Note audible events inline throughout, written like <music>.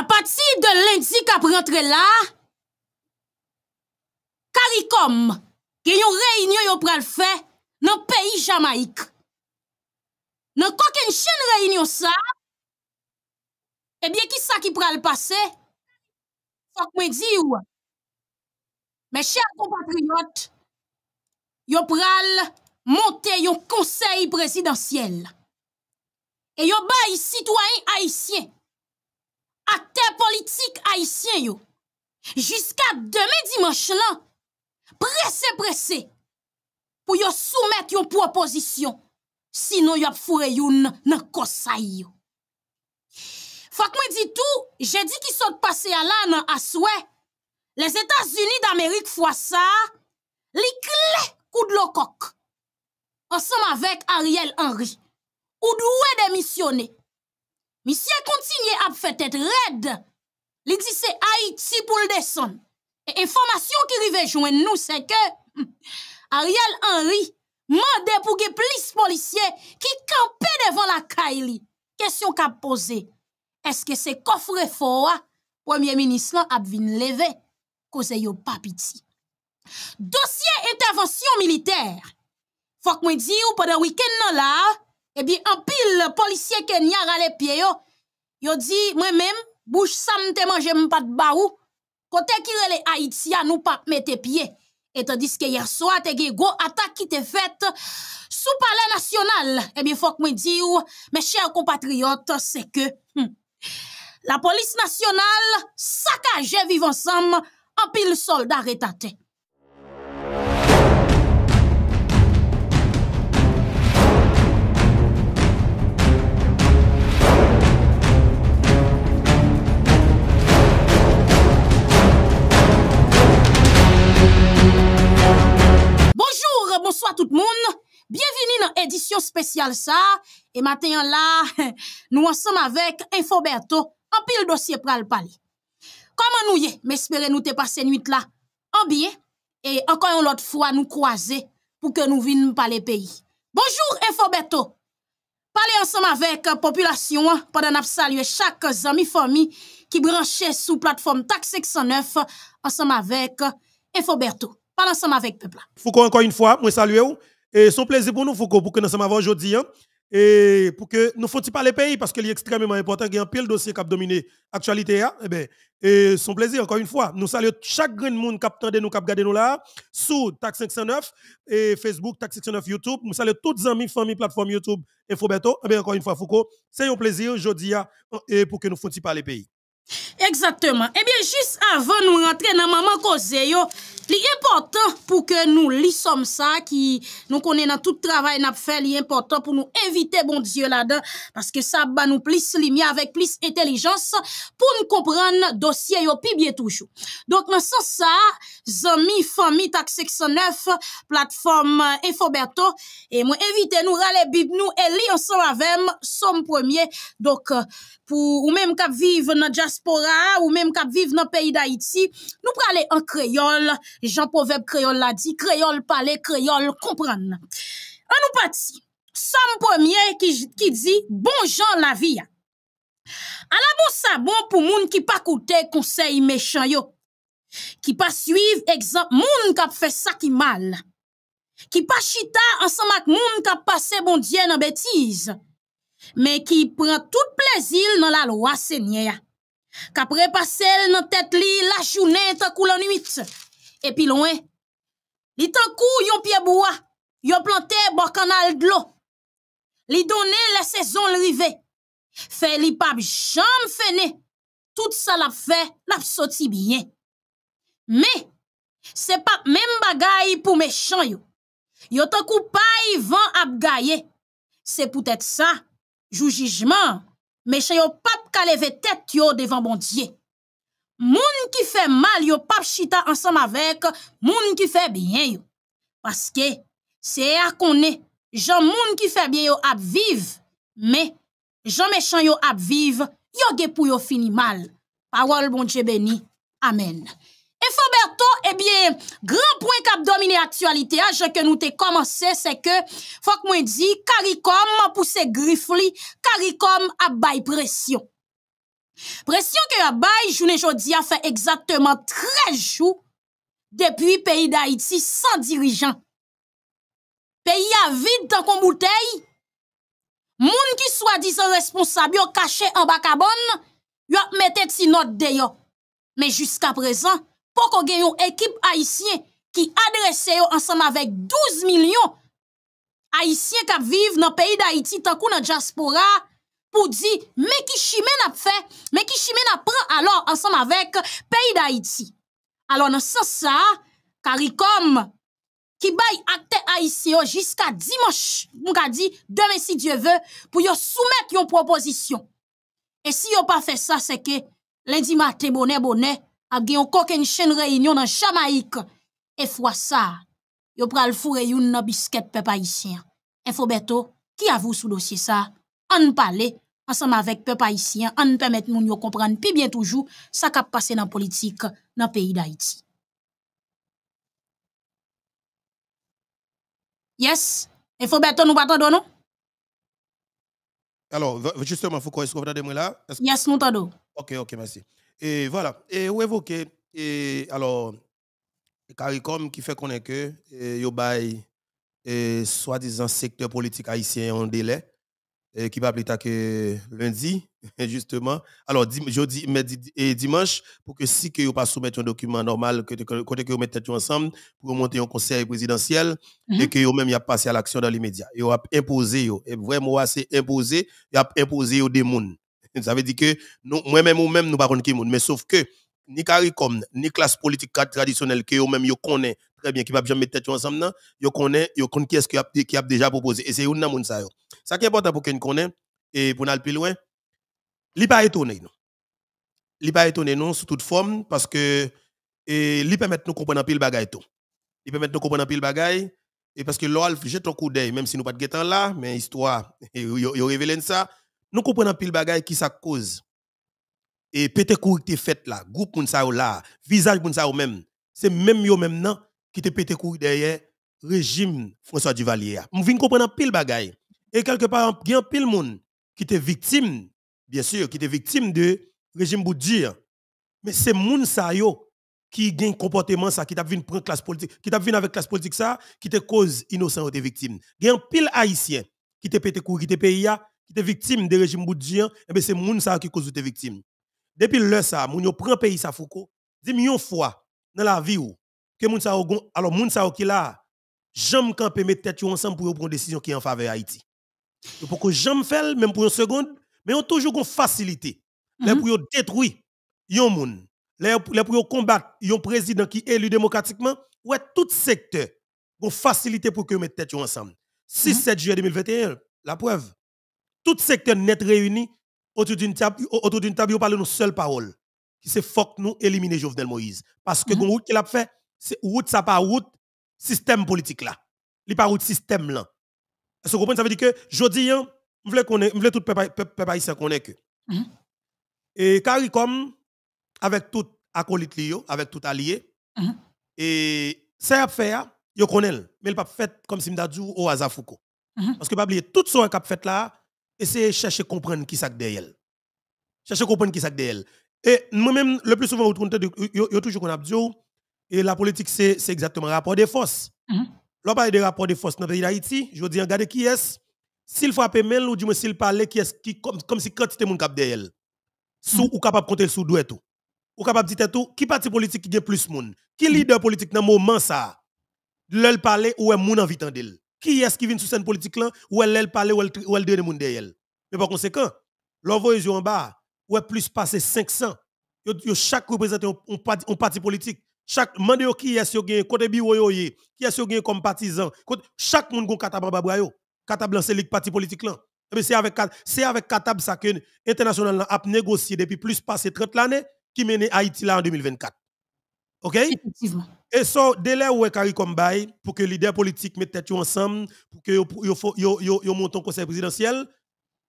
A pati de lindzi ka prentre la, karikom gen yon reynyon yon pral fe nan peyi Jamaik. Nan kwa ken chen reynyon sa, ebyen ki sa ki pral pase, fwa kwen di ou. Men chen kompatriyot, yon pral monte yon konsey presidansyel. E yon bayi sitwayen haisyen. akter politik haisyen yo, jiska deme dimanche lan, prese prese, pou yo soumet yon proposisyon, sino yo ap fure yon nan kosay yo. Fak me di tou, jè di ki sot pase ala nan aswe, les Etats-Unis d'Amerik fwa sa, li kle kou d'lo kok. Ansem avèk Ariel Henry, ou d'wè demisyonè, Misye kontinye ap fet et red, li di se a iti pou l deson. E informasyon ki rive jwen nou se ke, hmm, Ariel Henry mande pou ge plis policye ki kampe devan la kaili. Kesyon ka pose, eske se kofre fora, wèmye minis lan ap vin leve, koze yo papiti. Dosye intervensyon militer, fok mwen di ou pwede wiken nan la, Ebi, anpil polisye ke nyar ale pye yo, yo di mwen menm, bouche san te manje mpate ba ou, kote kire le Haitian ou pa mette pye. Etan diske yer soa te ge go atak ki te fet sou pale nasyonal. Ebi, fok mwen di ou, me chè ou kompatriot, se ke la polis nasyonal sakaje vive ansam anpil solda retate. Tout moun, bienveni nan edisyon spesyal sa E matenyan la, nou ansem avek InfoBerto Anpil dosye pral pal Koman nou ye, mespere nou te pase nwit la Anbiye, e ankayon lot fwa nou kwaze Pou ke nou vin pal e peyi Bonjou, InfoBerto Pali ansem avek populasyon Padan ap salye chak zami fomi Ki branche sou platform Taksik 109 Ansem avek InfoBerto ensemble avec peuple Foucault encore une fois, moi saluer vous et son plaisir pour nous Foucault pour que nous sommes avant aujourd'hui hein. et pour que nous fassions les pays parce que est extrêmement important qu'il y ait un pile dossier qui a dominé l'actualité hein. eh ben, et son plaisir encore une fois, nous saluons chaque grand monde qui a nous qui nous là sous Tax 509 et Facebook Tax 509 YouTube, nous saluons toutes les amis famille plateforme YouTube Infobeto. et eh bien encore une fois Foucault, c'est un plaisir aujourd'hui hein, et pour que nous fassions les pays. Exactement, et eh bien juste avant nous rentrer dans ma man cause l'important pour que nous lissons ça, nous connaissons tout le travail pour faire l'important, pour nous inviter bon dieu là-dedans, parce que ça va nous plis limier avec plis intelligence pour nous comprendre dossier et puis bien toujours. Donc, nous sommes ça, ZAMI FAMI TAC 69, plateforme Infoberto, et moi invitez-nous à aller vivre nous et lir ensemble sommes premier, donc euh, pour ou même cap vivre notre jazz Ou menm kap vive nan peyi da iti Nou prale an kreyol Jan proverb kreyol la di Kreyol pale, kreyol kompran An nou pati Sam pwemye ki di Bon jan la vi An la bon sabon pou moun ki pa koute Konsey mechanyo Ki pa suyv ekzamp Moun kap fe sakimal Ki pa chita ansamak moun Kap pase bon diyen an betiz Men ki pran tout plezil Nan la loa senye qu'après passer dans la tête li la journée tant kou la nuit. Et puis loin. Li tan kou yon pied bois, yo planté le canal de l'eau. Li la saison l'rive. Fè li pap de fene. Tout ça la fait, la sorti bien. Mais, c'est pas même bagay pour méchant yo. Yo tan kou pa y vent ap C'est peut-être ça, jou jugement, mais Méchant yo pape ka lever tête devant bon Dieu. Moun qui fait mal yo pape chita ensemble avec moun qui fait bien yo. Parce que c'est à qu'on est. Jean moun qui fait bien yo ap vive, mais Jean méchant yo ap vive, yo ge pou yo fini mal. Parole bon Dieu béni. Amen. E Fonberto, ebyen, eh gran pouen kap domine aktualite a, jen ke nou te komanse, se ke, fok mwen di, karikom apouse grifli, karikom abay presyon. Presyon ke abay, jounen jodi a fe exactement trejou, depi peyi da Haiti san dirijan. Peyi a vide tan kon boutei, moun ki swa dizan responsab yo kache an bakabon, yo mette ti not deyo. qu'on gagne une équipe haïtienne qui adresse ensemble avec 12 millions haïtiens qui vivent dans le pays d'Haïti, tant dans la diaspora, pour dire, mais qui chimène à fait, mais qui chimène prendre alors ensemble avec le pays d'Haïti. Alors, dans ce sens, CARICOM, qui baille acte haïtien jusqu'à dimanche, on dit, demain si Dieu veut, pour yon soumettre une proposition. Et si yon pas fait ça, c'est que lundi matin, bonnet, bonnet, ap gen yon koken chen réunion nan Jamaïque. E fwa sa, yo pral foure yon nan bisket pepa isien. isyen. E beto, ki avou sou dossier sa? An pale, ensemble avec pepa isien, an pemet moun yo comprendre pi bien toujou sa kap pase nan politik nan peyi d'Haïti. yes Yes, enfo beto nou batan non Alors, justement, faut qu'on se là. Yes, nous t'adore. Ok, ok, merci. Et voilà. Et vous évoquez, alors, CARICOM qui fait qu'on est que, vous avez soi-disant secteur politique haïtien en délai, qui va appeler que lundi, <laughs> justement. Alors, jeudi, et dimanche, pour que si que vous pas soumettre un document normal, que vous mettez tout ensemble, pour monter un conseil présidentiel, et mhm. que vous même y a passé à l'action dans l'immédiat. vous a imposé, et vraiment, c'est imposé, y a imposé des mounes. Ça veut dire que moi-même ou même nous pas qui monde mais sauf que ni CARICOM ni classe politique traditionnelle que eux même yo connaissent très bien qui ne pas jamais mettre tête ensemble là, yo qui ce qui a déjà proposé et c'est une monde ça Ça qui est important pour qu'on connaissent et pour aller plus loin, n'est pas étonné Il n'est pas étonné non sous toute forme parce que et permet nous comprendre pile bagaille tout. Il permet nous comprendre pile bagaille et parce que l'oral jette un coup d'œil même si nous pas de pas là mais histoire il <laughs> révèle ça nous comprenons pile bagaille qui sa cause. Et pété cour qui fait là, groupe moun ça là, visage moun ça même. C'est même yo même nan qui te pété courir derrière régime François Duvalier. Nous venons comprendre pile bagaille. Et quelque part, il y a pile moun qui était victime, bien sûr, qui était victime de régime Boudir. Mais c'est moun sa yo qui gagne comportement ça, qui t'a venu prendre classe politique, qui t'a venu avec classe politique ça, qui te cause innocent ou tes victime Il y a pile haïtien qui te pété courir, qui te pays qui étaient victimes des régimes boudjien, hein, eh c'est moun ça qui cause des victimes. Depuis le ça, moun yo prend pays sa Foucault, millions une fois dans la vie ou, que moun sa gon alors moun sa qui là, jamais mettre tête ensemble pour prendre une décision qui est en faveur Haïti. Pour que jamais faire même pour une seconde, mais on toujours une facilité. Les mhm. pour détruire yon moun, les pour combattre yon président qui est élu démocratiquement, ouais tout secteur, pour facilité pour que mette tête ensemble. 6 7 mhm. juillet 2021, la preuve tout secteur net réuni autour d'une table, autour d'une table, parle nos seules paroles. Qui c'est fuck nous éliminer Jovenel Moïse. Parce que mm -hmm. route qu'il a fait, c'est route ça pas route système politique là. Il pas route système là. Est-ce que vous comprenez ça veut dire que jodi hein, m'vle connaît, m'vle tout peuple haïtien connaît que. Mhm. Et CARICOM avec tout acolyte lio, avec tout allié mhm. et ça a fait yo connaît mais il pas fait comme si ou dit au mhm. Parce que pas oublier tout son cap fait là et c'est chercher à comprendre qui est derrière Chercher Chercher comprendre qui est derrière Et moi-même, le plus souvent, je trouve toujours qu'on a dit, et la politique, c'est exactement un rapport de force. Mm parle de rapport de force dans le pays d'Haïti, je dis, regardez qui est-ce, s'il frappe même, ou du moins s'il parle, qui est qui, comme, comme si quantité de cap derrière elle. Mm-hmm. ou capable de compter sous doué tout. Ou capable de dire tout, qui parti politique qui a plus monde? Qui leader politique dans le moment ça? il parler ou est moun envie d'elle qui est-ce qui vient sur scène politique là, ou elle, elle parle, ou elle, donne monde elle Mais par conséquent, l'envoi en bas, ou est plus passé 500. chaque représentant un parti, politique. Chaque, mandé qui est-ce qui est, côté qui est-ce qui est comme partisan. Chaque monde gon katabra babrayo. Katablan c'est le parti politique là. Eh c'est avec, c'est avec Katab ça que a négocié depuis plus passé 30 ans qui mène Haïti là en 2024. OK? Et so, délai où comme bail pour que les leaders politiques mettent tête ensemble, pour que y montent un conseil présidentiel,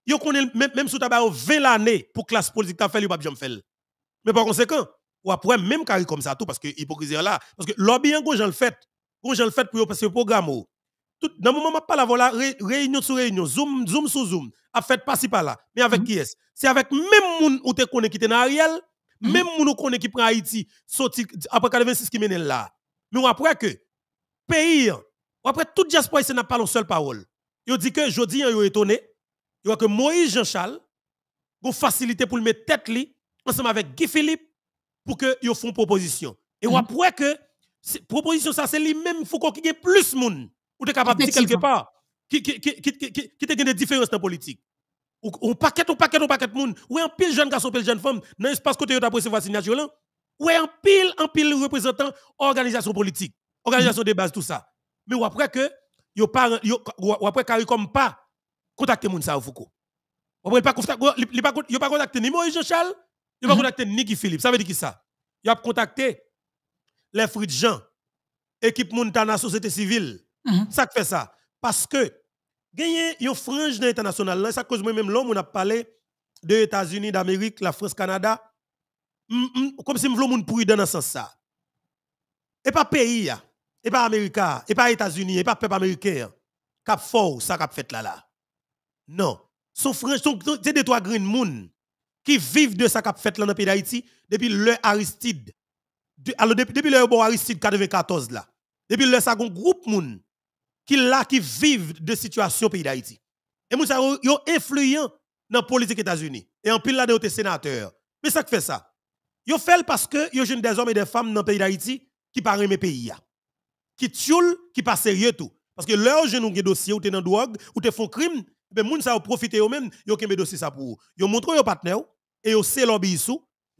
yo connaît même sous tabac 20 l'année pour que classe politique t'a fait, pas jamais faire. Mais par conséquent, ou après même CARICOM ça tout parce que est là parce que lobby hein, en j'en le fait, quand j'en le fait pour passer au programme. Oh. Tout dans moment parle pas la voilà réunion sur réunion, zoom zoom sur zoom, a fait pas si par là. Mais avec mm-hmm. qui est-ce? C'est avec même monde ou tu connais qui était dans Ariel même si vous qui prend Haïti, après 86 qui mène là. Mais après que, pays, après toute diaspora, ce n'a pas une seule parole. je dit que, je dis, est étonné. voit que Moïse Jean-Charles, vous facilité pour le mettre tête li, ensemble avec Guy Philippe, pour que ils une proposition. Et mhm. après que, proposition, ça, c'est lui-même, il faut qu'il y ait plus de monde, ou de capable de dire quelque part, qui, qui, qui, qui, qui, la politique on paquet, on paquet, on paquet de monde. Ou en pile jeune garçon, pile jeune femme, dans l'espace côté pris recevoir signature là. Ou en pile, un pile représentant organisation politique, organisation de base, tout ça. Mais après que, yo pas, ou après CARICOM pas contacter moun ça Foucault. Ou après, il pas contacté ni Moïse Jean-Charles, il pas mhm. contacté ni Philippe. Ça veut dire qui ça? Il a contacté les fruits de Jean, équipe moun la société civile. Mhm. Ça fait ça. Parce que, Gagner une frange dans l'international. C'est parce cause moi-même, l'homme, on a parlé de États-Unis, d'Amérique, la France, Canada. Mm, mm, comme si nous voulons prudent dans sens. Ça. Et pas pays, et pas Américain, et pas États-Unis, et pas peuple américain. Cap fort, ça cap fait là là. Non. Son frange, c'est des trois green moon qui vivent de ça cap fait là dans le pays d'Haïti depuis le Aristide. alors depuis, depuis le bon Aristide 94 là. Depuis le second groupe moun qui là, qui vivent de situation au pays d'Haïti. Et ça yo influents dans la politique des États-Unis. Et en pile là, des sénateurs. Mais ça qui fait ça. Yo fait parce que yo jeune des hommes et des femmes dans le pays d'Haïti qui parlent mes pays. Qui tuent, qui pas sérieux tout. Parce que leur jeune dossiers, dossier ou t'es dans drogue, ou t'es font crime, eh ben moun ça ou profite eux même, yo ont dossier ça pour. Yo montre yo partenaire et yo c'est ils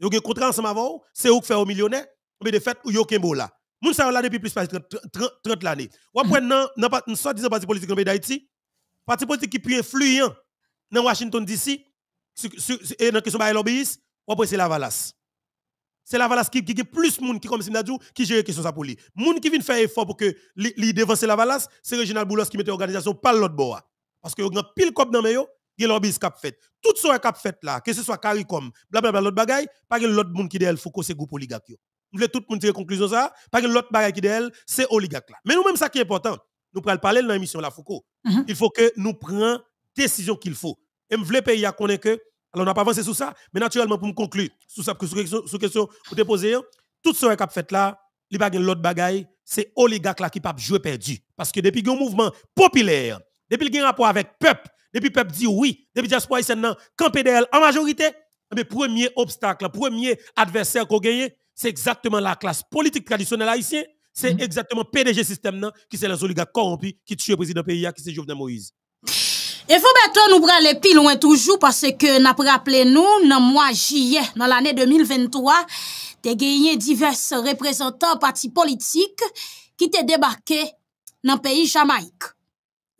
yo gen contrat ensemble avant, c'est où qui fait au millionnaire, mais de fait ou yo des là. Moun sa là depuis plus de 30, 30 l'année. Ou après, non, non, pas, disant parti politique nan le parti politique qui plus influent dans Washington DC, et nan la question de l'obéis, ou après, c'est la C'est la qui, ki plus moun qui, comme Simnadjou, qui gère la question sa pour lui. Moun qui vient faire effort pour que li devance la c'est Reginald Boulos qui mette l'organisation par l'autre bord. Parce que y a pile kop dans le il y a kap qui a fait. Tout ce qui a fait là, que ce soit CARICOM, blablabla, l'autre bagaille, pas l'autre moun qui est faut que c'est groupe yo voulez tout le monde la conclusion ça, parce que l'autre bagaille qui d'elle, c'est oligarque là. Mais nous-mêmes, ça qui est important, nous prenons parler dans l'émission La Foucault. Mhm. Il faut que nous prenions décision qu'il faut. Et je voulons pays à connaître que, alors on n'a pas avancé sur ça, mais naturellement, pour me conclure, sur ça, question que vous posée, tout ce qu'on a fait là, il n'y a pas l'autre bagaille, c'est oligarque là qui pas jouer perdu. Parce que depuis qu'il y a un mouvement populaire, depuis qu'il y a un rapport avec le peuple, depuis le peuple dit oui, depuis diaspora haïtienne, camp PDL en majorité, mais eh premier obstacle, premier adversaire qu'on gagné c'est exactement la classe politique traditionnelle haïtienne, c'est mhm. exactement -hmm. exactement PDG système qui c'est les oligarques corrompus qui tue le président pays qui c'est Jovenel Moïse. Et faut maintenant nous aller plus loin toujours parce que n'a rappelé nous dans mois juillet dans l'année 2023 t'es gagné divers représentants partis politiques qui ont débarqué dans le pays Jamaïque.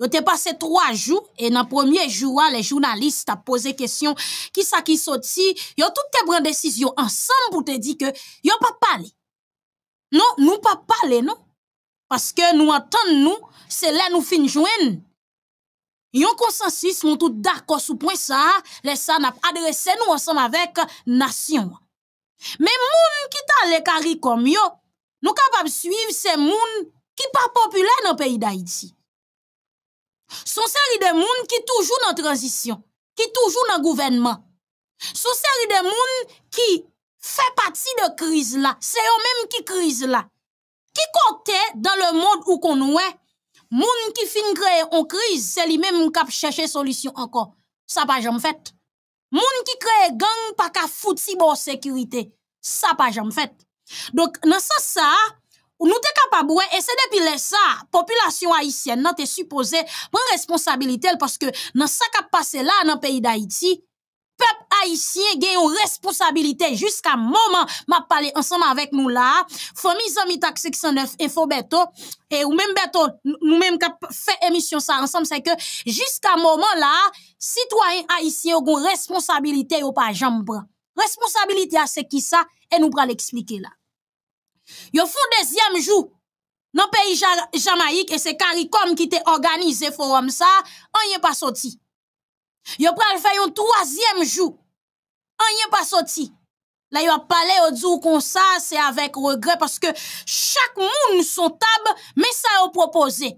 Vous avez passé trois jours et dans le premier jour, les journalistes ont posé question qui ça qui sorti. Ils ont toutes pris décisions ensemble pour te dire que vous pas parlé. Non, nous pas parlé, non. Parce que nous entendons, nous, c'est là nous finissons Ils Il un consensus, nous tout d'accord sur point ça, les ça n'a adressé nous ensemble avec nation. Mais gens qui les caries comme yo, nous capable suivre ces gens qui pas populaire dans pays d'Haïti. Son série de moun qui toujours dans transition, qui toujours dans gouvernement. Son série de moun qui fait partie de crise là, c'est eux-mêmes qui crise là. Qui comptait dans le monde où qu'on est, moun qui fin en crise, c'est lui-même qui chercher solution encore. Ça pas jamais fait. Moun qui crée gang pas qu'à foutre si bon sécurité. Ça pas jamais fait. Donc dans ce sens ça, Nou te kapab wè, e se depi lè sa, populasyon Haitien nan te suppose mwen responsabilite lè, paske nan sa kap pase la nan peyi d'Haiti, pep Haitien gen yon responsabilite jiska mouman map pale ansanman avèk nou la, fòmizan mitak 609, e fò beto, nou menm kap fè emisyon sa ansanm, jiska mouman la, sitwany Haitien yon responsabilite yon pa jan mouman. Responsabilite a se ki sa, e nou pral explike lè. Yo foun dezyem jou, nan peyi Jamaik, e se karikom ki te organize forum sa, an yon pa soti. Yo pral fay yon troasyem jou, an yon pa soti. La yon pale yo djou kon sa, se avek regre, paske chak moun nou son tab, men sa yo propose.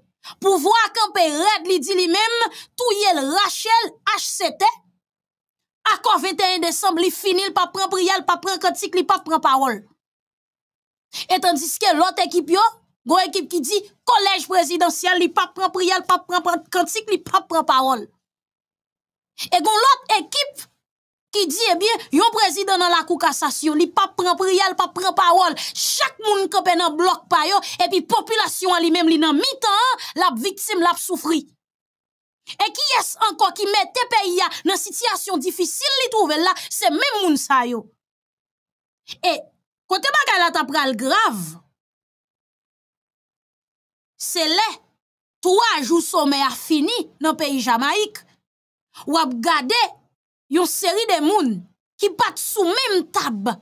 Pou vwa ak an pey red li di li mem, tou yel Rachel HCT, akon 21 Desemble li finil pa pran priyal, pa pran koti klipav pran parol. E tandis ke lot ekip yo, go ekip ki di, kolej prezidansyal, li pap pran priyal, pap pran pran kantik, li pap pran parol. E gon lot ekip, ki di, ebyen, eh yo prezidansyal la kou kassasyon, li pap pran priyal, pap pran parol. Chak moun kope nan blok payo, epi populasyon li menm li nan mitan, lap vitim, lap soufri. E ki yes anko ki me tepe ya, nan sityasyon difisil li touvel la, se men moun sayo. E ekip, Kote ba gwa la tap gwa l grav, se le, 3 jou sou me a fini nan peyi Jamaik, wap gade yon seri de moun ki pat sou mem tab,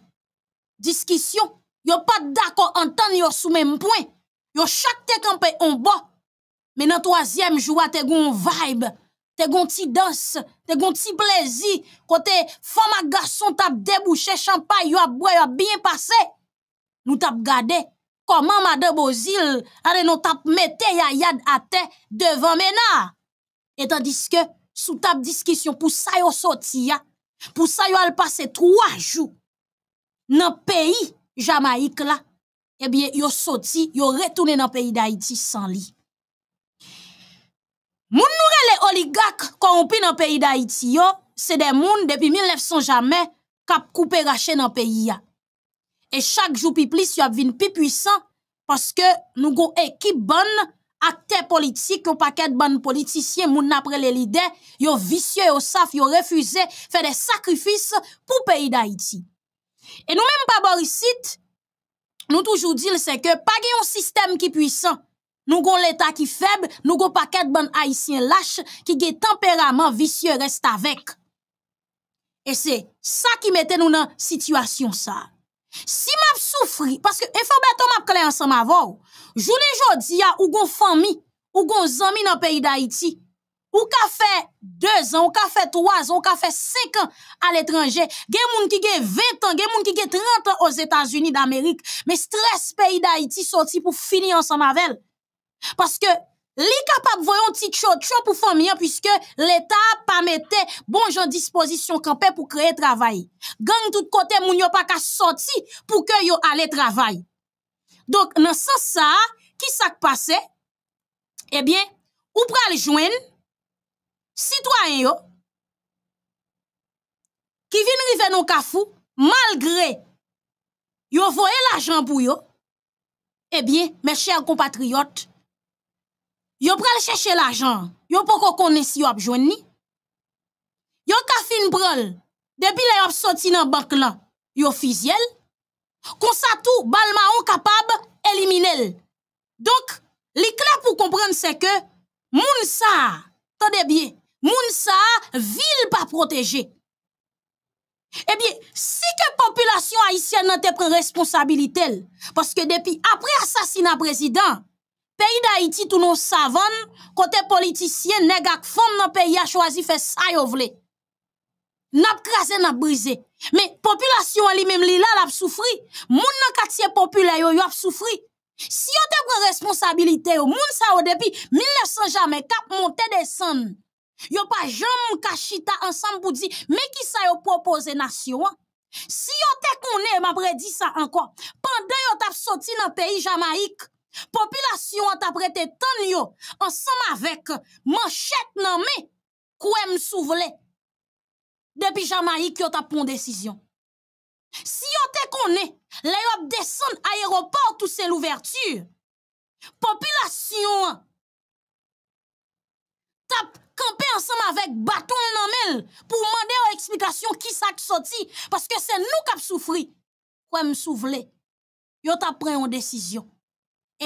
diskisyon, yon pat dako antan yon sou mem pwen, yon chak tek an pey an bo, men nan 3e jou a te goun vibe. Te gonti dans, te gonti plezi, kote fwa ma gason tap debouche champay, yo ap boye, yo ap byen pase. Nou tap gade, koman ma debou zil, ade nou tap mette ya yad ate devan mena. Etandiske, sou tap diskisyon pou sa yo soti ya, pou sa yo al pase 3 jou, nan peyi Jamaik la, ebye yo soti, yo retounen nan peyi Daiti san li. Moun noure le oligak korompi nan peyi da iti yo, se de moun depi 1900 jamen kap koupe rache nan peyi ya. E chak jou pi plis yo ap vin pi pwisan paske nou go ekip ban akte politik yo paket ban politisyen moun napre le lide yo visye yo saf yo refuze fe de sakrifis pou peyi da iti. E nou menm pa borisit nou toujou dil se ke pa gen yon sistem ki pwisan Nou gon l'etat ki feb, nou gon paket bon haisyen lache ki ge temperament visye rest avek. E se, sa ki mette nou nan situasyon sa. Si map soufri, paske e fa beton map kle ansan ma vor, jouni jodi ya ou gon fami, ou gon zami nan peyi da iti, ou ka fe 2 an, ou ka fe 3 an, ou ka fe 5 an al etranje, gen moun ki ge 20 an, gen moun ki ge 30 an os Etasuni d'Amerik, men stres peyi da iti soti pou fini ansan ma vel. Paske li kapap voyon tit chot chot pou fanyan pwiske l'Etat pa mette bon jan dispozisyon kapè pou kreye travay. Gang tout kote moun yo pa ka soti pou ke yo ale travay. Donk nan sa sa, ki sa kpase? Ebyen, eh ou pral jwen, sitwayen yo, ki vin riven nou kafou, malgre yo voye la jan pou yo, ebyen, eh me chèl kompatriyot, yo pral chèche l'ajan, yo poko kone si yo ap jwen ni. Yo ka fin pral, depi la yo ap soti nan bank lan, yo fizyel, konsa tou bal ma ou kapab elimine l. Donk, li klap pou komprende se ke, moun sa, tade bie, moun sa, vil pa proteje. E eh bie, si ke populasyon aisyen nan te pren responsabili tel, paske depi apre asasina prezident, pays d'Haïti, tout nous savons, côté politicien, nègre, fond dans pays a choisi de faire ça, y'a voulu. N'a pas crassé, n'a brisé. Mais, population, elle-même, li là, l'a a souffri. monde dans quartier populaire, a souffri. Si on te une responsabilité, yo, moun sa ou depuis 1900 jamais, kap monte descend. Yo pa jam kachita ensemble pour dire, mais qui sa yo propose nation? Si yo te koné, m'a dit ça encore, pendant yo tap sorti dans pays Jamaïque, Popilasyon an ta prete tan yo ansanm avek man chet nanme kwe m souvle depi jama yik yo tap pon desisyon. Si yo te konen le yo ap desen ayeroport ou se l'ouverture popilasyon an tap kampe ansanm avek baton nanmel pou mande yo eksplikasyon ki sak soti paske se nou kap soufri kwe m souvle yo tap pre yon desisyon.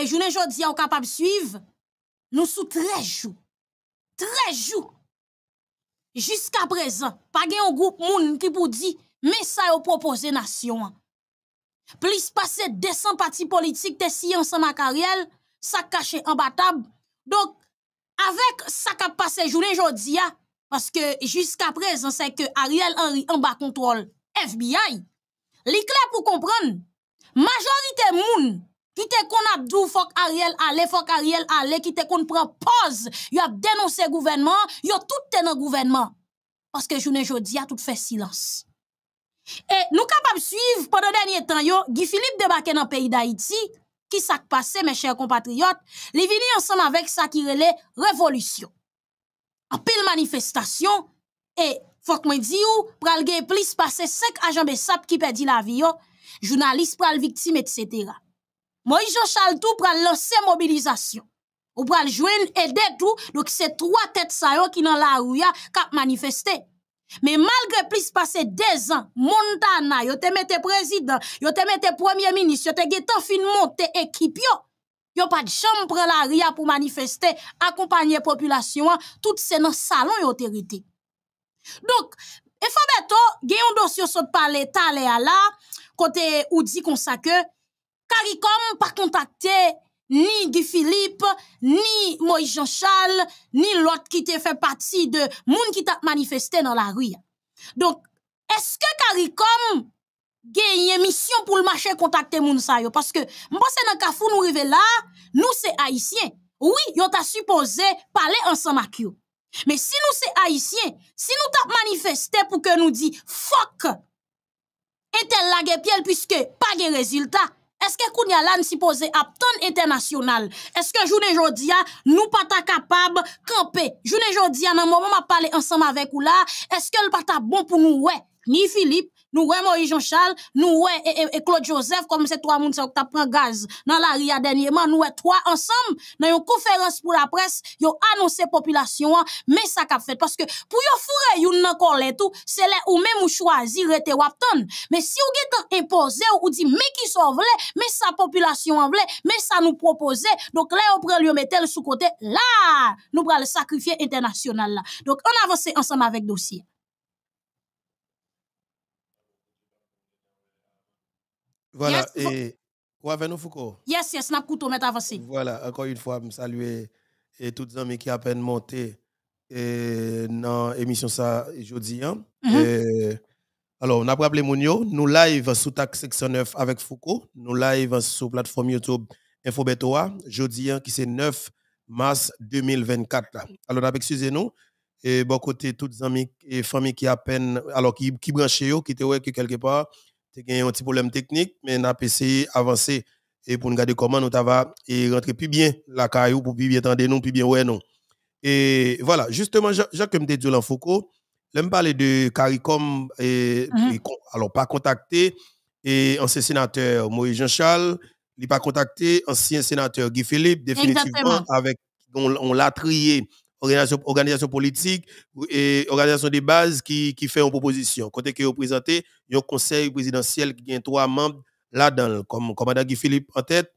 e jounen jodia ou kapab suiv, nou sou trejou. Trejou! Jiska prezant, pa gen yon goup moun ki pou di, men sa yo propose nasyon. Plis pase de sempati politik te si yon san mak Ariel, sa kache an ba tab. Dok, avek sa kap pase jounen jodia, paske jiska prezant, se ke Ariel an ba kontrol FBI, li kla pou kompran, majonite moun, Ki te kon ap dou fok Ariel ale, fok Ariel ale, ki te kon pren poz, yo ap denonsen gouvenman, yo tout tenen gouvenman. Paske jounen jodi a tout fè silans. E nou kapap suiv, pwede denye tan yo, Gifilip debake nan peyi d'Haïti, ki sak pase, mè chèr kompatriot, li vini ansan avèk sa ki rele, revolusyon, apil manifestasyon, e fok mwen di yo, pral gen plis pase sek ajan bè sap ki pedi la vi yo, jounalist pral viktim, etc., Moïse Charles tout pour lancer mobilisation. Ou le joindre aider tout, donc c'est trois têtes ça qui dans la rue cap manifester. Mais malgré plus passé deux ans, Montana, yo te mette président, yo te mette premier ministre, yo te getan fin monter équipe yo. Yo pas de chambre pran la ria pour manifester, accompagner population, hein. tout c'est dans salon yo te Donc, et Fabeto, gen yon dossier sot par l'état le côté kote ou di konsa que CARICOM pas contacté ni Guy Philippe, ni Moïse Jean-Charles, ni l'autre qui fait partie de monde qui t'a manifesté dans la rue. Donc, est-ce que CARICOM une mission pour le marché contacter moun Parce que, c'est dans nous arrivons là, nous c'est haïtiens. Oui, on t'a supposé parler ensemble avec Mais si nous c'est haïtiens, si nous t'a manifesté pour que nous dit fuck, et tel la guerre puisque pas de résultat, Eske koun ya lan si pose ap ton internasyonal? Eske jounen jodia nou pata kapab kampe? Jounen jodia nan mou mou mwa pale ansam avek ou la, eske l pata bon pou nou we? Ni Filip? nous voyons Jean-Charles, nous et, Claude Joseph, comme c'est trois mouns qui prend gaz dans la RIA dernièrement, nous trois ensemble, dans une conférence pour la presse, ils ont annoncé population, hein. mais ça qu'a fait. Parce que pour yon fourre, yon nan les tout, c'est là où même ou choisir rete wapton. Mais si on est imposé, ou dit, mais qui sont vle, mais sa population en mais ça nous propose, donc là, on prend le mettre sous côté, là, nous prenons le sacrifié international Donc, on avance ensemble avec dossier. Voilà, et avec nous, Foucault. Yes, yes, n'a couteau mettre avancé. Voilà, encore une fois, je saluer et toutes les amis qui à peine monté dans l'émission ça jeudi. Hein? Mm-hmm. alors, on a appelé Mounio, nous live sous TAC 609 avec Foucault, nous live sur plateforme YouTube InfoBetoa, jeudi hein, qui c'est 9 mars 2024. Là. Alors, excusez-nous, et bon côté, toutes les amis et familles qui à peine, alors qui, qui branchent, qui étaient ouais, que quelque part, c'est un petit problème technique, mais on a essayé d'avancer et pour nous garder comment nous va et rentrer plus bien la caillou pour plus bien tendre nous, plus bien ouais nous. Et voilà, justement, Jacques me dit Foucault, je a de CARICOM, et, mhm. e alors pas contacté, et ancien sénateur Moïse Jean-Charles, il pas contacté, ancien sénateur Guy Philippe, définitivement, avec on l'a trié organisation, politique et organisation de base qui, fait une proposition. Côté que vous présentez, il y un conseil présidentiel qui a trois membres là-dedans, comme commandant Guy Philippe en tête,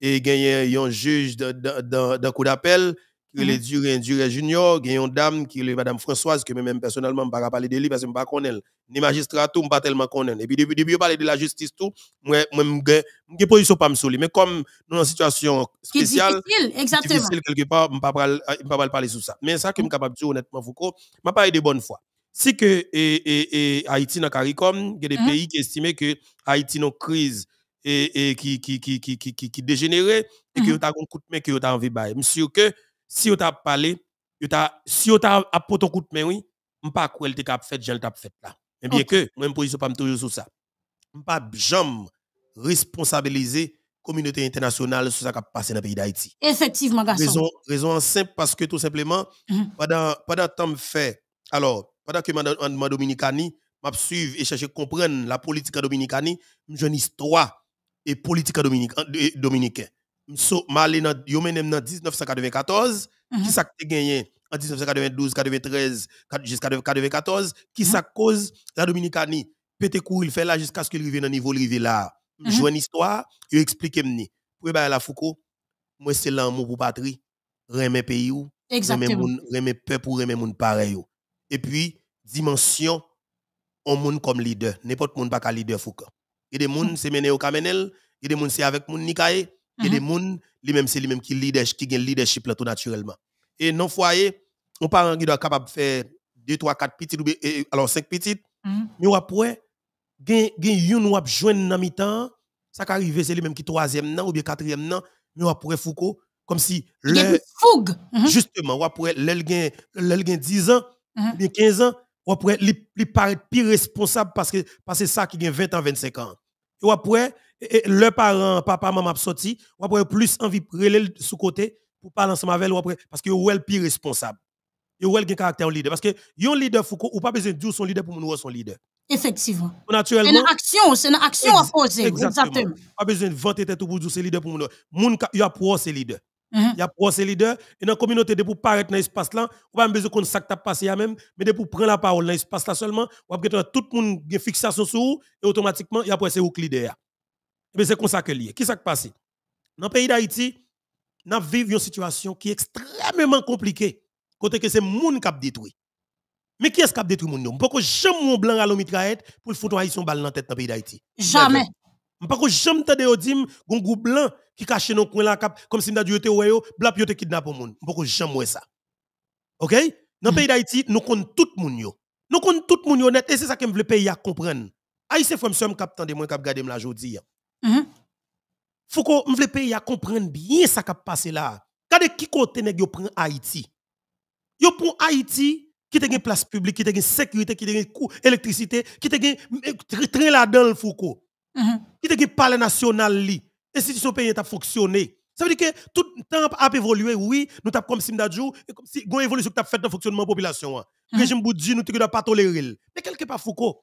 et il y a un juge d'un coup coup d'appel, qui est Duré, Duré Junior, il y une dame qui est Madame Françoise, que même personnellement, je ne parler de lui parce que je ne connais pas, ni magistrat, je ne pas tellement connais. Et puis depuis, depuis, je parle de la justice, tout, moi, je ne position pas me soulever. Mais comme nous une situation spéciale, difficile, exactement. difficile quelque part, je ne pas parler sur ça. Mais ça que je suis capable de dire honnêtement, Foucault, je parle de bonne foi. Si que et, et, et Haïti dans CARICOM, il y a des mm-hmm. pays qui estiment que Haïti dans crise et, et qui, qui, qui, qui, qui, qui, qui dégénérée et que vous mm-hmm. avez un coup de main que vous avez envie de Je suis que si vous avez parlé, si vous avez apporté un coup de main, oui, je ne pas quoi elle t'a fait, j'ai t'a fait là. Mais bien que, moi, je ne suis pas toujours sur ça. Je ne pas jamais responsabiliser communauté internationale sur ce qui a passé dans le pays d'Haïti. Effectivement, garçon. Raison, raison simple parce que tout simplement, mhm. pendant, pendant temps fait, alors, pendant que je suis en Dominicanie, je suis et chercher à comprendre la politique dominicaine, je une histoire et politique dominicaine so, malé nan, yo menem nan 1994 ki sa qui mhm. te gagné en 1992 93 jusqu'à 94 qui mhm. ça cause la dominicaine pété courir fait là jusqu'à ce qu'il arrive dans niveau rivé là mhm. jouer une histoire yo explique mni pour e ba la Foucault moi c'est l'amour pour patrie remet pays ou exactement remet peuple ou remet monde pareil et puis dimension on monde comme leader n'importe monde pas leader Foucault et des se s'est mené au Kamenel et des se c'est avec monde Nikaye et les a mhm. gens, c'est lui-même qui leadership, qui gagne leadership tout naturellement. Et non foyer, on parent qui doit capable de faire 2, 3, 4 petites, alors 5 petites, mhm. mais après après, gen yon ou ap joindre dans mi-temps, ça qui arrive, c'est lui-même qui troisième nan ou bien quatrième nan, mais après Foucault, comme si. le y fougue. Mhm. Justement, on après, l'el 10 ans, ou bien 15 ans, après, il paraît plus responsable parce que c'est ça qui gagne 20 ans, 25 ans. Et après, le parent, papa, maman sorti, ou après plus envie de le sous côté pour parler ensemble avec après parce que ou elle plus responsable. Et ou elle un caractère leader. Parce que un leader, Foucault, ou pas besoin de dire son leader pour nous son leader. Effectivement. Naturellement. C'est une action, c'est une action à poser. Exactement. exactement. Pas besoin de vanter tête pour dire c'est leader pour nous. il y a pour c'est leader. Il mm-hmm. y a pour ses leaders. Et dans la communauté, de pour paraître dans l'espace là, ou pas besoin qu'on s'acte passer à même, mais de pour prendre la parole dans l'espace là seulement, ou après tout le monde a une fixation sur vous, et automatiquement, il y a pour ses leader. Mais eh c'est comme ça que lié. Qui s'est passé? Dans le pays d'Haïti, nous vivons une situation qui est extrêmement compliquée. Côté que c'est le monde qui a détruit. Mais qui est-ce qui a détruit le monde? Pourquoi jamais mon blanc à l'omitraette pour le foutre haïtien balle dans la tête dans le pays d'Haïti? Jamais. Pourquoi jamais t'as au dim, un groupe blanc qui cache dans le coin là, comme si nous avions été blanc qui a kidnappé le monde. Pourquoi jamais ça? OK? Dans le pays d'Haïti, nous connaissons tout le monde. Nous connaissons tout le monde honnête et c'est ça que le pays à comprendre. Haïtien, frère, me captant de moi, cap garder la journée. Il mhm. faut que les pays comprennent bien ce qui s'est passé là. Regardez qui côté nèg prend Haïti. Yo prend Haïti qui te une place publique, qui te une sécurité, qui te une électricité, qui te une train là-dedans le Foucault. Mhm. Qui te une palais national li. Institution pays a fonctionné. Ça veut dire que tout le temps a évolué, oui, nous avons comme Simdadjou, comme si une évolution que t'as fait dans le fonctionnement de la population. Le hein. mhm. régime Boudji, nous ne pas tolérer. Mais quelque part, Foucault,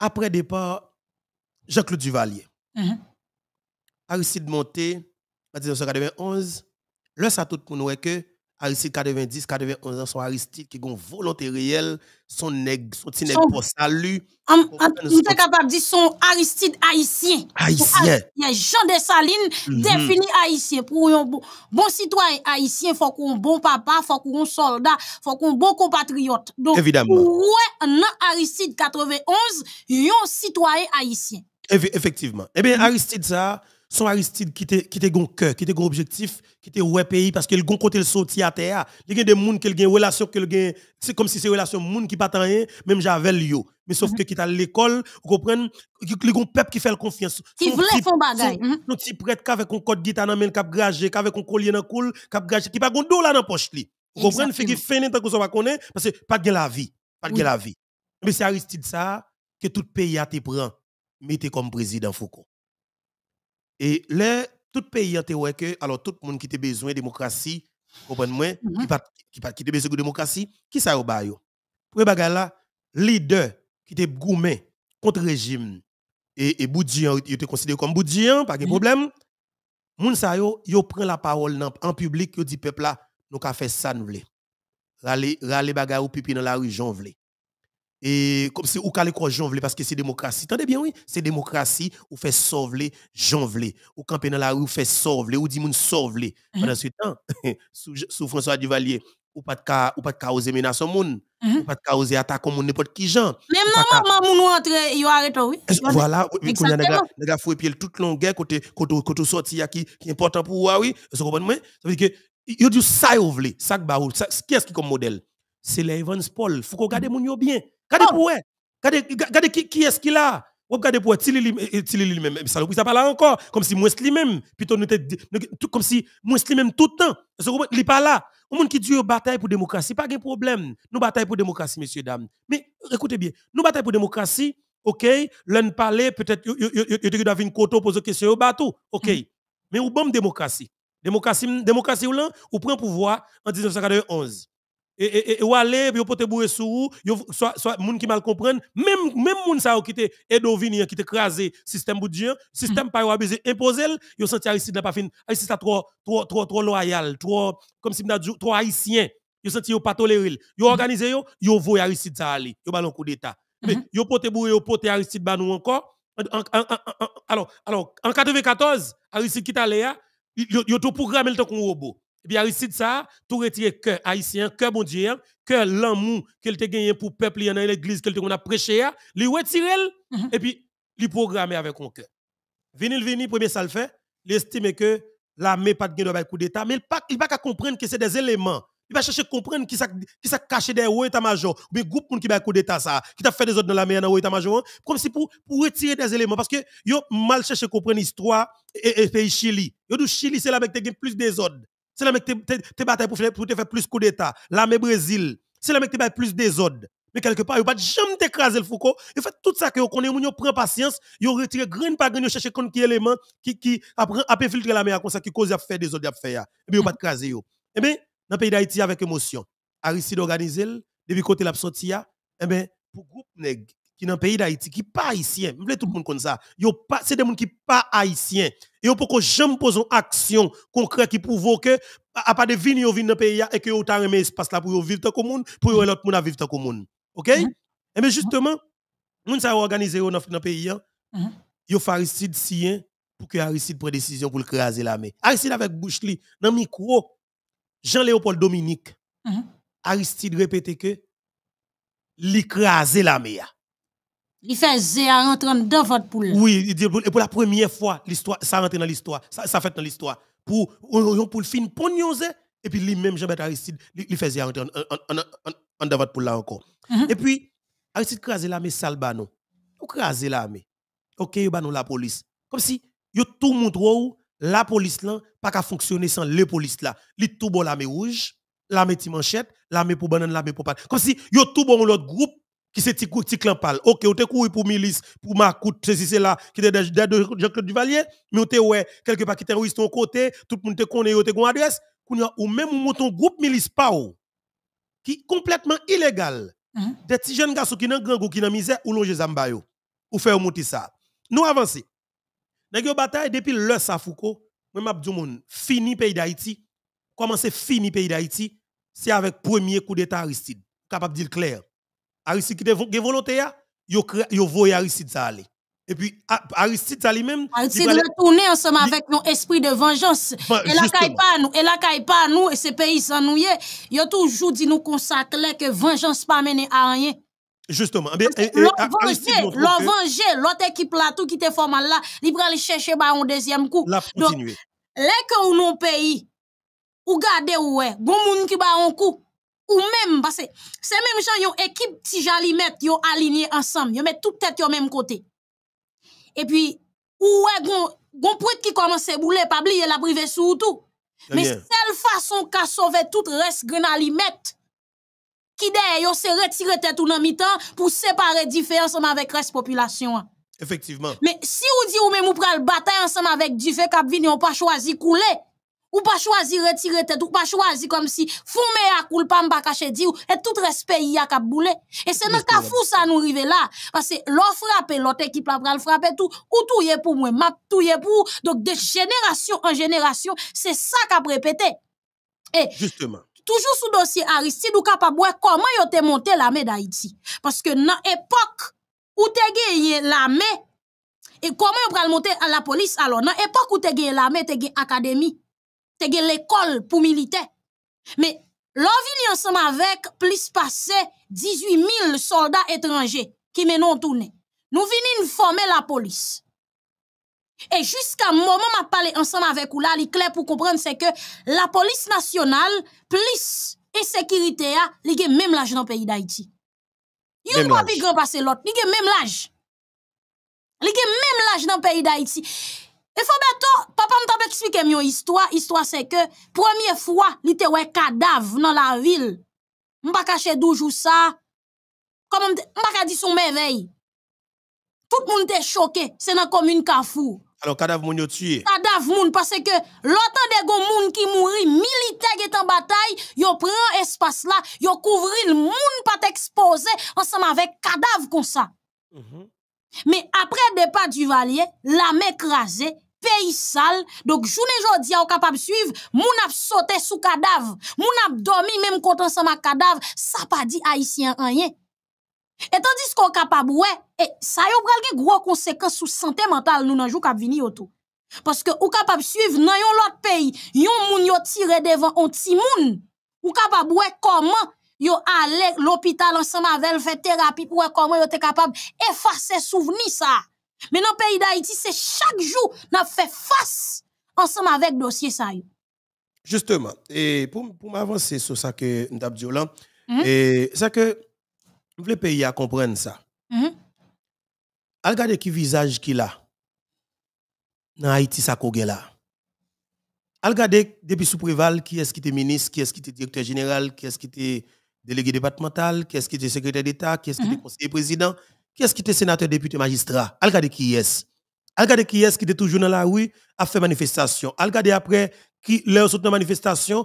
Après départ, Jean-Claude Duvalier. a uh-huh. réussi Aristide Monté, en 1991, le ça tout pour nous que Aristide 90, 91 ans, son Aristide qui ont volonté réelle, son nègre, son petit pour salut. Vous êtes capable de dire son Aristide haïtien. Haïtien. Jean de Saline mhm. définit haïtien. Pour un bon, citoyen haïtien, il faut qu'on bon papa, il faut qu'on soldat, il faut qu'on bon compatriote. Donc, Évidemment. Ouais, Aristide 91, un citoyen haïtien. Effectivement. Eh bien, mhm. Aristide, ça son Aristide qui était qui gon cœur, qui était gon objectif, qui était ouais pays parce qu'il gon côté le sorti à terre, il y a des gens qui ont des relations c'est comme si c'est relation monde qui pas rien, même j'avais yo. Mais sauf mhm. que qui à l'école, vous comprenez, il gon peuple qui fait confiance. Qui voulait un bagaille. Nous mhm. petit prêtre avec un code guitare dans main cap grager, avec un collier dans coul, cap grager, qui pas de dollar dans poche li. Vous comprenez, fait finit fait tant que ça va connaître parce que pas de la vie, pas de la vie. Mais c'est Aristide ça que tout pays a te prend, mettez comme président Foucault. Et là, tout pays a que, alors tout le monde qui a besoin de démocratie, comprenez-moi, mhm. mm -hmm. qui a qui besoin de démocratie, qui ça au bail Pour bagay là, leader qui était gourmet contre régime et, et Boudjian, il était considéré comme Boudjian, pas de mm -hmm. problème. Moun ça yo, yo prend la parole en public, yo dit peuple là, nous avons fait ça nous voulons. Rale, rale bagay ou pipi dans la rue, j'en voulais et comme si ou calé quoi jonvler parce que c'est démocratie tendez bien oui c'est démocratie ou fait sauver jonvler ou campé dans la rue ou fait sauver ou dit moun sauver hein? pendant ce temps sous <laughs> sous François Duvalier ou pas de ka, ou pas de causer menace au monde mm -hmm. Hein? ou pas de causer attaque au monde n'importe qui gens même non maman moun rentre yo arrête oh, oui voilà qu'on a nèg nèg fou pied toute longueur côté côté côté sorti qui qui important pour ou ah oui vous comprenez moi ça veut dire que yo du ça ou vle ça ba qu'est-ce qui comme modèle c'est les Evans Paul faut qu'on garde mm. moun yo bien Gardez pour Regardez qui, qui est-ce qu'il a. Regardez pour eh, Tilly lui-même. Eh, ça ne pas là encore. Comme si moi, lui-même, plutôt, comme si moi, lui-même, tout le temps. Il n'est pas là. Un monde qui dit oh, bataille pour démocratie, pas de problème. Nous bataille pour démocratie, messieurs, dames. Mais écoutez bien, nous bataille pour démocratie, ok, l'un parler, peut-être, il doit venir coteau poser question au bateau, ok. Mm-hmm. Mais ou bonne démocratie. Démocratie, démocratie ou là, ou prend pouvoir en 1991 et et et ou aller yo pote bourré sous yo soit soit moun qui mal comprendre même même moun ça qui était edovini qui était crasé système boudien système mhm. pa yo abusé imposer yo senti Aristide n'a pas fin Aristide trop trop trop trop loyal trop comme si trop haïtien yo senti yo pas toléré yo mhm. organisé yo yo voye Aristide ça aller yo ballon coup d'état mhm. mais yo pote bouer yo pote Aristide ba nous encore alors alors en 94 Aristide qui allé là yo tout programme le temps comme robot et eh bien, de ça, tout retirer cœur haïtien, cœur bon Dieu, que l'amour qu'il a gagné pour le peuple dans l'église qu'il a prêché, il retire mm-hmm. et puis il programme avec un cœur. Vinil, vini, premier, ça le fait, il estime que l'armée n'a pas de un coup d'État, mais il n'a pas comprendre que c'est des éléments. Il va chercher à comprendre qui s'est qui caché derrière haut état-major, ou bien groupe qui va coup d'état ça, qui t'a fait des ordres dans l'armée dans haut état-major, hein. comme si pour pour retirer des éléments parce que yo mal cherché comprendre l'histoire et, et pays Chili. Yo du Chili c'est là avec plus des ordres. C'est le mec qui bataille pour, pour te faire plus coup d'État. L'armée Brésil. C'est le mec qui bat plus désordre. Mais quelque part, il pas jamais t'écraser le Foucault. Il fait tout ça que vous connaissez, vous prenez patience, vous retirez grain par grain, vous cherchez qui élément qui, qui apprend à filtrer la mer comme ça, qui cause à faire des autres à faire. Et eh bien, vous pas écraser. Et eh bien, dans le pays d'Haïti, avec émotion, Aristide organisait depuis côté la sortie, Eh bien, pour groupe nègre, qui dans pays pas haïtien, je tout le monde comme ça, c'est des gens qui sont pas haïtiens. Et on peut jamais poser une action concrète qui provoque, à part de venir dans le pays et que vous avez un espace là pour vivre comme monde, pour l'autre monde vivre comme monde. OK? Mhm. Et eh mais justement, nous avons organisé dans le pays, hein. mhm. yo Aristide sien pour que Aristide prenne décision pour le craser la Aristide avec Bouchli, dans le micro, Jean-Léopold Dominique, mhm. Aristide répétait que l'écraser la mer. Il fait à rentrer dans votre poule. Oui, et pour la première fois, l'histoire, ça rentre dans l'histoire, ça, ça fait dans l'histoire. Pour, pour le fin, pour et puis lui-même, Jean-Baptiste Aristide, il fait à rentrer en dans votre poule là encore. Mm-hmm. Et puis, Aristide crase l'armée Salbano. Ou crase l'armée. Ok, il nous la police. Comme si, il tout montre la police là, pas qu'à fonctionner sans les police là. Il tout bon l'armée rouge, l'armée Timanchette, l'armée pour banane, l'armée pour pas. Comme si, il tout bon l'autre groupe qui se ti clan parle. Ok, on te couru pour milice, pour Makout, ceci, cela, qui était déjà de Jean-Claude Duvalier, mais on te ouais, quelque part qui terroriste au côté, tout le monde te connaît, on te gon adresse, ou même on un groupe milice PAO, qui est complètement illégal. Mhm. Des petits jeunes garçons qui n'ont grand qui n'ont misère, ou longe Zambayo, ou faire monter ça. Nous avancer. Dans la bataille, depuis le Safouko, moi, abdou moun, fini pays d'Haïti. Comment c'est fini pays d'Haïti? C'est avec premier coup d'État Aristide. Capable de dire clair. Aristide qui était volonté, il voyait Aristide ça aller. Et puis Aristide ça lui-même. Aristide retourné ensemble avec nos esprits de vengeance. et la caille pas nous, et la caille pas nous, et ce pays sans nous. Il a toujours dit nous consacrer que vengeance pas mener à rien. Justement. Eh eh, eh, L'on l'autre équipe là, tout qui te forme là, il va aller chercher bah, un deuxième coup. La Donc, les que nous pays, ou gardez ou ouais, bon monde qui bat un coup ou même, parce que c'est même gens, yon équipe si jali met, yon aligné ensemble, yon met tout tête yon même côté. Et puis, ou ouais, gon, gon point qui commence à bouler, pas oublier la privé sous tout. Mais seule façon qu'a sauver tout reste grenali met, qui d'ailleurs se retire tête ou nan mi-temps pour séparer différents ensemble avec reste population. Effectivement. Mais si ou dit ou même ou le bataille ensemble avec différents cap ils on pas choisi couler. Ou pas choisi retirer tête, ou pas choisi comme si fumé à coule pas cacher caché ou et tout respect y a cap Et c'est dans kafou ça nous arrive là parce que l'autre frappe l'autre équipe la pral frapper tout ou pour moi, m'a est pour donc de génération en génération, c'est ça qu'a répété. Et justement Toujours sous dossier Aristide, ou capable comment yo te monté l'armée d'Haïti. Parce que dans époque où te gagné l'armée, et comment on pral monter à la police alors? Dans l'époque où tu la l'armée, tu gagné académie l'école pour militer. Mais l'on ensemble avec plus de 18 000 soldats étrangers qui menon tourné. Nous venons former la police. Et jusqu'à moment m'a parlé ensemble avec ou là, li clair pour comprendre c'est que la police nationale plus insécurité a li même l'âge dans le pays d'Haïti. Yon pas plus grand passer l'autre, li gen même l'âge. Li gen même l'âge dans le pays d'Haïti. Et Fabeto, papa m'a expliqué une histoire. L'histoire, c'est que première fois, il était un cadavre dans la ville. Je ne pas cacher 12 jours ça. Comme je ne pas dire son merveille. Tout le monde est choqué. C'est dans la commune Kafou. Alors, cadavre moun yo tué. Cadavre moun, parce que l'autre des gens qui mourit, militaire qui est en bataille, yon prend espace là, yon couvre le moun pas t'exposer ensemble avec cadavre comme ça. Mhm. Mais après départ du valet, la main écrasée, pays sale. Donc, journée aujourd'hui, on capable suivre, mon a sauté sous cadavre, mon a dormi même quand on cadavre, ça pas dit haïtien rien. Et tandis qu'on capable, ouais, et ça y a des gros conséquences sur santé mentale, nous n'en jouons qu'à venir autour. Parce que, ou capable suivre, dans l'autre pays, yon moun yon tiré devant un petit on ou capable, ouais, comment, yon aller l'hôpital ensemble avec, faire thérapie, ouais, comment yon te capable effacer souvenir ça. Mais dans le pays d'Haïti, c'est chaque jour qu'on fait face ensemble avec le dossier Justement, et pour, pour m'avancer sur ça que nous Diolan, mhm. et ça que les pays à comprendre ça. Regardez mhm. qui visage qu'il a dans Haïti, ça qu'on là. Regardez depuis sous préval, qui est-ce qui était ministre, qui est-ce qui était directeur général, qui est-ce qui était délégué départemental, qui est-ce qui était secrétaire d'État, qui est-ce qui était mhm. conseiller président, qui est-ce qui était sénateur, député, magistrat Regardez qui est. Regardez qui est qui était toujours dans la rue a fait manifestation. Regardez après qui leur ce manifestation,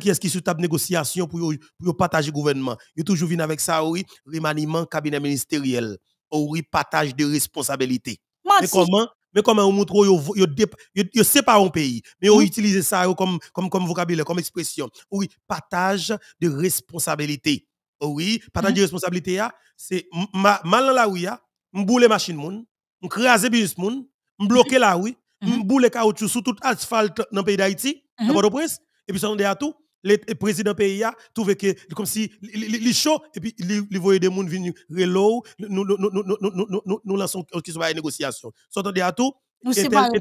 qui est qui sous table négociation pour pour partager gouvernement. Il toujours venu avec ça oui, remaniement cabinet ministériel, oh oui partage de responsabilité. Mais comment mais comment on montre yo sépare un pays, mais on mm. utilise ça comme comme comme vocabulaire, comme expression. Oh oui, partage de responsabilité. Oh oui, partage mm-hmm. de responsabilité, c'est mal dans la rue, m'boule machine moun, m'craser business moun, m'bloquer mm-hmm. la rue, mm-hmm. m'boule caoutchouc sur tout asphalte dans le pays d'Haïti, dans port de prince et puis ça on à tout, le président pays a trouvé que comme si il chaud et puis il voyait des gens venir relo nous nous nous lançons des négociations. à négociation. S'entendez à tout et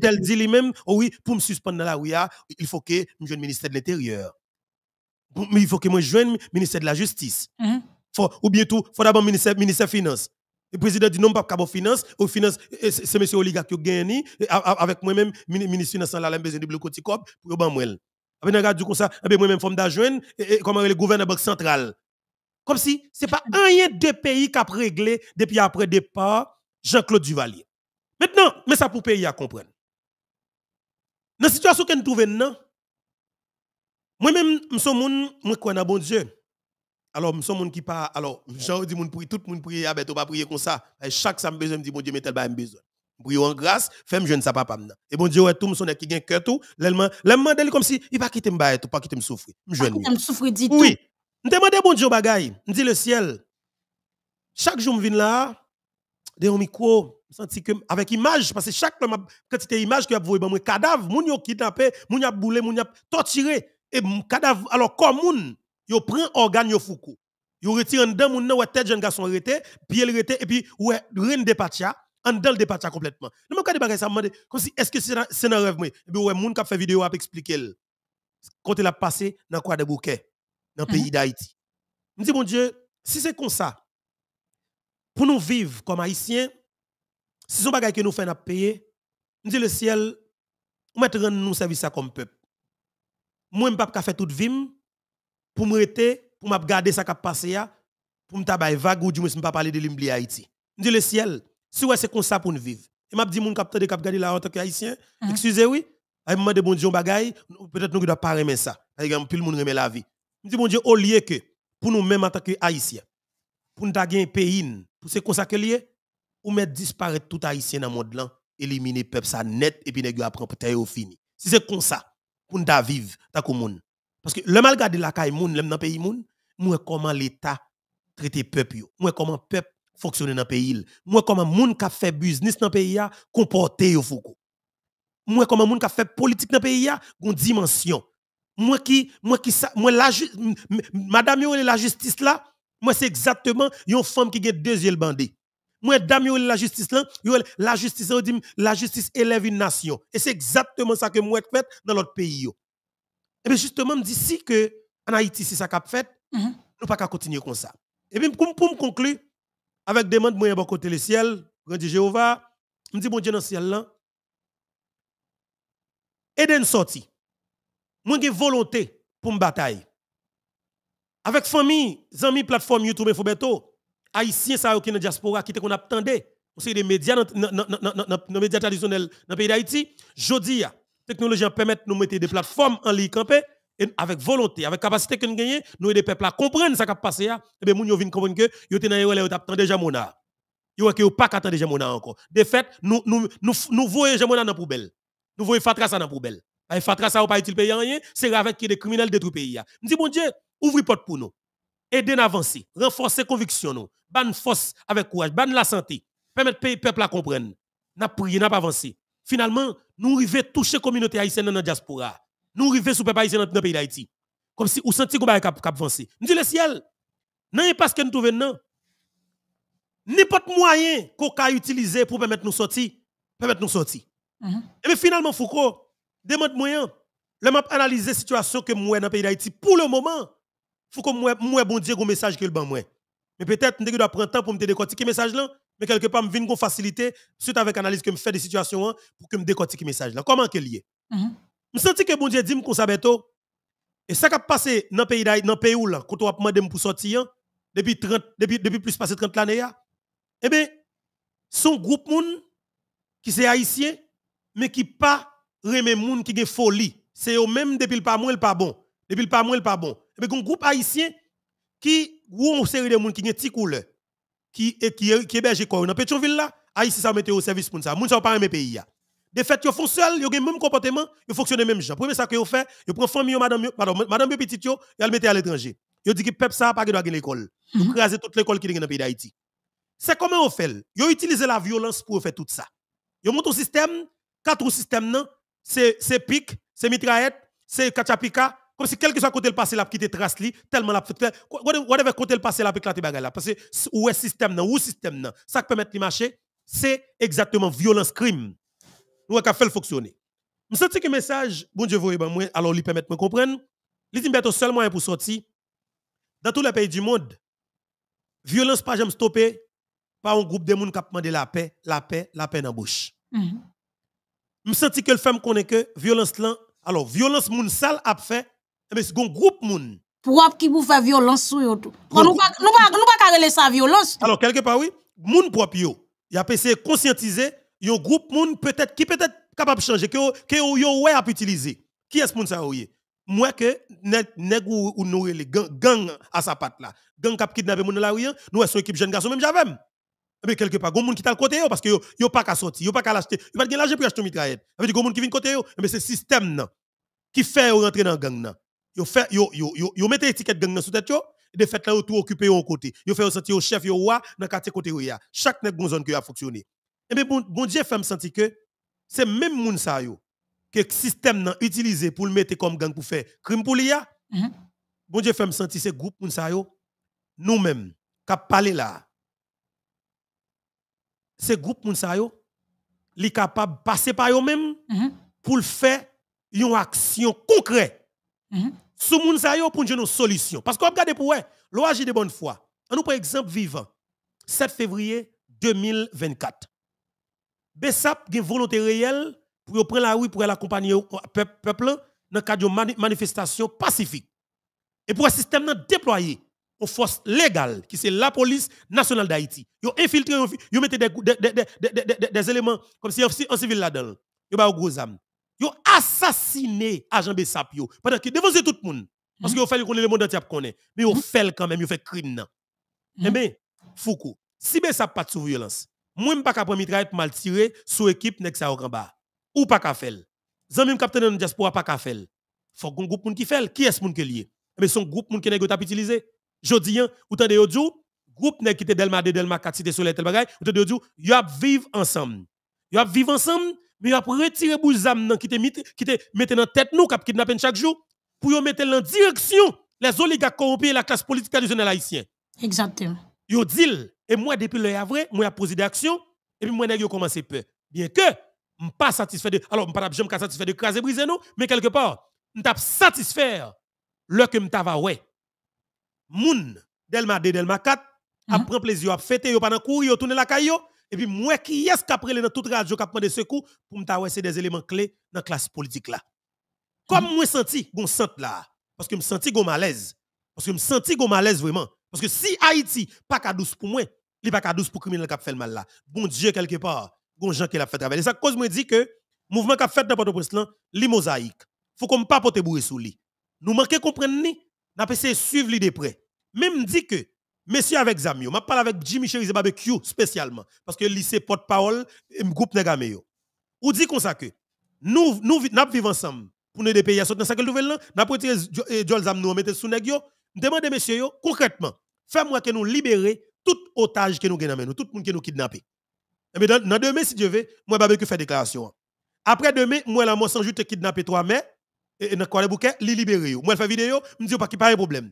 elle dit lui-même, oh oui, pour me suspendre dans la rue, il faut que je le ministère de l'Intérieur mais il faut que moi joigne ministère de la justice. Mhm. ou bien tout, il faut d'abord ministère la finance. Le président dit non pas de finance, au finance euh, euh, c'est monsieur oligarque qui euh, avec moi-même ministre finance là, j'ai besoin de bloquer le pour ban moi. Après ah, ben, regarder du comme ça, eh ben, moi-même forme d'adjoindre comment le gouvernement banque centrale. Comme si ce c'est pas mhm. rien de pays qui a réglé depuis après départ Jean-Claude Duvalier. Maintenant, mais ça pour pays à comprendre. Dans la situation que nous trouvons, moi-même, je suis moun, je crois bon Dieu. Alors, je suis moun qui pas. Alors, j'ai dit, moun prie, tout le monde prie, ah ben, pas prier comme ça. Chaque samedi, je me dis, bon Dieu, mais tel pas besoin. Prie en grâce, fais-moi je ne sais pas pas Et bon Dieu, tout son qui a un cœur tout, l'allemand, l'allemand comme si il pas quitter me bailler tout, pas quitter me souffrir. Me jeune. Me souffrir dit tout. Oui. Me demande bon Dieu bagaille, me dit le ciel. Chaque jour me viens là, de mon micro, senti que avec image parce que chaque fois quand c'était image que a voué mon cadavre, mon yo kidnappé, moun y a boulé, moun y a torturé et cadavre alors comme moun yo prend organe yo foukou yo retire en dedans moun nan ouais tête jeune garçon arrêté pied arrêté et puis ouais reine de patia en dedans le patia complètement non mais quand des bagages ça me comme si est-ce que c'est c'est dans rêve moi et eh puis ouais moun qui fait vidéo a expliquer quand il a passé dans quoi de bouquet dans mhm. pays d'Haïti me dit mon dieu si c'est comme ça pour nous vivre comme haïtiens si son bagage que nous fait n'a payer me dit le ciel on mettre nous service ça comme peuple moi même pas faire toute vie pour me rester pour me garder ça qui passé pour me tabayer vague ou du moins je pas parler de l'imbli Haïti me dit le ciel si ouais c'est comme ça pour nous vivre et m'a dit mon capteur de cap garder là en tant qu'haïtien mhm. excusez oui à moment de bon Dieu bagaille peut-être nous doit pas aimer ça exemple plus le monde remet la vie me dit bon Dieu au lieu que pour nous mêmes en tant qu'haïtien pour nous gagner pays pour c'est comme ça que lié ou mettre disparaître tout haïtien dans le monde là éliminer peuple ça net et puis nèg apprend peut-être au fini si c'est comme ça pour nous vivre dans le monde. Parce que le mal de la caille dans le dans pays moun, moi comment l'état traite peuple moi comment peuple fonctionner dans le pays, moi comment qui qui fait business dans le pays a comporter yo fouko. Moi comment qui ka fait politique dans le pays a gon dimension. Moi qui moi qui moi la madame yo la justice là, moi c'est exactement une femme qui gagne deuxième bandit. Moi, la justice là, la justice, la justice élève une nation. Et c'est exactement ça que moi fait dans notre pays. Et bien, justement, d'ici dit que en Haïti, c'est ça qu'a fait, mhm. nous ne nous pas qu'à continuer comme ça. Et puis, pour, me conclure, avec des demandes, moi, à côté le ciel, dis Jéhovah, me dit, mon Dieu, dans le ciel là, et d'une sortie, moi, j'ai volonté pour me bataille. Avec famille, amis, plateforme YouTube et Fobeto, haïtiens ça qui dans diaspora qui était qu'on attendait on des médias dans médias traditionnels dans pays d'Haïti jodi la ah, technologie permet nous mettre des plateformes en ligne campé avec volonté avec capacité que nous gagnons nous aider peuple à comprendre ça qui passé là ah. et eh ben nous, yo viennent comprendre que yo te dans qui t'attend déjà mona ah. yo qui yo pas des déjà mona encore de fait nous nous nous nous voyons mona dans poubelle nous voyons fatra ça dans poubelle eh, fatra ça ou pas utile c'est rien c'est avec qui des criminels de tout pays Je dis, dit bon dieu ouvre porte pour nous aider à avancer, renforcer conviction nous, ban force avec courage, ban la santé, permettre pays peuple à comprendre. N'a prié, n'a pas avancé. Finalement, nous arrivons toucher communauté haïtienne dans la diaspora. Nous arrivons le peuple haïtien dans le pays d'Haïti. Comme si nous senti qu'on va cap avancer. Nous disons le ciel. Non, ce que nous trouvons non. N'importe moyen qu'on a utilisé pour permettre nous sortir, permettre nous sortir. Mhm. Et finalement, Foucault demande moyen. Le map analyser la situation que nous dans le pays d'Haïti pour le moment faut que moi, moi, bon Dieu, un message que le ban moi. Mais peut-être, je dois prendre temps pour me décortiquer message là, mais quelque part, me viens qu'on faciliter, suite avec analyse que me fait des situations, hein, pour que me décortique message là. Comment qu'elle mm-hmm. lié? Me senti que bon Dieu dit me qu'on Et ça qui a passé dans pays pays dans pays où là, quand on a demandé pour sortir, hein, depuis 30, depuis, depuis plus passé 30 années, hein, eh bien, son groupe moun qui c'est haïtien, mais qui pas remet moun qui gen folie. C'est eux même depuis le pas moins le pas bon. Depuis le pas moins le pas bon mais un groupe haïtien qui ou une série de monde qui ont petit qui qui qui héberge corps dans Pétionville là Haïti ça mettait au service pour ça moun ça pas mes pays là de fait ils font seul ils ont le même comportement ils fonctionnent même gens premier ça que ils fait ils prend famille madame pardon madame petite yo ils le mettent à l'étranger ils dit que peuple ça pas doit l'école ils mhm. craser toute l'école qui est dans pays d'Haïti c'est comment on fait ils utilisé la violence pour faire tout ça ils montent un système quatre systèmes non c'est c'est c'est mitraillette c'est kachapika parce que quel que soit côté le passé, qui quitté trace tellement l'a fait. Whatever côté le passé, l'a éclaté là. Parce que où est système là où système là ça qui permet de marcher, c'est exactement violence crime. Nous qu'a fait fonctionner. Je sens que message, bon Dieu, voyez, ben, moi, alors lui permettre de comprendre. Il dit, bientôt seulement pour sortir. Dans tous les pays du monde, violence pas jamais stopper par un groupe de monde qui a demandé la paix, la paix, la paix dans la bouche. Mm-hmm. Je sens que le femme connaît que violence là, alors violence moun sale a fait mais eh c'est un groupe moun. Propre qui vous faire violence sur eux tout. Nous pas nous pas carrément ça violence. Alors quelque part oui, moun propre yo. Il a pensé conscientiser un groupe moun peut-être qui peut-être capable de changer que que yo ouais à utiliser. Qui est ce moun ça oui? Moi que nèg ou, ou nous les gang, à sa patte là. Gang qui kidnapper moun la rue, nous sommes équipe jeune garçon même j'avais. Mais eh quelque part, il y a qui à côté parce que yo pas qu'à sortir, yo pas qu'à l'acheter, yo pas de l'argent pour acheter une mitraillette. Il y a des gens qui qui à côté mais eh c'est le système qui fait rentrer dans la gang yo fait yo yo yo, yo mettez étiquette gang dans sous tête yo de fait là tout occupé au côté yo fait sentir au chef yo roi dans quartier côté ria chaque nèg bon zone qui a fonctionné et bien bon, Dieu fait me sentir que c'est même moun qui yo que le système utilisé pour le mettre comme gang pour faire crime pour l'IA mm bon Dieu fait me sentir ces groupe moun sa yo nous-mêmes qui a parlé là ce groupe moun sa yo li capable passer par eux même mhm. pour faire une action concrète Mhm. Sous moun sa yo pour une solution. Parce qu'on regarde pour Loi l'OAG de bonne foi. On nous prend exemple vivant. 7 février 2024. BESAP a une volonté réelle pour prendre la rue pour accompagner le peuple dans le cadre d'une manifestation pacifique. Et pour un système déployer aux forces légales, qui c'est la police nationale d'Haïti. Ils ont infiltré, ils ont mis des, éléments comme si un civil là-dedans. Ils ont gros âme ont assassiné agent Bessapio. Pendant que dévancé tout le monde. Parce qu'ils ont fait le le monde entier Mais ils ont fait quand même, ils ont fait crime. Eh mhm. bien, Foucault, si Bessap pas de violence, moi, je ne pas prendre mitraille mal tiré sous l'équipe Nexa au bas. Ou pas qu'à faire. même capitaine de diaspora pas qu'à faire. Faut qu'on groupe qui fait. Qui est ce qui lié? Mais eh ben, son groupe qui négo tap utilisé. tu hein, ou t'en de yo groupe qui quitté Delma Delma 4 cité soleil tel ou t'en de a vivre ensemble. a vivre ensemble mais après retirer retiré nan, qui te qui te dans tête nous cap chaque jour pour yon mettre en direction les oligarques corrompus et la classe politique nationale haïtienne. Exactement. Yo deal et moi depuis le avril, moi a posé actions, et puis moi nèg commencé peur. Bien que suis pas satisfait de alors suis pas satisfait de craser briser nous mais quelque part je satisfait satisfaire le que je tava oué. Moun Delma 2 Delma 4 mm -hmm. a plaisir a fêter yo pendant courir yo la caillou et puis, moi qui est-ce qu'après dans toute radio qui a des secours pour me des éléments clés dans la classe politique là. Comme mm. moi senti je senti, bon sent là, parce que me senti gon malaise, parce que me senti gon malaise vraiment. Parce que si Haïti pas qu'à douce pour moi, il pas qu'à douce pour criminel qui fait le mal là. Bon Dieu quelque part, bon gens qui l'a fait travailler. Ça cause moi dit que mouvement qui a fait dans Port-au-Prince mosaïque. Il mosaïque. Faut qu'on pas porter bouée sous lui. Nous de comprendre ni, avons pas de suivre lui de près. Même dit que Messieurs avec Zamio, je parle avec Jimmy et Barbecue spécialement, parce que lycée porte-parole, groupe Negaméo. Ou dit comme ça que nous, nous, vivons ensemble pour nous des pays à sortir dans cette nouvelle là, nous avons retiré eh, Joel Zamio, mettez sous Negio. Demandez, messieurs, concrètement, fais-moi que nous libérer tout otage que nous gagnons, tout le monde que nous kidnappé. Mais eh dans, dans demain, si Dieu veut, moi, Barbecue fait déclaration. Après demain, moi, la moi, sans juste kidnapper trois mais, et dans vais le bouquet, Je libérer. Moi, je vidéo, je ne dis pas qu'il n'y a pas de problème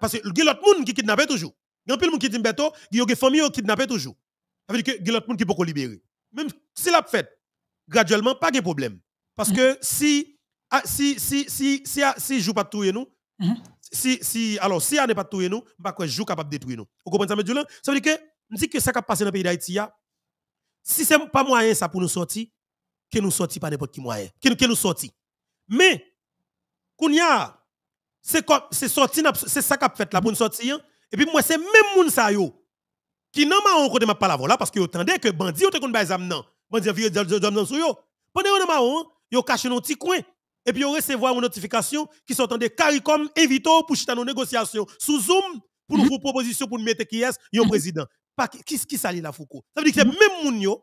parce que il l'autre monde qui kidnappe toujours. Il y a un monde qui dit beto, il qui toujours. Ça veut dire que il l'autre monde qui peut libérer. Même si l'a fait graduellement pas de problème parce que si ah, si si si si ah, si joue pas touyer nous mhm. si si alors si n'est pas touyer nous pas bah, quoi joue capable détruire nous. Vous comprenez ça dire Ça veut dire que me dis que ça qui passé dans le pays d'Haïti si c'est pas moyen ça pour nous sortir que nous sortir pas n'importe qui moyen nous que nous sortir. Mais qu'on y a c'est sorti, c'est ça qu'a fait là pour nous sortir. Et puis moi, c'est même moun sa yo. Qui n'a pas encore côté ma parole là parce que attendait que bandit ont te kon baizam nan. Bandit vire zam nan sou yo. Pendant on ma yo caché dans petit coin et puis yo recevoir une notification qui sortant de CARICOM invito pour chita nos négociations sous Zoom pour nous proposition pour nous mettre qui est yon président. Pas qui qui sali la Foucault. Ça veut dire que c'est même moun yo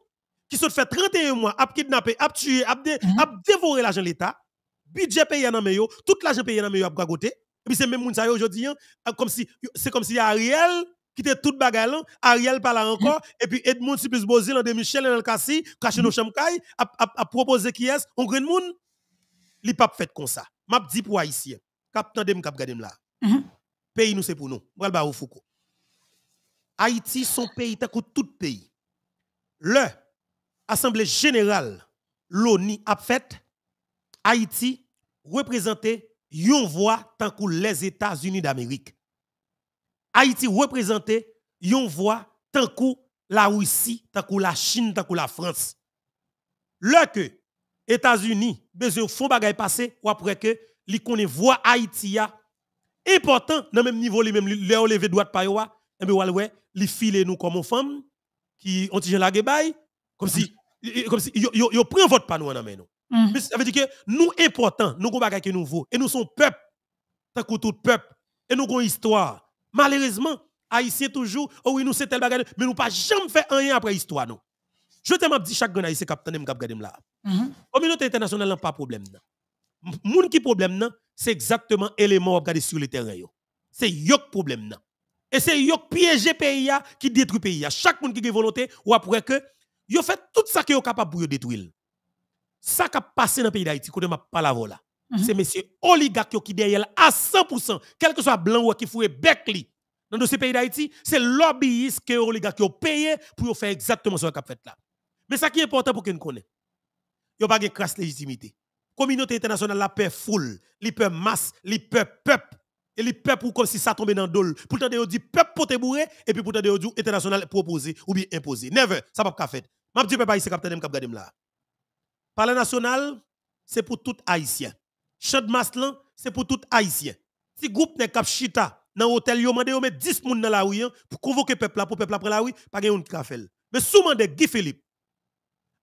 qui sont fait 31 mois à kidnapper, à tuer, à dévorer l'argent de l'État puis j'ai payé dans mes tout l'argent payé dans mes a gagoté. Et puis c'est même moun aujourd'hui, hein. euh, comme si c'est comme si Ariel qui était tout bagaille hein. Ariel parle encore mm. et puis Edmond Supis Bozil de Michel El Kassi, caché mm. nos chamkai a, a, proposé qui est on grand moun li pas fait comme ça. M'a dit pour haïtien, cap tandem cap gadem là. Mm-hmm. Pays nous c'est pour nous. Bral ou Haïti son pays t'as tout pays. Le Assemblée générale l'ONU a fait Haïti représenter une voix tant que les États-Unis d'Amérique. Haïti représenter une voix tant que la Russie, tant que la Chine, tant que la France. Le que États-Unis besoin font bagay passer ou après que li connaît voix Haïti important dans même niveau les même le ou lever droite pa yo et eh ben, ouais li file nous comme femme qui ont tige la comme si comme si yo, yo, yo prend votre panneau en main nous Mm. Ça veut dire que nous importants, nous avons des nouveau et nous sommes peuple, tant tout peuple et nous avons histoire. Malheureusement, haïtiens toujours, oh oui, nous c'est tel bagage, mais nous pas jamais fait rien après l'histoire. non. Je te dit chaque grand haïtien capitaine me là. Mm-hmm. Communauté internationale n'a pas problème là. Moun qui problème là, c'est exactement élément regarder sur le terrain C'est yok problème Et c'est le piège pays qui détruit pays Chaque monde qui a volonté ou après que yo fait tout ça qui est capable de détruire ça qui a passé dans le pays d'Haïti, quand m'a la mhm. C'est monsieur oligarque qui derrière à 100%, quel que soit blanc ou qui fouet Beckley dans ce pays d'Haïti, c'est lobbyiste que oligarque ont payé pour faire exactement ce ont fait là. Mais ça qui est important pour que nous connaissent, il n'y a pas de crasse légitimité. La Communauté internationale la peur foule, li peur masse, li peur peuple. Et li peuple comme si ça tombait dans le le Pourtant, ils dit peuple pour te bourrer, et puis pourtant, ils dit international proposé ou bien imposé. Never, ça n'a pas faire. Je dis peuple haïtien capitaine, je vais là. Parle national, c'est pour tout Haïtien. Chant de Maslan, c'est pour tout Haïtien. Si groupe n'est cap chita dans l'hôtel, il mande a met 10 personnes dans la rue hein, pour convoquer peuple pour peuple après la rue, pas gen un café. Mais sous de Guy Philippe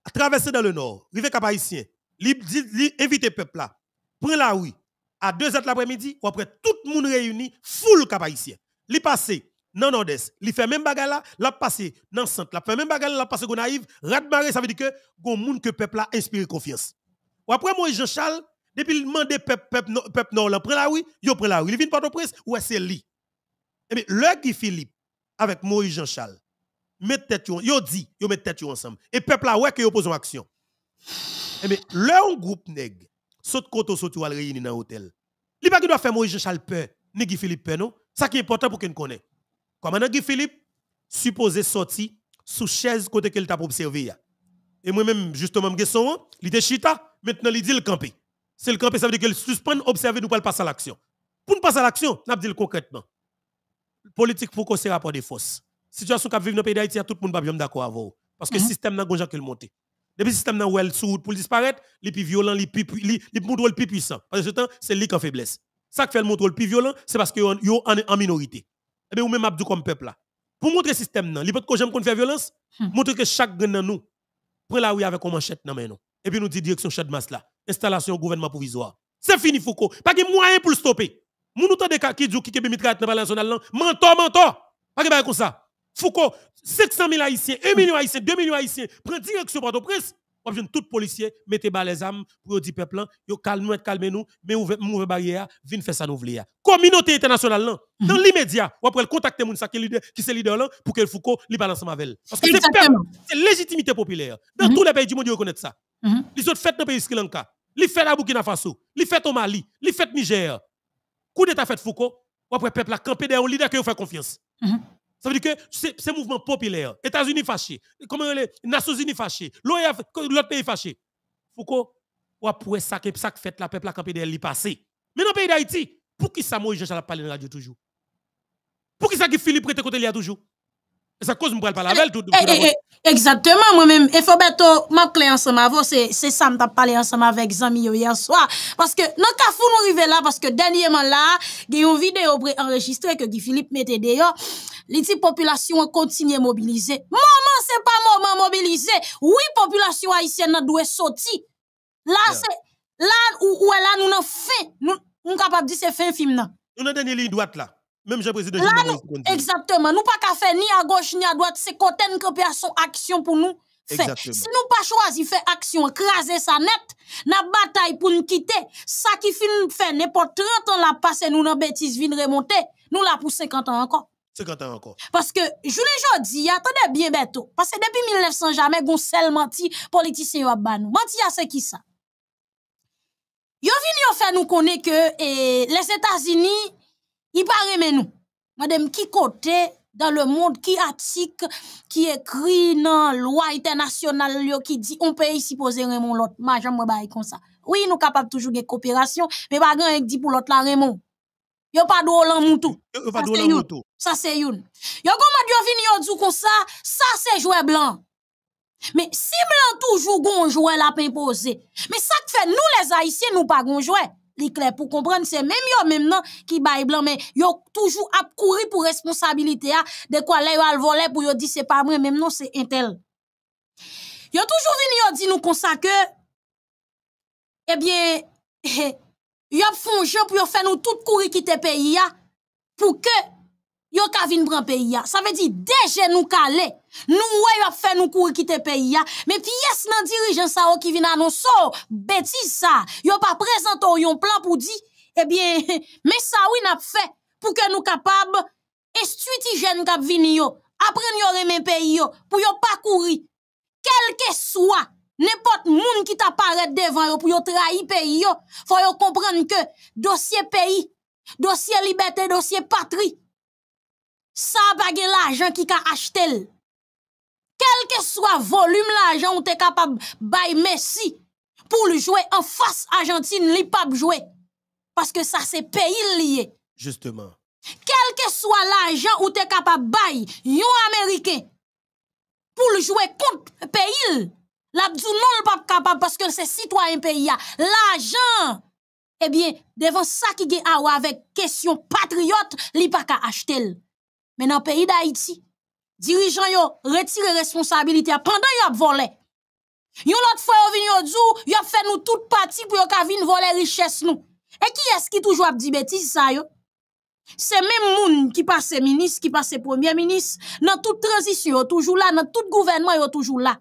à traverser dans le nord, rive cap haïtien, li, li invite peuple là. Prend la rue à 2h de l'après-midi, ou après tout le monde réuni, full cap haïtien. Li passé dans nord-est. Il fait même bagarre là, l'a passé dans le centre. Il fait même bagarre là, l'a passé qu'on arrive, radmaré, ça veut dire que gon monde que peuple a inspiré confiance. Ou après moi Jean Charles, depuis il demandé peuple peuple peuple nord là, prend la rue, yo prend la rue. Il vient pas au prince ou c'est lui. Et eh bien le Guy Philippe avec moi, Jean Charles met tête yo, dit, yo met tête ensemble. Et peuple là ouais que yo pose en action. Et eh bien le groupe nèg saute koto saute ou al réunir dans hôtel. Li pas qu'il doit faire moi, Jean Charles peur, ni Guy Philippe peur non. Ça qui est important pour qu'on connaisse. Comment Guy Philippe supposé sorti sous chaise côté qu'elle t'a observé Et moi-même justement je suis il était chita, maintenant il dit le camper. C'est le camper ça veut dire qu'il suspend observer nous pas passer à l'action. Pour nous passer à l'action, n'a dit concrètement. Politique pour qu'on se rapport des La Situation qu'a vivre dans le pays d'Haïti, tout le monde pas bien d'accord avec vous parce que le mhm. système n'a gonjan qu'il monté. Depuis le système n'a où de sous pour disparaître, il plus violent, il plus le plus puissant parce que ce temps c'est lui qui en faiblesse. Ça qui fait le monde le plus violent, c'est parce que est en minorité eh bien, ou même Abdou comme peuple là. Pour montrer le système, non. li que j'aime qu'on fait violence, hmm. montrer que chaque gagne nous, prend la rue avec une manchette dans main Et puis nous dit direction de masse là, installation gouvernement provisoire. C'est fini Foucault, pas de moyen pour le stopper. Moun nous tande qui dit qui kebe mitraille dans la national là, mentor mentor. Pas de comme ça. Foucault, 700 000 haïtiens, 1 million haïtiens, 2 millions haïtiens, prend direction pour au prince on vient tout policier, mettez bas les armes pour dire peuple, hein, calmez calme calmez nous, mais ouvrez barrière, venez faire ça nous voulons. Communauté internationale hein, mhm. dans l'immédiat, on après contacter moun qui est qui leader là hein, pour que Foucault li balance ensemble avec Parce que c'est légitimité populaire. Dans mhm. tous les pays du monde, ils reconnaissent ça. Mhm. Les autres fêtes dans le pays Sri Lanka, les fêtes à Burkina Faso, les fêtes au Mali, les fêtes Niger. Coup d'état fait Foucault, vous pourrait peuple a campé derrière un leader qui fait confiance. Ça veut dire que c'est un mouvement populaire. États-Unis fâchés, les Nations Unies fâchées, l'OEF, l'autre pays fâché. Foucault, ou après ça que ça fait la peuple à campé de passe. Mais dans le pays d'Haïti, pour qui ça ne Jean parler de la radio toujours Pour qui ça que Philippe prête côté là toujours et cause que je parle belle eh, tout. Eh, eh, exactement, moi-même. Et faut bientôt ensemble C'est ça que je parlé ensemble avec Zami hier soir. Parce que, non, qu'à fou, nous arrivons là, parce que dernièrement là, il y a une vidéo enregistrée que Guy Philippe mettait dehors. Les population continue à mobiliser. Maman, c'est pas moment mobiliser. Oui, population haïtienne doit sortir. Là, c'est, là, où, là, nous avons fait. Nous, sommes capables de dire c'est fin film, là. Nous avons donné ligne droite là. Même j'ai président Là, nous, exactement. Nous pas qu'à faire ni à gauche ni à droite, c'est côté nous à son action pour nous. Si nous pas choisi faire action, craser ça net, la bataille pour nous quitter, ça qui nous fait n'importe 30 ans la passer nous dans bêtises vin remonter, nous là pour 50 ans encore. 50 ans encore. Parce que, je l'ai dit, attendez bien bientôt. Parce que depuis 1900, jamais, gon seul menti, politicien yon ban nous. Menti à c'est qui ça? Yo vini yo fait nous connaître que, eh, les États-Unis, il paraît mais nous. Madame, qui côté dans le monde, qui article, qui écrit dans la loi internationale qui dit on peut ici poser Raymond l'autre. Ma jambe comme ça. Oui, nous capables toujours de coopération, mais pas grand dit pour l'autre la Raymond. a pas droit Il moutou. Yo pas droit l'en moutou. Ça c'est une. Yo comment Dieu vini yo dit comme ça, ça c'est jouer blanc. Mais si blanc toujours gon jouer la imposé. Mais ça que fait nous les haïtiens nous pas gon jouer pour comprendre c'est même yo même non qui bail blanc mais yo toujours ap courir pour responsabilité a ah. de quoi là yo al voler pour yo dire c'est pas moi même non c'est intel yo toujours vini yo dit nous comme que eh bien <laughs> yo font jeu pour faire nous tout courir quitter pays a ah, pour que yo ka vin pran peyi ya, sa ve di, deje nou kale, nou we yo ap fe nou kouri kite peyi ya, me pi yes nan dirijen sa ou ki vin anonsou, beti sa, yo pa prezento yon plan pou di, ebyen, <laughs> me sa ou in ap fe, pou ke nou kapab, estuiti jen nou kap vin yo, apren yore men peyi yo, pou yo pa kouri, kelke swa, nepot moun ki ta paret devan yo, pou yo trahi peyi yo, fo yo kompren ke, dosye peyi, dosye libetè, dosye patri, ça n'a l'argent qui a acheté. Quel que soit le volume de l'argent, vous êtes capable de Messi pour jouer en face Argentine, peux pas jouer. Parce que ça, c'est pays lié. Justement. Quel que soit l'argent où tu es capable de bailler un Américain pour jouer contre le pays, la ne pas capable parce que c'est citoyen pays. L'argent, eh bien, devant ça qui est avec question patriote, il pas mais dans le pays d'Haïti, dirigeants ont retiré responsabilité pendant ont volé. Ils ont fois fait nous toute partie pour qu'ils ka voler volé richesse Et qui est-ce qui toujours a dit bêtise ça yo? C'est même gens qui passe ministre, qui passe premier ministre, dans toute transition sont toujours là, dans tout gouvernement ils sont toujours là.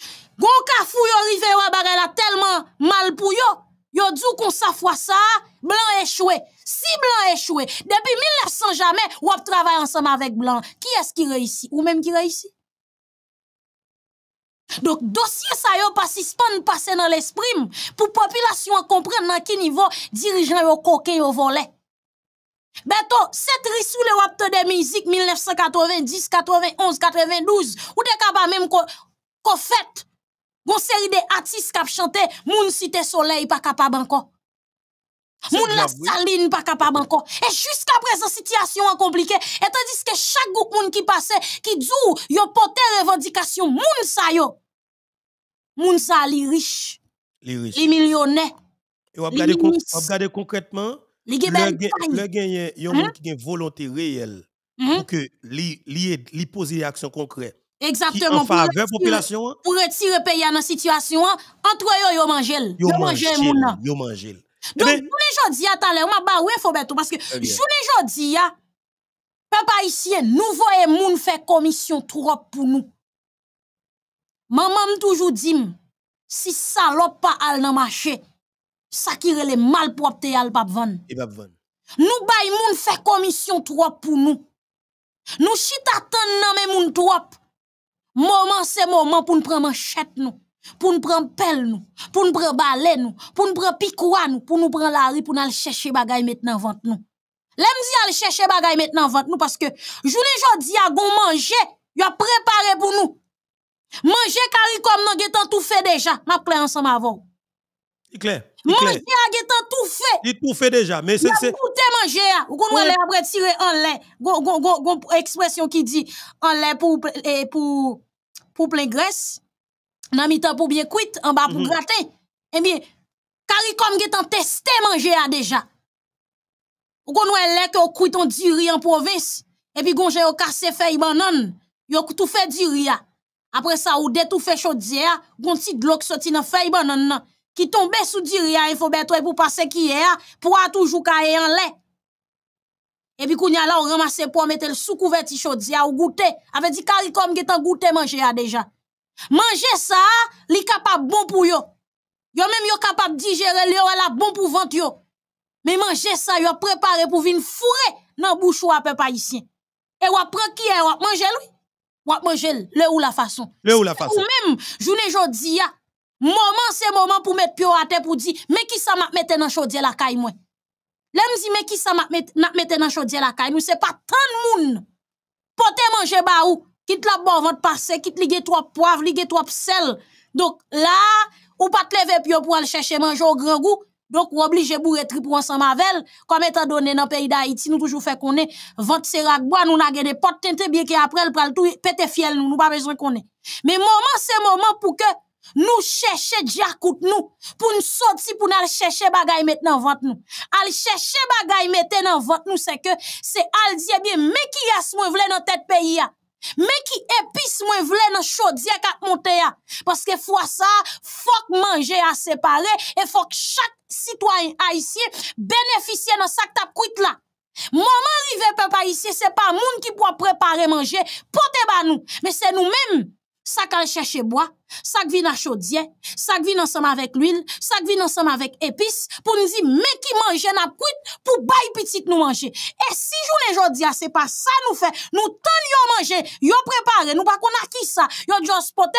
ils ont fou yon rive ils sont tellement mal pour eux Yo djou kon sa fwa sa, blanc échoué. Si Blanc échoué, depuis 1900 jamais, jamè, travaille ensemble avec Blanc. Qui est-ce qui réussit Ou même qui réussit Donc, dossier, sa yo suspend, passe dans l'esprit. pou population comprendre nan ki niveau dirigeant yo koke yo vole. Beto, set risou le wapte de musique 1990, 91, 92, ou de kaba même ko, ko Gon série de artistes qui chanté, moun cité soleil pas capable encore. Moun la saline pas capable encore. Et jusqu'à présent, situation est compliquée. Et tandis que chaque groupe moun qui passait, qui dou, yo porté revendication, moun sa yo. Moun sa li riche. Li riche. Li millionnaire. Et on regarde concrètement, le gagne, yon hein? moun qui gen volonté réelle. Hein? Pour que li, li, li pose action concrète. Exactement. Pour retirer, population. Hein? Pour retirer pays dans la situation, hein? entre eux, ils mangent. Ils mangent Ils mangent. Hein? Eh Donc, journée je a talè, on m'a ba ouais faut bête parce que journée jodi a papa ici, nous voyons moun faire commission trop pour nous. Maman dis toujours dit si salope pas al dans marché, ça qui rele mal propre al pas van. Et van. Nous bay moun faire commission trop pour nous. Nous chita tan nan les moun trop. Moment, c'est moment pour nous prendre manchette nous, pour nous prendre pelle nous, pour nous prendre balai nous, pour nous prendre picoua nous, pour nous prendre la rue, pour nous aller chercher bagaille maintenant vente nous. L'aime dit aller chercher bagaille maintenant vente nous parce que je journée jodi a gon manger, y a préparé pour nous. Manger cari comme nous gétant tout fait déjà, m'a clair ensemble avant. C'est clair. Manger a tout fait. Il tout fait déjà, mais c'est c'est manger ah. ou qu'on après tirer en lait. Gon gon gon expression qui dit en lait pour pour pour plein graisse, nan mitan pour pou bien cuite, en bas pour mm -hmm. gratin. Eh bien, CARICOM qui est en testé manger déjà. Ou qu'on ouais lè que cuit on du en province et puis gonje au cassé feuille banane, yo tout fait du Après ça ou tout fait chaudière, gon petit glock sorti dans feuille banane qui tombait sous du il faut bête pour passer qui est pour a toujours cailler en lait. Et puis quand là on ramasse pour mettre le sous couverti chaudia ou goûter. Avait dit comme qui t'en goûter manger a ah, déjà. Manger ça, il capable bon pour yo. Yo même yo capable digérer le yo bon pour vente yo. Mais manger ça yo préparé pour venir fourrer dans bouchou à peuple haïtien. Et ou prend qui est ou lui. Ou manger le ou la façon. Le ou la façon. Ou même journée jodia. Moment c'est moment pour mettre pio à terre pour dire mais qui ça m'a mettre dans chaudia la caille moi. Lèm zi mè ki sa mète nan chodje lakay, nou se pa tan moun potè manje ba ou, kit lap bo vant pase, kit liget wap poav, liget wap sel. Donk la, ou pat leve pyo pou al chèche manje ou grengou, donk ou oblije bou retri pou ansan mavel, kom etan donè nan peyida Haiti, nou toujou fè konè, vant serak bwa, nou na genè pot ten te bieke aprel, pral tou petè fiel nou, nou pa bezre konè. Mè mouman se mouman pou ke... nous chercher diacout nous pour nous sortir pour aller chercher bagay maintenant en vente nous aller chercher bagay maintenant dans vente nous c'est que c'est al dire eh bien mais qui a ce moins dans tête pays mais qui épice moins voulait dans chaudière qu'a monté parce que fois ça faut manger à séparer et faut que chaque citoyen haïtien bénéficie dans sac t'a coûte là maman peut papa ici c'est pas monde qui pour préparer manger porter ba nous mais c'est nous mêmes ça qu'a chercher bois ça qui vient à chaudier, ça ensemble avec l'huile, ça ensemble avec épices, pour nous dire, mais qui mange, n'a pas pour bail petit nous manger. Et si jour les ah, c'est pas ça nous fait, nous tant yon manger, nous préparer, nous pas qu'on a qui ça, yon juste potel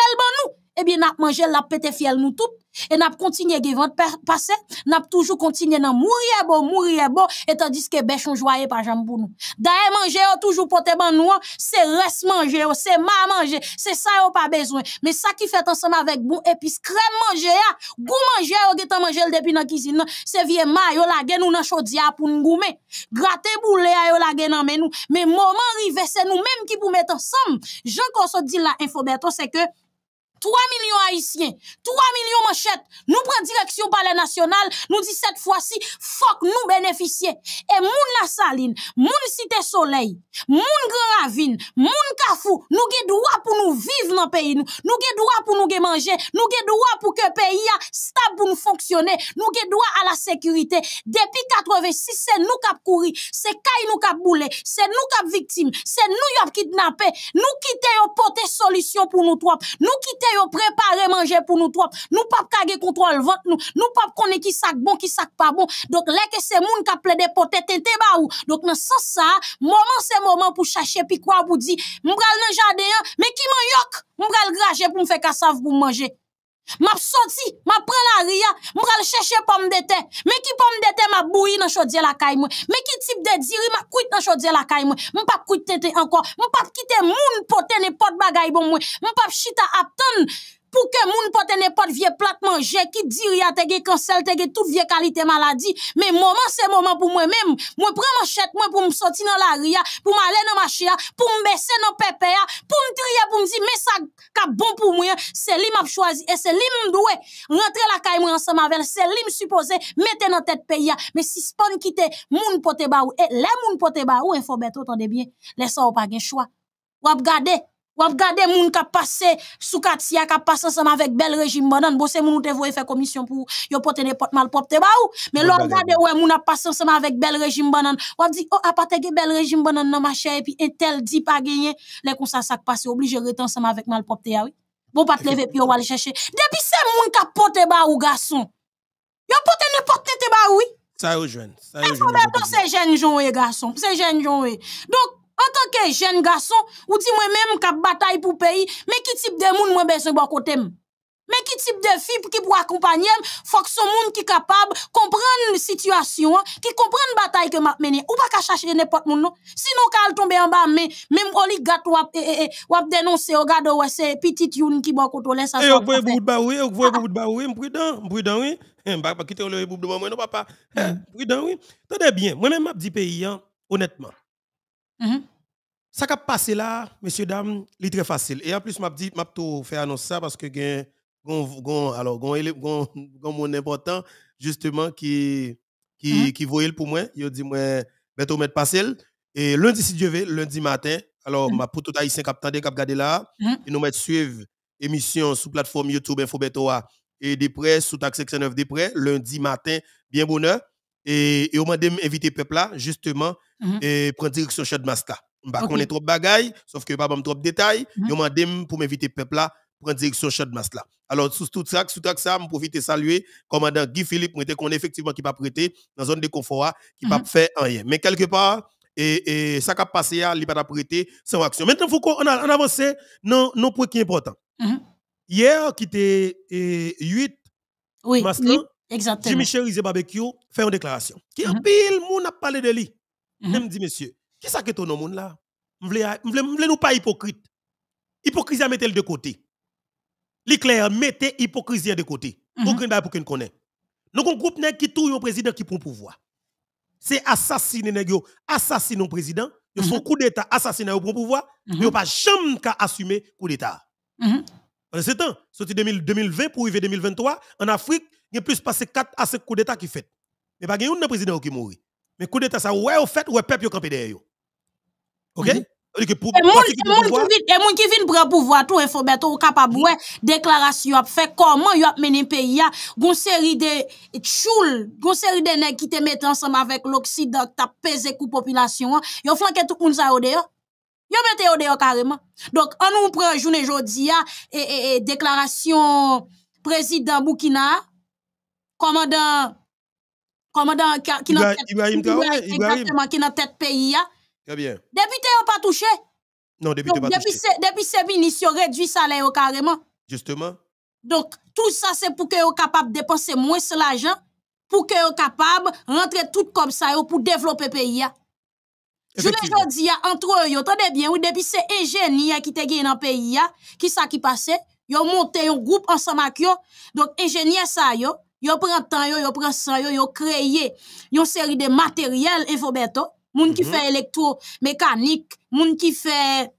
nous, et eh bien, n'a mangé la pété fiel nous tout. Et n'a pas continué à passer passé, n'a toujours continué à mourir bon, mourir bon, et tandis que bêchon joyeux par jambon pour nous. D'ailleurs, manger, oh, toujours pour banou, c'est reste manger, oh, c'est ma manger, c'est ça, yon oh, pas besoin. Mais ça qui fait ensemble avec bon épices, crème manger hein. goût manger ou getan manger depuis dans cuisine c'est vieux maillot la gen nous dans chaudia pour nous goûmer gratter boulet yo hein, la gen dans nous mais moment arrivé c'est nous même qui pour mettre ensemble Jean qu'on dit la info c'est que 3 millions haïtiens, 3 millions manchette nous prenons direction par le national, nous disons cette fois-ci, fuck nous bénéficier. Et mon la saline, moun cité soleil, moun grand ravine, moun kafou, nous avons droit pour nous vivre dans le pays, nous avons droit pour nous manger, nous avons droit pour que le pays a stable pour nous fonctionner, nous avons droit à la sécurité. Depuis 86, c'est nous qui avons couru, c'est nous qui avons boulé, c'est nous qui avons victime, c'est nous qui avons kidnappé, nous quittons porter solution pour nous trois, nous quittons yo prepare manje pou nou trot. Nou pap kage kontrol vant nou. Nou pap kone ki sak bon, ki sak pa bon. Dok leke se moun ka ple de potet ente ba ou. Dok nan sa sa, mouman se mouman pou chache pi kwa pou di. Mbrel nan jade yon, me ki man yok. Mbrel graje pou mfe kasav pou manje. Mw ap soti, mw ap pren a ria, mw al cheshe pom dete. Mwen ki pom dete, mw ap bouye nan chodje lakay mwen. Mwen ki tip dete, ziri mw akwit nan chodje lakay mwen. Mwen pa kwit tete anko, mwen pa kite moun poten e pot bagay bon mwen. Mwen pa pchita aptan. pou ke moun pote ne pot vie plat manje, ki diria tege kansel tege tout vie kalite maladi, men mouman se mouman pou mwen men, mwen pren mwen chet mwen pou mwen soti nan la ria, pou mwen ale nan ma chia, pou mwen besen nan pepe ya, pou mwen triya pou mwen di, mwen sa ka bon pou mwen, se li m ap chwazi, e se li m mdouwe, rentre la kay mwen ansama ven, se li m supose, meten nan tet pe ya, men si spon kite, moun pote ba ou, e le moun pote ba ou, en fò beto tande bien, le sa wap agen chwa, wap gade, On Ou regardez moun ka passé sous quartier ka passé ensemble avec bel régime bonan bon c'est moun ou te fait faire commission pour yo porter n'importe mal propre te ba ou mais l'on regardez ouais moun a passé ensemble avec bel régime bonan ou dit oh a pas bel régime bonan nan ma chère et puis intel dit pas gagné. les comme ça ça passé obligé rete ensemble avec mal propre te ah oui bon pas te lever puis on va aller chercher depuis c'est moun ka porter ba ou garçon yo porter n'importe te ba oui ça yo jeune ça yo jeune c'est jeune jeune garçon c'est jeune jeune donc tant que jeune garçon, ou dis moi même qu'à bataille pour pays. Mais ki type de moun mwen besen côté Mais qui type de fi qui ki pou faut que son moun ki la situation, qui ki la bataille que m'a mené. Ou pas qu'à chercher n'importe moun non? Sinon ka tombe en bas, mais même oli ou eh, eh, eh, ou ou c'est petite youn qui de Vous sa. vous vous vous de papa. Hmm. bien, Moi même que pays, hein, Mhm. Ça qui a passé là, messieurs, dames, c'est très facile. Et en plus, je dit, m'a tout fait annoncer ça parce que gon alors gon mon important justement qui qui mhm. qui voyait pour moi, il dit moi vais ben, mettre passer et lundi si Dieu veut, lundi matin, alors mhm. ma pour tout nous mettre suivre émission sur plateforme YouTube Info et des prêts sous taxe 69 des lundi matin, bien bonheur. Et, on m'a invité peuple là, justement, mhm. et prendre direction chez Master. on pas trop de sauf que je pas trop de détails. Mm -hmm. on m'a pour m'inviter peuple là, prendre direction chez Master Alors, sous tout ça, sous tout ça, je profite de saluer commandant Guy Philippe, qu'on effectivement qui pas prêter dans la zone de confort, qui va faire pas mhm. fait rien. Mais quelque part, et, ça qui a passé, il pas prêté sans action. Maintenant, il faut qu'on avance dans nos points qui est importants. Mhm. Hier, qui était 8 oui, Exactement. Jimmy Cherise Barbecue fait une déclaration. Qui en mhm. pile, moun a parlé de lui. Mhm. Même dit, monsieur, qui ça que ton monde là? ne nous pas hypocrite. Hypocrisie mettez le de côté. L'éclair, mettez hypocrisie de côté. Mhm. Aucun d'ailleurs pour qu'on connaît. Nous avons un groupe qui tourne un président qui prend pouvoir. C'est assassiner les assassiner le président. Ils sont coup d'État, assassiner au pouvoir. Ils n'ont pas jamais qu'à assumer coup d'État. C'est un, temps, sorti 2020 pour arriver 2023, en Afrique, il y a plus passé 4 à ce coup d'État qui fait. Mais pas un président qui mourit. Mais coup d'État, ça, ouais, au fait, ouais, peuple, il campé derrière. OK? Mm -hmm. Et les gens qui viennent prendre pouvoir, tout info, mais tout capable, déclaration, comment ils a mené le pays, une série de choules, une série de nègres qui te mettent ensemble avec l'Occident, qui pèse la population, ils hein. ont flanqué tout le monde, ils ont mis au dehors carrément. Donc, on nous prend journée aujourd'hui, déclaration président Burkina, commandant commandant qui n'a exactement qui tête pays bien. Député ont pas touché. Non, député pas touché. Depuis ces ministres ont réduit salaire carrément. Justement. Donc tout ça c'est pour que soient capable de dépenser moins l'argent pour que soient capable rentrer tout comme ça pour développer pays je le dis entre eux, entendez bien, depuis ces ingénieurs qui te dans le pays, qui ça qui passait, ils ont monté un groupe ensemble avec Donc, ingénieurs ça, yo, ils ont pris prend temps yo yo prend sang ils ont créé une série de matériel infobeto moun ki mm fait électro mécanique moun ki fait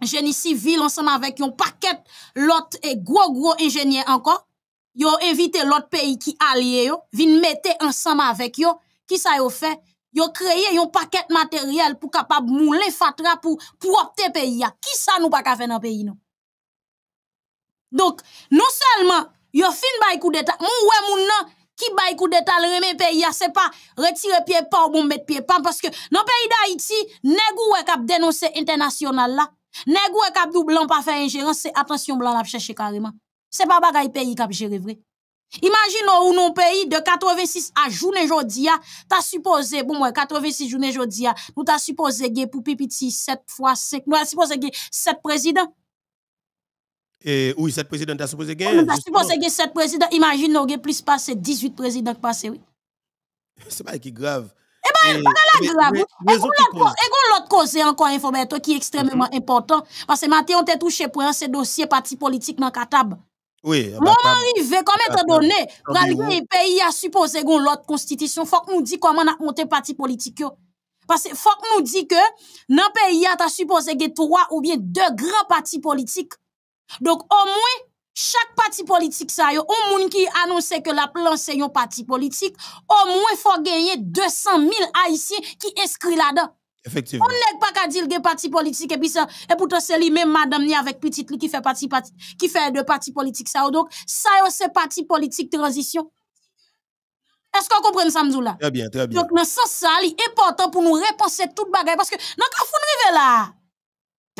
génie civil ensemble avec yon paquet l'autre et gros gros ingénieur encore yo invité l'autre pays qui allié yo vin mis ensemble avec yo qui ça yo fait yo créé yon paquet matériel pour capable mouler fatra pour propre pays qui ça nous pas ka faire dans pays non? donc non seulement yo fin bay coup d'état. mon wè moun nan qui bay coup d'état le remet pays c'est pas retirer pied pas ou bon mettre pied pas parce que dans pays d'Haïti nègou ouais cap dénoncer international là. Nègou ouais cap blanc pas faire ingérence c'est attention blanc la chercher carrément. C'est pas bagay pays cap gérer vrai. Imagine ou non pays de 86 à journée jodia, ta supposé, bon, ouais, 86 journée jodia, nous ta supposé ge pour pipiti 7 fois 5, nous t'as supposé gay 7 présidents. Et oui, cette président a supposé gagner. On supposé que 7 présidents. Imagine, nous avons plus passé 18 présidents passé, oui. C'est pas qui grave. Eh bien, pas la grave. Et l'autre cause, encore informateur qui est extrêmement mm-hmm. important. Parce que maintenant, on t'a touché pour un dossier parti politique dans Katab. Oui. Moment arrivé, comme étant donné, le pays a supposé qu'on l'autre constitution, faut que nous disions comment on a monté parti politique. Parce que faut que nous dit que dans le pays, a supposé que trois ou bien deux grands partis politiques donc, au moins, chaque parti politique, ça, yo, un moun qui annonce que la plan c'est parti politique, au moins, faut gagner 200 000 haïtiens qui inscrits là-dedans. Effectivement. On n'est pas qu'à dire des partis politiques et puis ça, et pourtant c'est lui-même madame ni avec petite lui qui fait parti, parti qui fait de parti politique ça. Donc, ça, c'est parti politique transition. Est-ce qu'on comprend ça, là? Très bien, très bien. Donc, dans ce sens, c'est important pour nous repenser toute bagaille parce que, dans le là,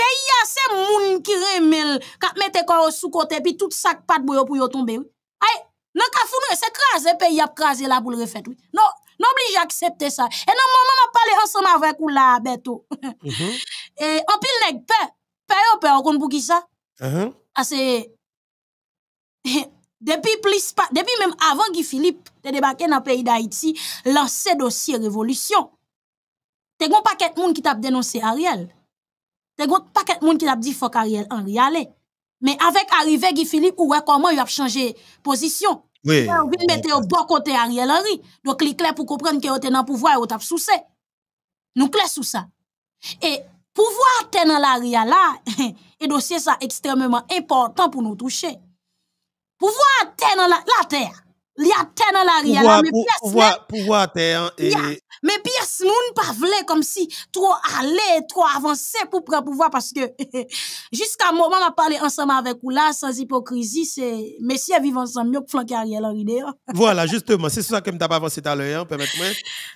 peyi a se moun ki remel kap mette kwa sou kote puis tout sak pat boyo pou yo tombe. Oui. Ay, nan ka founre se krasi pays a krasi la pou le refait Oui. Non, non oblige aksepte ça. Et nan maman m'a parlé ensemble avec ou la beto. Mm -hmm. <laughs> e anpil neg pe, ou oh, yo pe okon pou ki ça Uh mhm. ah, -huh. <laughs> depuis plus pas, depuis même avant avan ki Filip te debake nan peyi d'Haïti, Haiti, dossier révolution. dosye revolisyon. Te kon paket moun ki tap Ariel. Te de paquet moun ki dit di faut Ariel Henry aille. Mais avec arrivé Guy Philippe ouais comment il a changé position. Oui. Il a mettre au bon côté Ariel Henry. Donc c'est clair pour comprendre que était t'es dans pouvoir ou t'ap soucé. Nous clair sous ça. Et pouvoir tenir dans la ria là <laughs> et dossier ça extrêmement important pour nous toucher. Pouvoir tenir dans la terre y a terre dans la rue mais pièce pouvoir pouvoir terre et mais pièce pas comme si trop aller trop avancer pour prendre pouvoir parce que <laughs> jusqu'à moment a parlé ensemble avec ou là sans hypocrisie c'est messieurs vivent ensemble mieux que flanquer Ariel Henry <laughs> voilà justement c'est ça que m'ta pas avancé tout à l'heure hein, permettez-moi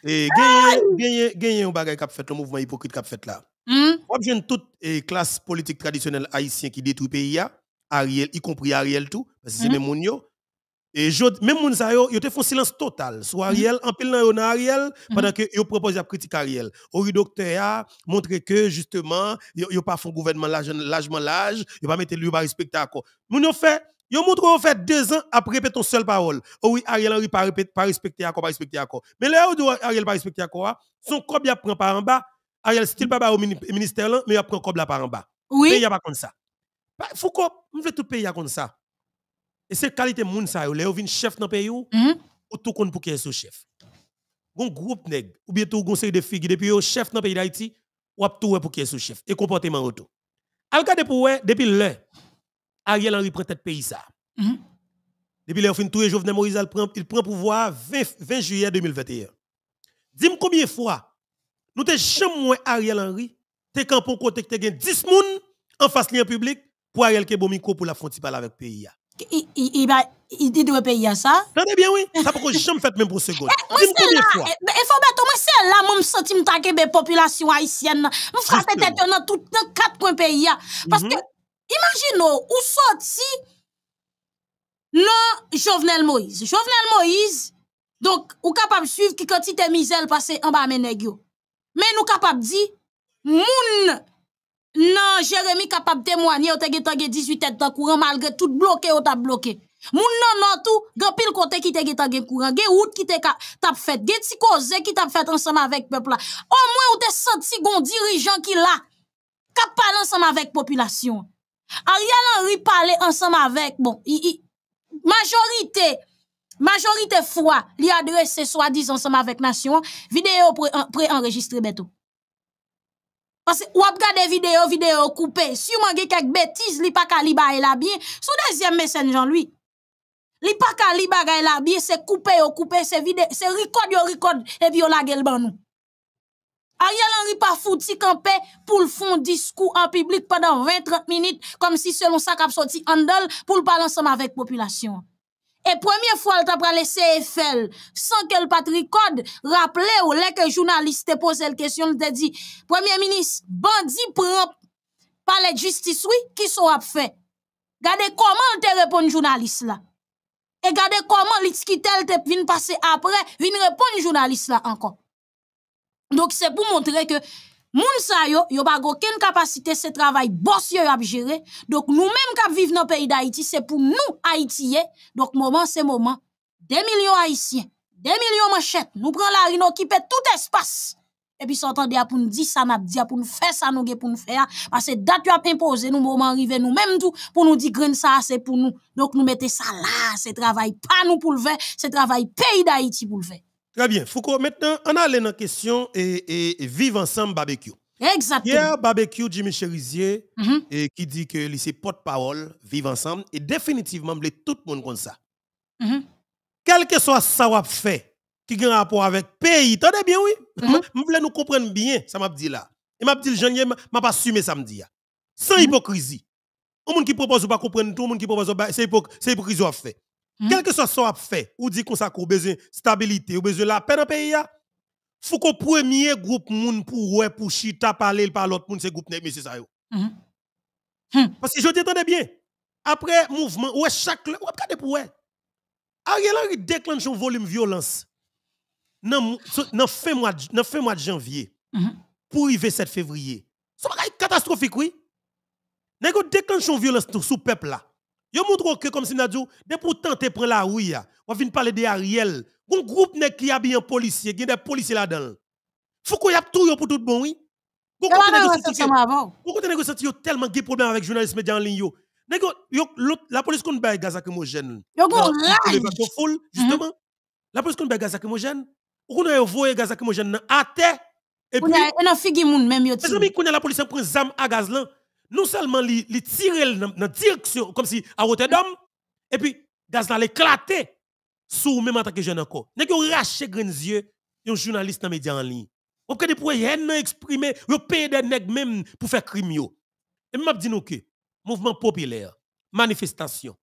et gagner gagner gagner un qu'a fait le mouvement hypocrite qui a fait là hmm? on toute eh, classe politique traditionnelle haïtienne qui détruit pays hein. Ariel y compris Ariel tout parce que c'est même et même les gens, yo, ont fait un silence total sur mm-hmm. Ariel, en pile nan Ariel, mm-hmm. pendant que yo propose à critiquer Ariel. Ori docteur a montré que, justement, yo, n'ont pas le gouvernement largement large, yo pas mettre lui pas respecter accord. Moun yo fait, yo montre fait deux ans après répéter une seule parole. Oh oui, Ariel Henry pas pas respecter accord, pas respecter accord. Mais là où Ariel pas respecter accord, hein. son cob a prend par en bas, Ariel style pas au ministère mais il prend cob là par en bas. Oui. n'y a pas comme ça. Bah, Foucault, on veut tout payer comme ça. Et c'est qualité moun sa yo, le yo vin chef dans pays ou, mhm. ou tout kon pou ki chef. Un groupe nèg, ou bien tout gon série de filles, depuis yo chef dans pays d'Haïti, ou ap tout pou ki est chef et comportement auto. Al gade pou wè, depuis le Ariel Henry prend tête pays ça. Mhm. Depuis le fin tout Jovenel Moïse il prend il prend pouvoir 20, 20 juillet 2021. dites moi combien de fois nous avons jamais Ariel Henry, t'es campon côté te gen 10 moun en face lien public pour Ariel kebomiko pour la frontière avec le pays il va il pays, payer ça. Attendez bien oui, ça pourquoi jamais fait même pour eh, seconde. Moi c'est là, eh, il eh, faut mettre moi c'est là moi me sentir me taquer des populations haïtiennes. Me frapper tête dans tout dans quatre coins pays parce que mhm. imaginons, oh, où sorti non Jovenel Moïse. Jovenel Moïse donc ou capable suivre qui quantité misère passer en bas mes Mais nous capable dire moun non, Jérémy capable de témoigner, ou te getange 18 têtes dans courant malgré tout bloqué ou t'a bloqué. Moun non non tout, gen pile côté qui te getange courant, gen route qui te t'a fait, gen ti cause qui t'a fait ensemble avec peuple Au moins ou te senti gon dirigeant qui là, cap ensemble avec population. Ariel Henry parler ensemble avec bon, majorité majorité fois li adresse soi-disant ensemble avec nation, vidéo pré-enregistrée bientôt. Parce ou ap gade vidéo, vidéo Si si gen quelques bêtises, li pa ka li e la bien. Sou deuxième jean lui. Li pa kaliba li e la bien, c'est coupé ou coupé, c'est vide, c'est record yo record et puis yo la gel ban Ariel Henry pa fouti campé pour le fond discours en public pendant 20-30 minutes comme si selon ça cap sorti handle pour le parler ensemble avec population. Et première fois, elle t'a pas laissé Eiffel, sans qu'elle Patrick Code rappelé ou là que journaliste te pose la question, elle te dit, premier ministre, bandit propre palais justice, oui, qui sont à fait? Gardez comment te répond journaliste là. Et gardez comment elle te vient passer après, vient répondre journaliste là encore. Donc c'est pour montrer que Moun sa yo, yo bago ken kapasite se travay boss yo yo ap jere, dok nou menm kap vive nou peyi da Haiti, se pou nou Haitiye, dok mouman se mouman, de milyon Haitien, de milyon manchet, nou pran la rino kipe tout espas, e pi sotan de ya pou nou di sanap, di ya pou nou fe sanouge pou nou fe, se dat yo ap impose nou mouman rive nou menm tou, pou nou di gren sa ase pou nou, dok nou mette sa la, se travay pa nou pou lve, se travay peyi da Haiti pou lve. Très bien. Foucault, maintenant, on a dans la question et, Vive vivre ensemble barbecue. Exactement. Hier, barbecue, Jimmy Cherizier, mm-hmm. qui dit que c'est porte-parole, vivre ensemble, et définitivement, tout le monde comme ça. Mm-hmm. Quel que soit ça qu'on fait, qui a un rapport avec le pays, attendez bien, oui. Je mm-hmm. voulais nous comprendre bien, ça m'a dit là. Et m'a dit, je ne m'a pas assumé là. Ah. Sans hypocrisie. Les monde qui propose ou pas comprendre tout, le monde qui propose pas, c'est hypocrisie ou fait. Hmm? Quel que soit ce qu'on fait, ou dit qu'on a besoin de stabilité, ou besoin de la paix dans le pays, il faut que le premier groupe moun pour pour chita parler par l'autre monde, c'est groupe de M. Sayo. Hmm? Hmm. Parce que je t'entendais bien. Après mouvement, ouais, chaque. Ouais, regardez pour Ariel Henry déclenche un volume violence dans le fin mois de janvier pour pour arriver 7 février. C'est catastrophique, oui. déclenche une violence sous ce peuple là. Yo montre que comme si n'a dit pourtant pour tenter prend la rue on vient parler de Ariel. Un groupe nèg qui habille un policier, qui a des policiers là-dedans. Faut qu'on y a tout pour tout bon oui. Pourquoi comptez négociant tellement de problèmes avec journalistes médias en ligne yo. La police qu'on bail gaz lacrymogène. Yo gon rage. Mhm. Justement. La police qu'on bail gaz lacrymogène. Ou on a envoyé gaz lacrymogène à terre. Et puis on a figé moun même yo. Mes amis, qu'on la police prend zam à gaz là non seulement il tire dans la direction, comme si à Rotterdam, et puis gaz les éclaté sous même en tant que jeune encore. Ils ont raché yeux, un journaliste dans les médias en ligne. Vous pouvez pour rien exprimer, vous payez des nègres même pour faire crime. Et je dis que que, mouvement populaire, manifestation,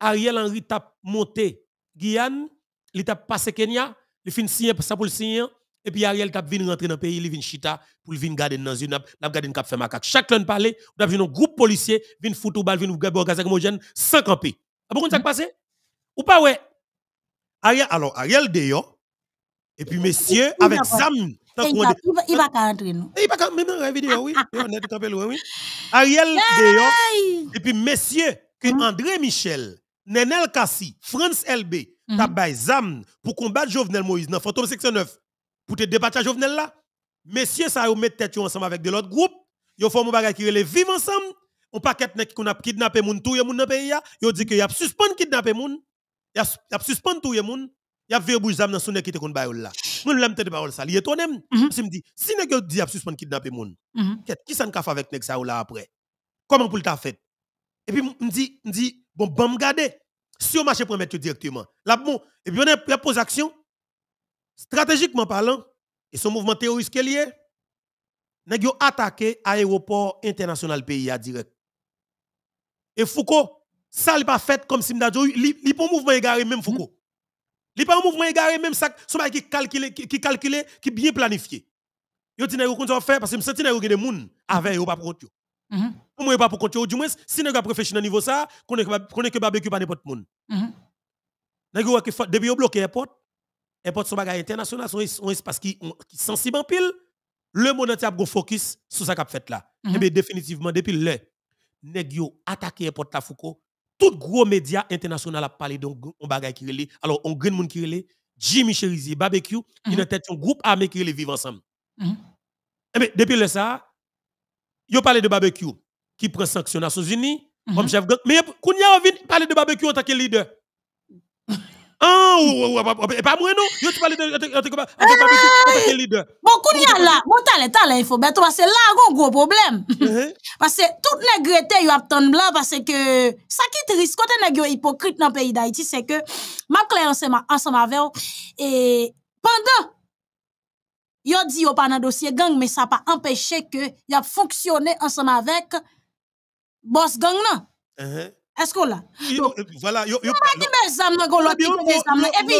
Ariel Henry a monté Guyane, il a passé Kenya, il finit signer ça pour le signer, et puis Ariel t'a vient rentrer dans le pays, il vient chita pour venir garder dans une n'a garder cap faire macaque. Chaque l'un parle, on a vu un groupe policier vient foutre balle, vient un gaz homogène sans camper. ce ah, bon, ça hmm. passé Ou pas ouais Ariel alors Ariel Deyo, et puis messieurs avec Sam il va pas rentrer nous. Eh, il va pas même dans la vidéo oui, ah, ah, eh, oui. Ariel Deyo, et puis messieurs que hmm. André Michel, Nenel Kassi, France LB, hmm. tabaye Zam pour combattre Jovenel Moïse dans photo section 9 pour te débattre Jovenel là, messieurs ça vous mettre tête ensemble avec de l'autre groupe, Vous font un bagage qui les vivre ensemble, on paquet nek qu'on a kidnappé moun tout monde dans pays Vous dites dit que y a suspend kidnappé moun, y a suspend tout Il y a vieux bouge dans dans nez qui te kon là. là. Moun l'aime tête parole ça, li étonné, mhm. si me dit si nek yo dit y a suspend kidnappé moun, mhm. qui s'en ka fait avec nek ça ou là après? Comment pour le ta fait? Et puis me dit me dit bon bon me garder si on marche pour mettre directement. la bon, et puis on a posé action Stratégiquement parlant, et son mouvement terroriste qui est lié, nous avons attaqué l'aéroport international pays à direct. Et Foucault, ça n'est pas fait comme si nous il pas un mouvement égaré même Foucault. Mm-hmm. Il pas un mouvement égaré même ça, ce qui calculé, qui calculé, qui bien planifié. Yo dit nous qu'on faire parce que me senti nous des moun avec yo pas pour compte. Mhm. Moi pas pour compte du moins si nous réfléchir dans niveau ça, qu'on est que barbecue pas n'importe monde. Mhm. Nous que depuis yo bloqué airport, importe son bagage international, son espace qui est sensible en pile, le monde entier a focus sur ça qu'a fait là. Mhm. Et eh bien définitivement, depuis là, nèg yo attaqué importe la Foucault, tout gros média international a parlé donc on bagage qui là. Alors on grand monde qui là. Jimmy Cherizier barbecue, il mhm. a un groupe armé qui est vivre ensemble. Mhm. Et eh bien depuis le ça, yo parlé de barbecue qui prend sanction aux Nations unis comme chef gang, mais qu'on y a envie de parler de barbecue en tant que leader. <laughs> Ah, ou... pas moi, non? Je tu pas de leader. Bon, Kounia là, bon, talent, talent, il faut parce que là, on a un gros problème. Parce que toutes les grettes, ils attendent blanc parce que ça qui triste, quand t'es un hypocrite dans le pays d'Haïti, c'est que, ma clé, ensemble avec et pendant, yo dit yo pas dans dossier gang, mais ça pas empêché que y a fonctionné ensemble avec boss gang, non? Est-ce qu'on l'a? Euh, voilà. Yo, yo, pas des examens, on l'a dit mes examens. Et puis,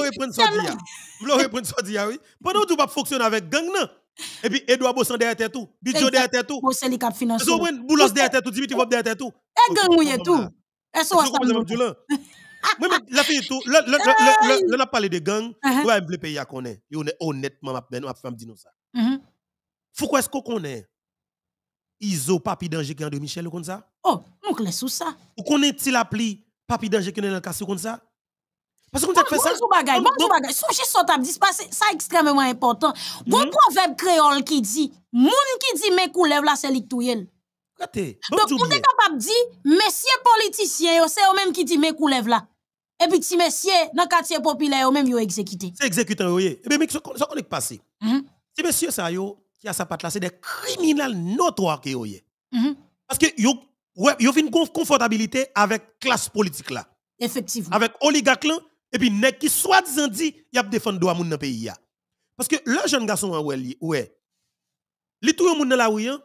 vous l'avez repris ça dire, oui. Pendant tout pas fonctionner avec gang, non? Et puis, Edouard Bossan derrière tout. Bidjo derrière tout. Bossan, il cap financé. Boulos derrière tout. Dimitri Bob derrière tout. Et gang, oui, et tout. Est-ce qu'on l'a? Moi, la fille, tout. a parlé de gang. Ouais, le pays à connaître. Honnêtement, ma ben, femme dit nous ça. Pourquoi mm-hmm. est-ce qu'on connaît? Iso papi danger qui est de Michel comme ça Oh, on clé sous ça. Ou connaît-il l'appli papi danger qui est dans le casse comme ça parce qu'on a fait ça. Bonjour bagaille. bonjour bagay. Songez sur table dispasser, ça extrêmement important. Bon hmm? proverbe créole qui dit, moun qui dit mes couleuvres là c'est l'ictouyel. Donc on est capable de dire messieurs politiciens, c'est eux même qui dit mes couleuvres là. Et puis si messieurs dans quartier populaire eux même ont exécuté. C'est exécuté oui. Et eh bien mais ça qu'on est passé. Mhm. Si messieurs ça yo qui a sa patte là, c'est des criminels notoires qui ont mhm. Parce que yo, ouais, yo une confortabilité avec classe politique là. Effectivement. Avec oligarque et puis nek qui soit disant dit, y a défendre droit moun dans pays Parce que le jeune garçon ouais, Les Li tout moun dans la rue hein,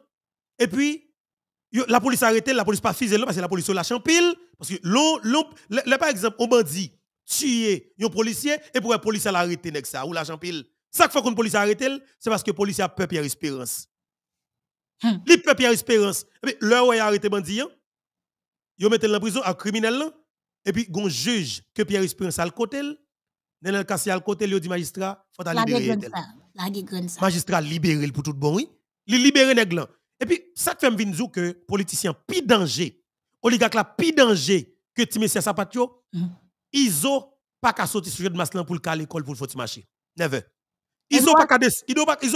et puis la police arrêté, la police pas fusée parce que la police lâche la pile parce que l'on par exemple on tu tuer un policier et pour un policier l'arrêter nek ça ou la champile. pile. Chaque fois qu'une police arrête, c'est parce que la police a peur Pierre Espérance. Hmm. Les Pierre Espérance. Eh L'heure où il a arrêté bandit, ils mis en prison à criminel. Et puis, on juge que Pierre Espérance a le côté. Dans le cas, le côté, il magistrat, il faut la libérer. magistrat libérer pour tout bon, oui. Il libéré là. Et puis, ça fait me dire que politicien plus danger, oligarque la plus danger que Timothy Sapatio, hmm. Ils ont pas qu'à sortir sur de masse pour le cas pour le faux marché. Never. Ils n'ont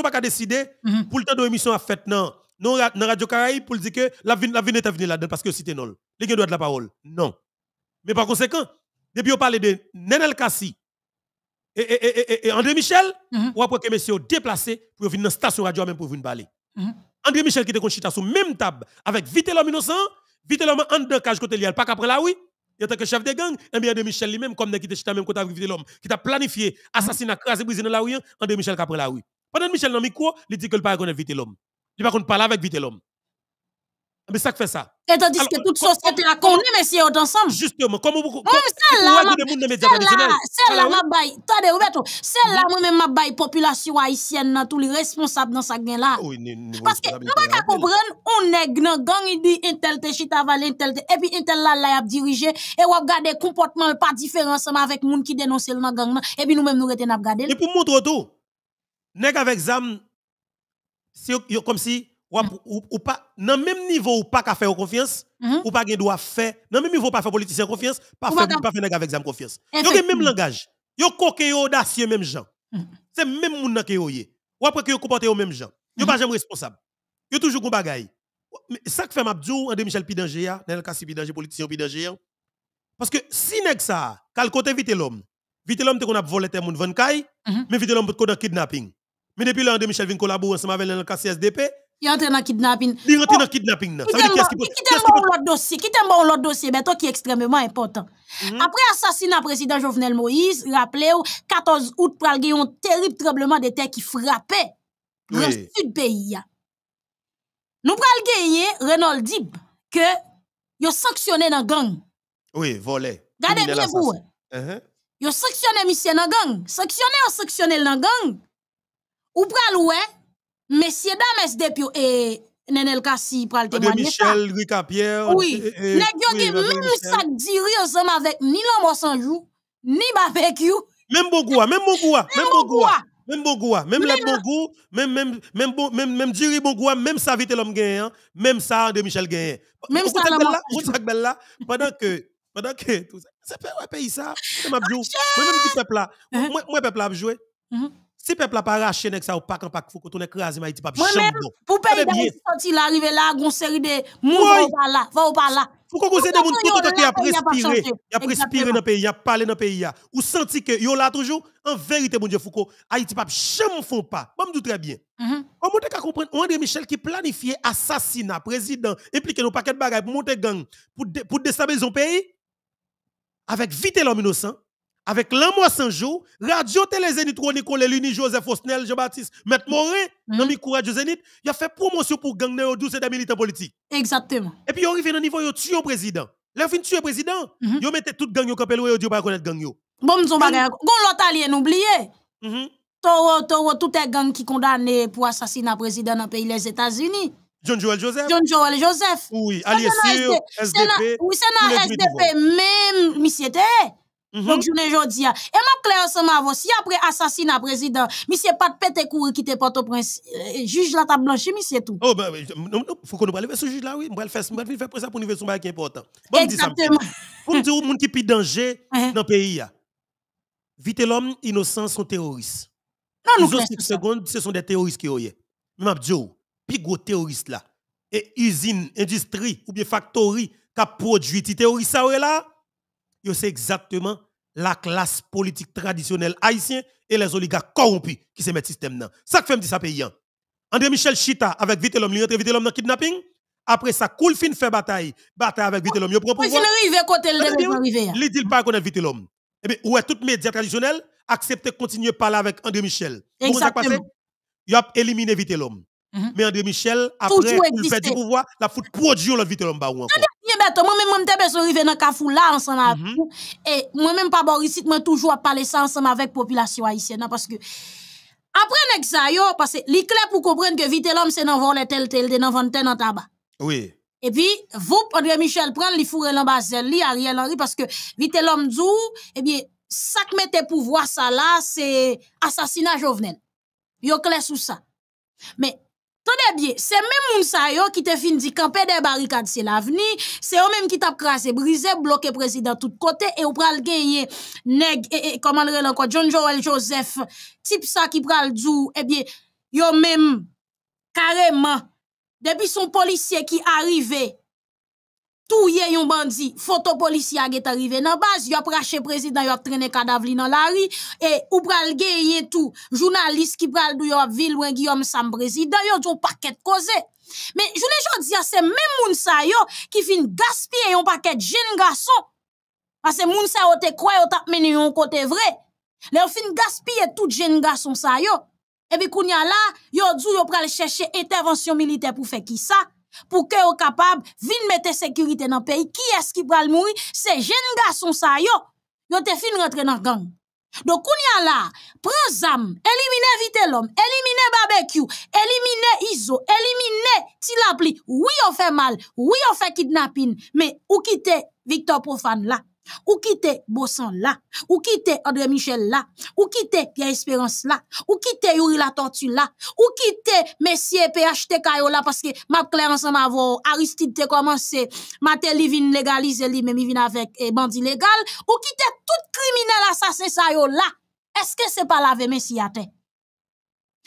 pas qu'à décider mm-hmm. pour le temps de l'émission à fête, non. Non, Radio Caraïbe, pour dire que la vie, la pas est venue là-dedans parce que c'était non. Les gens doivent la parole. Non. Mais par conséquent, depuis on parle de Nenel Kassi et, André Michel, mm -hmm. on apprend que messieurs déplacé pour venir dans la station radio même pour venir parler. Mm-hmm. André Michel qui était conchita sur même table avec Vite innocent, Vite l'homme en deux cage côté lié, pas qu'après là, oui en tant que chef de gang, et bien de Michel lui-même, comme qui était même côté avec l'homme, qui t'a planifié assassinat, crasé, brisé dans la rue, en hein, de Michel qui après la rue. Pendant Michel n'a le micro, il dit que le pas connaît vite l'homme. Il ne pas parler avec vite l'homme. Ah, mais ça fait ça. Et tandis que toute société a connu, mais si on ensemble. Justement, comme vous. celle-là, celle-là, ma baille. Attendez, Roberto. Celle-là, moi-même, ma baille, population haïtienne, tous les responsables dans sa gang là. Parce que nous ne pas comprendre, on est dans gang, il dit, intel te chita val, intel te. Et puis, intel là, là, a dirigé. Et on regarde des pas différent, ensemble avec les gens qui dénoncent le gang. Et puis, nous-mêmes, nous retenons à regarder. Et pour montrer tout, nèg avec Zam, comme si ou, ou, ou pas, dans même niveau ou pas qu'à faire confiance, ou pas qu'il doit faire, dans même niveau pas faire politicien confiance, pas faire pas faire avec examen confiance. Yo le même langage. Yo coqué audacieux même gens. C'est même moun nan ke yo ye. Ou après que yo comporter au même gens. Yo pas jamais responsable. Yo toujours gon bagaille. Ça que fait Mabdou, André Michel Pidanger, Nel Kassi Pidanger, politicien Pidanger. Parce que si nèg ça, cal côté vite l'homme. Vite l'homme te qu'on a volé tes moun vancaille, mais mhm. vite l'homme te qu'on a kidnapping. Mais depuis là André Michel vient collaborer ensemble avec Nel Kassi SDP, il est dans le kidnapping. Il est dans le kidnapping. Qui t'aime dossier, qui l'autre dossier, mais toi qui est extrêmement important. Hmm? Après l'assassinat président Jovenel Moïse, rappelez-vous, 14 août, il y a un terrible tremblement de terre qui frappait le sud pays. Nous prenons gagner Dib, que yo sanctionné dans gang. Oui, volé. Gardez bien vous. Uh-huh. Yo sanctionné monsieur dans gang. Sanctionné ou sanctionné dans gang. Ou pral ouais, messieurs dames et yo nenel Kassi pral eh, eh, le Michel, Rika Pierre. Oui, Même yo ki ensemble avec ni l'homme sans jour ni même même ni bavèk même même Même Même même même bogoua. même même même même même même diri même même sa vite l'homme genyen, hein, même sa de Michel gagne, même ça lòm osanjou. ça belle là pendant que Pendant que tout ça, c'est pas un pays ça. Ah, moi, même peuple là. Moi, peuple là, jouer si peuple a pas arraché ça ou pas camp faut qu'on écrase Haïti pas Moi pour pays d'Haïti sorti là arrivé là il série de moun va là, va pas là. Faut qu'on conseille des moun tout qui a respiré, y a respiré dans le pays, il a parlé dans le pays Vous Ou senti que yo a toujours en vérité mon Dieu Foucault, Haïti pas chambre font pas. Moi me très bien. Mm-hmm. On monte qu'à comprendre André Michel qui planifiait le président impliqué nos paquets de bagages pour monter gang pour déstabiliser son pays avec vite l'homme innocent avec mois sans jour, Radio Télé Zénith, Nicolas Luni, Joseph Osnel, Jean-Baptiste, Mette Morin, mm-hmm. Nami Courage Zénith, il a fait promotion pour gang au 12 et des militants politiques. Exactement. Et puis, il arrive le niveau, il tue le président. Là, il tue le président. Mm-hmm. Il mm mettait toute gang au capello et il dit pas connaître gang. Bon, nous sommes bagarre. Gon l'autre allié, n'oubliez. Toro, Toro, tout est gang qui condamné pour le président dans le pays des États-Unis. John Joel Joseph. John Joel Joseph. Oui, allié sûr, SDP. Oui, c'est dans SDP, même, monsieur Mhm. Donc, je ne jodi Et ma clair ensemble avant, si après assassinat président, monsieur pas de pété courir qui te porte au prince, euh, juge la table blanche, monsieur tout. Oh, ben, faut qu'on nous parle de ce juge là, oui. Il faire, m'bral faire pour ça pour nous faire son qui est important. Bon, Exactement. Pour nous dire au monde qui plus danger <laughs> uh-huh. dans le pays, vite l'homme innocent sont terroristes. Non, nous, nous secondes, ce sont des terroristes qui ont Mais ma Abdjo, oh, plus gros terroriste là, et usine, industrie, ou bien factory, qui a produit terroristes là, c'est exactement la classe politique traditionnelle haïtienne et les oligarques corrompus qui se mettent système Ça que fait me dit ça paysan. Hein. André Michel Chita avec vite il rentre vite l'homme dans kidnapping. Après ça, cool fin fait bataille, bataille avec vite l'homme, il prend pouvoir. Il arrive côté le hein. Il dit pas connaît vite l'homme. Eh bien, ouais, toutes les médias traditionnels acceptent de continuer à parler avec André Michel. Exactement. Il a éliminé vite l'homme. Mhm. Mais André Michel, après, il fait du pouvoir, la fout produit l'autre vite l'homme. Bah, encore fait, moi-même, moi, je besoin arriver dans Kafou là, ensemble avec mhm. Et moi-même, pas Boris, moi, toujours parler ça ensemble avec population haïtienne, hein, parce que, après, ça, yo, parce que, li clair pour comprendre que vite l'homme, c'est dans voler tel, tel, dans vente, dans tabac. Oui. Et puis, vous, André Michel, prend les fourrés en li, Ariel Henry, parce que, vite l'homme, dou, eh bien, ça que mettez voir ça là, c'est assassinat Jovenel. Yo, clair sur ça. Mais, Sodebye, se men moun sa yo ki te fin di kampe de barikat se la veni, se yo menm ki tap kras e brize bloke prezident tout kote e ou pral genye neg e, e komandre lanko John Joel Joseph, tip sa ki pral djou, ebye yo menm kareman debi son polisye ki arive. Tou ye yon bandi, fotopolisya ge te rive nan baz, yon prache prezident yon trene kadavli nan lari, e ou pral geye tou, jounalist ki pral dou yon vil wengi yon sam prezident, yon djou paket koze. Men, jounen joun diya se men moun sa yo, ki fin gaspye yon paket jen gason. Ase moun sa yo te kwa yo tap men yon kote vre. Le yo fin gaspye tout jen gason sa yo. E bi koun ya la, yon djou yon pral cheshe etervansyon milite pou fe ki sa. pour que soient capable de mettre sécurité dans le pays. Qui est-ce qui va mourir? Ces jeunes garçons, ça, yo, yo te fin rentrer dans gang. Donc, on y a là, prends zam, Éliminez vite l'homme, éliminer barbecue, éliminer ISO, éliminer tilapli. Oui, on fait mal, oui, on fait kidnapping, mais où quitter Victor Profane là? Ou quitte Bossan là, ou quitte André Michel là, ou quitte Pierre Espérance là, ou quitte Yuri la Tortue là, ou quitter Messier PHTK là parce que m'a clair ensemble Aristide te commencé, li vin légaliser li, même vin avec bandi eh, bandit légal, ou quitte tout criminel assassin ça yo là. Est-ce que c'est pas la Messie à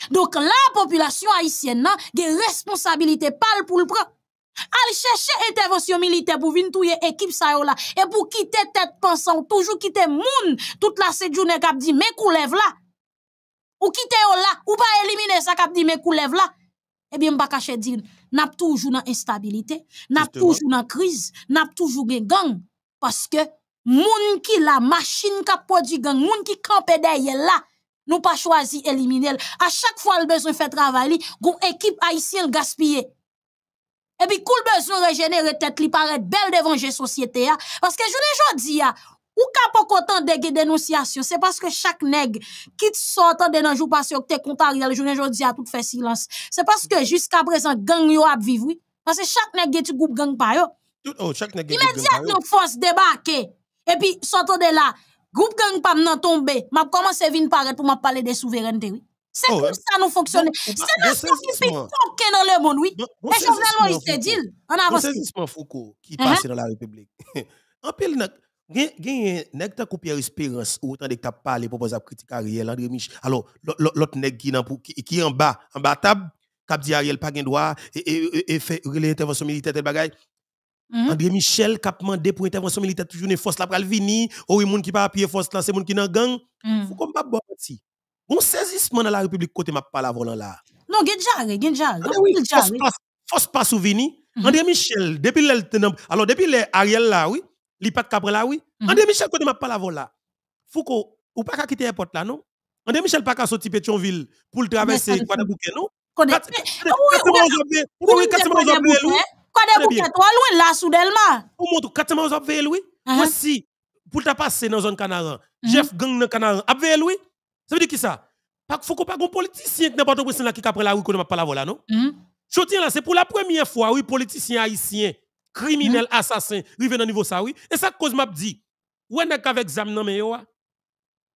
Donc la population haïtienne a hein, des responsabilité pas le prendre. Al chercher intervention militaire pour venir équipe ça là et pour quitter tête pensant toujours quitter moun toute la semaine journée cap dit mais coulève là ou quitter là ou pas éliminer ça cap dit mais coulève là eh bien pas cacher dire n'a toujours dans instabilité n'a toujours dans crise n'a toujours gen gang parce que moun qui la machine produisent produit gang moun qui campé derrière là nous pas choisi éliminer à chaque fois le besoin fait travailler gon équipe haïtienne gaspiller et puis, cool besoin régénérer tête li paraît belle devant la société. Hein. Parce que je ne dis hein, ou pas autant de dénonciation, c'est parce que chaque nègre qui sort de nan jou passé que t'es je Ariel, journée jodi a tout fait silence. C'est parce que jusqu'à présent gang yo a vivre Parce que chaque nègre qui groupe gang pa yo. Tout oh, chaque immédiatement force débarquer. Et puis sortant de là, groupe gang pa m'en tomber, m'a commencé vinn paraître pour m'a parler de souveraineté c'est oh, comme ça nous fonctionne. C'est bah, la chose qui fait tant qu'il dans le monde, oui. et Jovenel Moïse dit, on avance. C'est saisissement Foucault qui uh-huh. passe dans la République. <laughs> En pile, il y a un acteur qui a espérance, autant de cap parler pour poser la critique à Ariel, André Michel. Alors, l'autre acteur qui est en bas, en bas table, qui a dit Ariel, pas de droit, et fait intervention militaire, et bagaille. Mm-hmm. André Michel qui a demandé pour intervention militaire toujours une force là pour venir, ou il y a des gens qui n'ont pas appuyé force là, c'est des gens qui n'ont dans Il faut qu'on pas bon, on saisissement dans la République côté m'a pas volant là. Non, genjare, genjare. Ah, force pas, faut pas souvenir. Mhm. André Michel, depuis le alors depuis les Ariel là, oui, l'IPAT Capre là, oui. Mhm. André Michel côté m'a pas la là. Foucault, ou pas qu'à quitter porte là, non? André Michel pas qu'à sortir Pétionville pour le traverser bouquet, non? Oui, bouquet? toi loin là soudainement. Pour montrer pas uh-huh. pour ta passer dans un Canaran. Mhm. Jeff gang dans Canaran, a ça veut dire qui ça Il faut qu'on pas un politicien qui n'a pas de là qui pris la rue qu'on n'a pas la voilà, non hmm? Je tiens là, c'est pour la première fois, oui, politicien haïtien, criminel, hmm? assassin, arrivé dans niveau ça, oui. Et ça cause m'a dit, Ou n'a qu'avec examen non mais ah,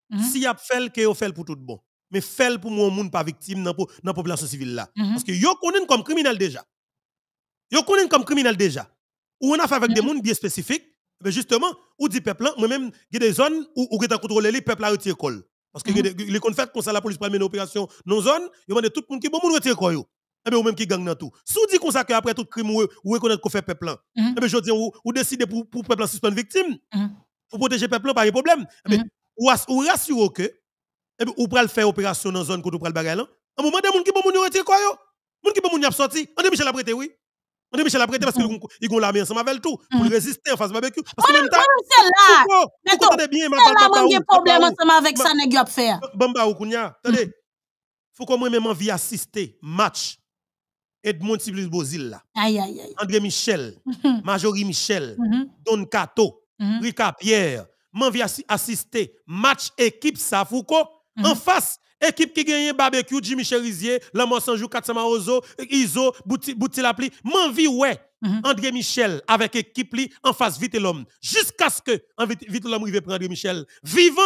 hmm? Si y a fait que yo fait pour tout bon, mais fait pour mon monde pas victime dans la population civile là. Parce que yo est comme criminel déjà. Yo est comme criminel déjà. Ou on a fait avec des mondes bien spécifiques, mais justement, ou dit peuple, moi-même, il y des zones où, où on les peuples à retirer parce que les confets comme ça, la police pas mener opération dans la zone, ils demandent tout le monde qui bon monde retirer quoi. Et eh bien, ou même qui gagne dans tout. Si vous dites qu'après tout crime, vous reconnaissez qu'on fait peuple, et hein. mm-hmm. eh bien, je dis, vous décidez pour, pour peuple suspendre victime, pour mm-hmm. protéger peuple, pas de problème. Vous eh bien, mm-hmm. ou rassurez que, vous bien, faire une opération dans zone, vous pral le là, hein. à un moment, des gens qui bon monde retirer quoi. Moun qui bon moun y ap sorti, André Michel oui. On dit Michel a prêté parce qu'ils mm. ont l'armée ensemble avec tout pour mm. résister en face barbecue. Parce que oh, même c'est là. Mais attendez bien, ma papa. Là, problème ensemble avec ça nèg a faire. Bamba ou Kounia, attendez. Mm. Faut qu'on même envie assister match Edmond Tiblis Bozil là. Aïe aïe André Michel, mm-hmm. Majorie Michel, mm-hmm. Don Cato, mm-hmm. Rika Pierre, m'envie assister match équipe ça Foucault en face Équipe qui gagne barbecue, Jimmy Cherizier, Lamont Sanjou, Katsama Ozo, Iso, Bouti, Bouti Lapli. M'envie, ouais. Mhm. André Michel avec équipe li en face vite l'homme jusqu'à ce que vite, l'homme arrive prendre André Michel vivant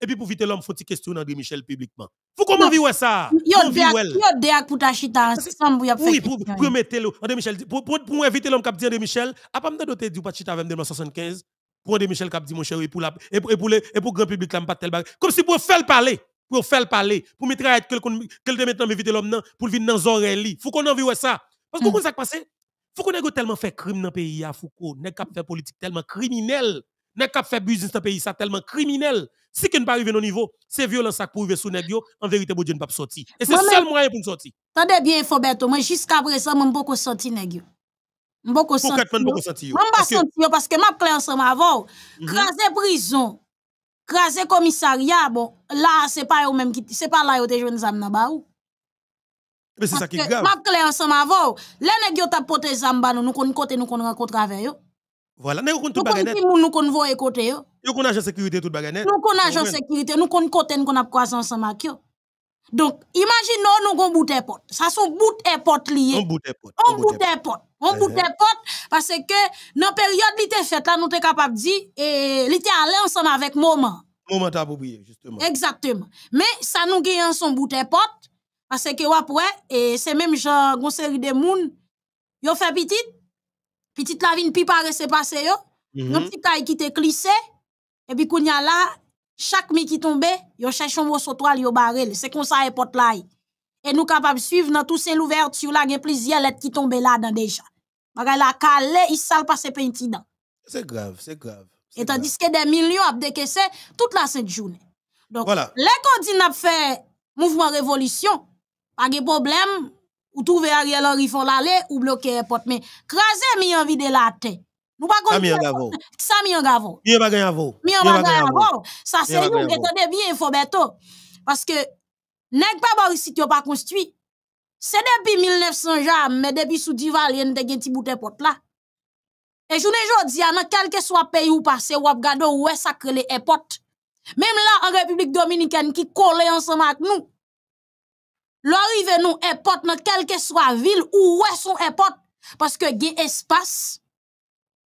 et puis pour vite l'homme faut questionner André Michel publiquement faut comment vivre ça yo deak pour ta chita pour y oui pour, pour, André Michel pour pour, pour inviter l'homme cap dit André Michel a pas me doter du pas chita avec 1975 pour André Michel cap dit mon cher et pour la et pour le, et pour grand public là pas tel comme si pour faire parler pour faire parler, pour mettre à être quelqu'un qui de maintenant éviter l'homme pour vivre dans oreilles. Faut qu'on envoie ça. Parce que hmm. ça ça ça passé, faut qu'on ait tellement fait crime dans le pays à Foucault, qu'on ait fait politique tellement criminel, qu'on faire fait business dans le pays ça tellement criminel. Si qu'on pas arrive au niveau, c'est violence pour arriver sous nèg en vérité bon Dieu ne pas sortir. Et c'est le seul moyen pour sortir. Tendez bien Foberto, moi jusqu'à présent je moi pas sorti nèg Je ne Pourquoi pas Je ne peux pas sortir parce que m'a clair ensemble avant. Mhm. Craser prison. Craser commissariat, bon, là, c'est pas même c'est pas là où te jeunes joué nan ba Mais c'est ça qui est grave. M'a clair ensemble Les nèg yo t'a porté zam ba nous, nous nous avec Voilà, tout Nous nous côté yo. Nous kon agent sécurité tout baganet. Nous kon agent sécurité, nous kon côté nous a donc, imaginons nous un bout de Ça, c'est un bout de lié. Un bout de on Un bout de uh-huh. Parce que, dans la période qui était là, nous sommes capables de dire, et nous était allé ensemble avec moment. Moment oublié, justement. Exactement. Mais, ça nous gagne son bout de Parce que, après, et c'est même genre, une série de monde, yo fait petit. Petite la vie ne peut pas rester passé, yo. Mm Un petit qui te clissé. Et puis, quand y a là, chaque mi qui tombe, yo cherche un sur toile, yo C'est comme ça, porte là. Et nous capables de suivre dans toutes ces l'ouverture là, a plusieurs lettres qui tombent là dans déjà. Bagay la calé, il sale pas ses C'est grave, c'est grave. Et tandis que des millions ont décaissé toute la sainte journée. Donc, voilà. les candidats fait mouvement révolution, pas de problème, ou trouver Ariel Henry font l'aller ou bloquer porte mais craser mi envie de la tête. Nous pas Sami en gavo. Sami en gavo. Bien bagay avo. Bien avo. Ça c'est nous, attendez bien Foberto. Oh. Parce que nèg pas tu yo pas construit. C'est depuis 1900 mais depuis sous Divalien te gen ti bouté porte là. Et journée jodi a dans quel que soit pays ou passé ou ap gado ou est sacré les Même là en République dominicaine qui collé ensemble avec nous. L'arrivée nous airport dans quel que soit ville où est son airport parce que gen espace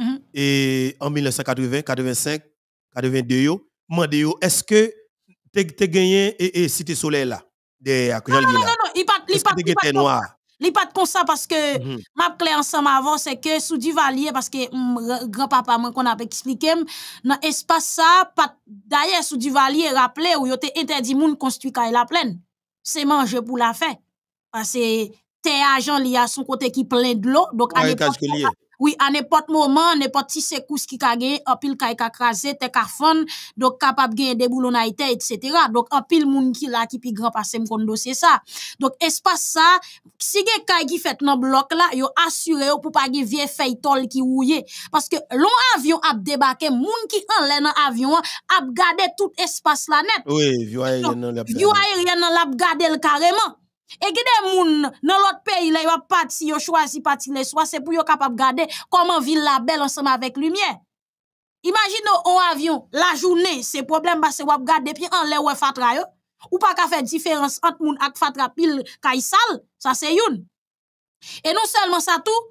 Mhm. Et en 1980, 85, 82, yo, est-ce que tu as gagné et, Cité Soleil là non, non, non, non, non, il pas a pas de pas noir. Il pas comme ça parce que mhm. m'a clé ensemble avant c'est que sous Duvalier parce que mm, grand-papa moi qu'on a expliqué mm, dans l'espace, ça pas d'ailleurs sous Duvalier rappelé où il était interdit moun construire quand la plaine. C'est manger pour la fête. Parce que tes agents liés à son côté qui plein de l'eau donc à oui, à n'importe moment, n'importe si c'est qui ka gagné, en pile ka écrasé, e t'es ka donc capable gagner des boulonnaïté, etc. Donc, en pile moun qui là, qui pi grand passe m'kon dossier ça. Donc, espace ça, si gen kaye qui fait nan bloc là, yo assuré yo pour pas gen vieux feuille qui rouille. Parce que l'on avion a débarqué, moun qui en l'air dans avion, a gardé tout espace là net. Oui, vieux aérien nan l'air. gardé le carrément. Et qui des moun dans l'autre pays, là, il va pas si yon partir parti le soir, c'est pour qu'ils capable de garder comment ville la belle ensemble avec lumière. Imagine un avion, la journée, c'est problème, parce que vous garder puis en l'air ou fatra Ou pas qu'à faire différence entre moun ak fatra pile kay sal, ça c'est youn. Et non seulement ça tout,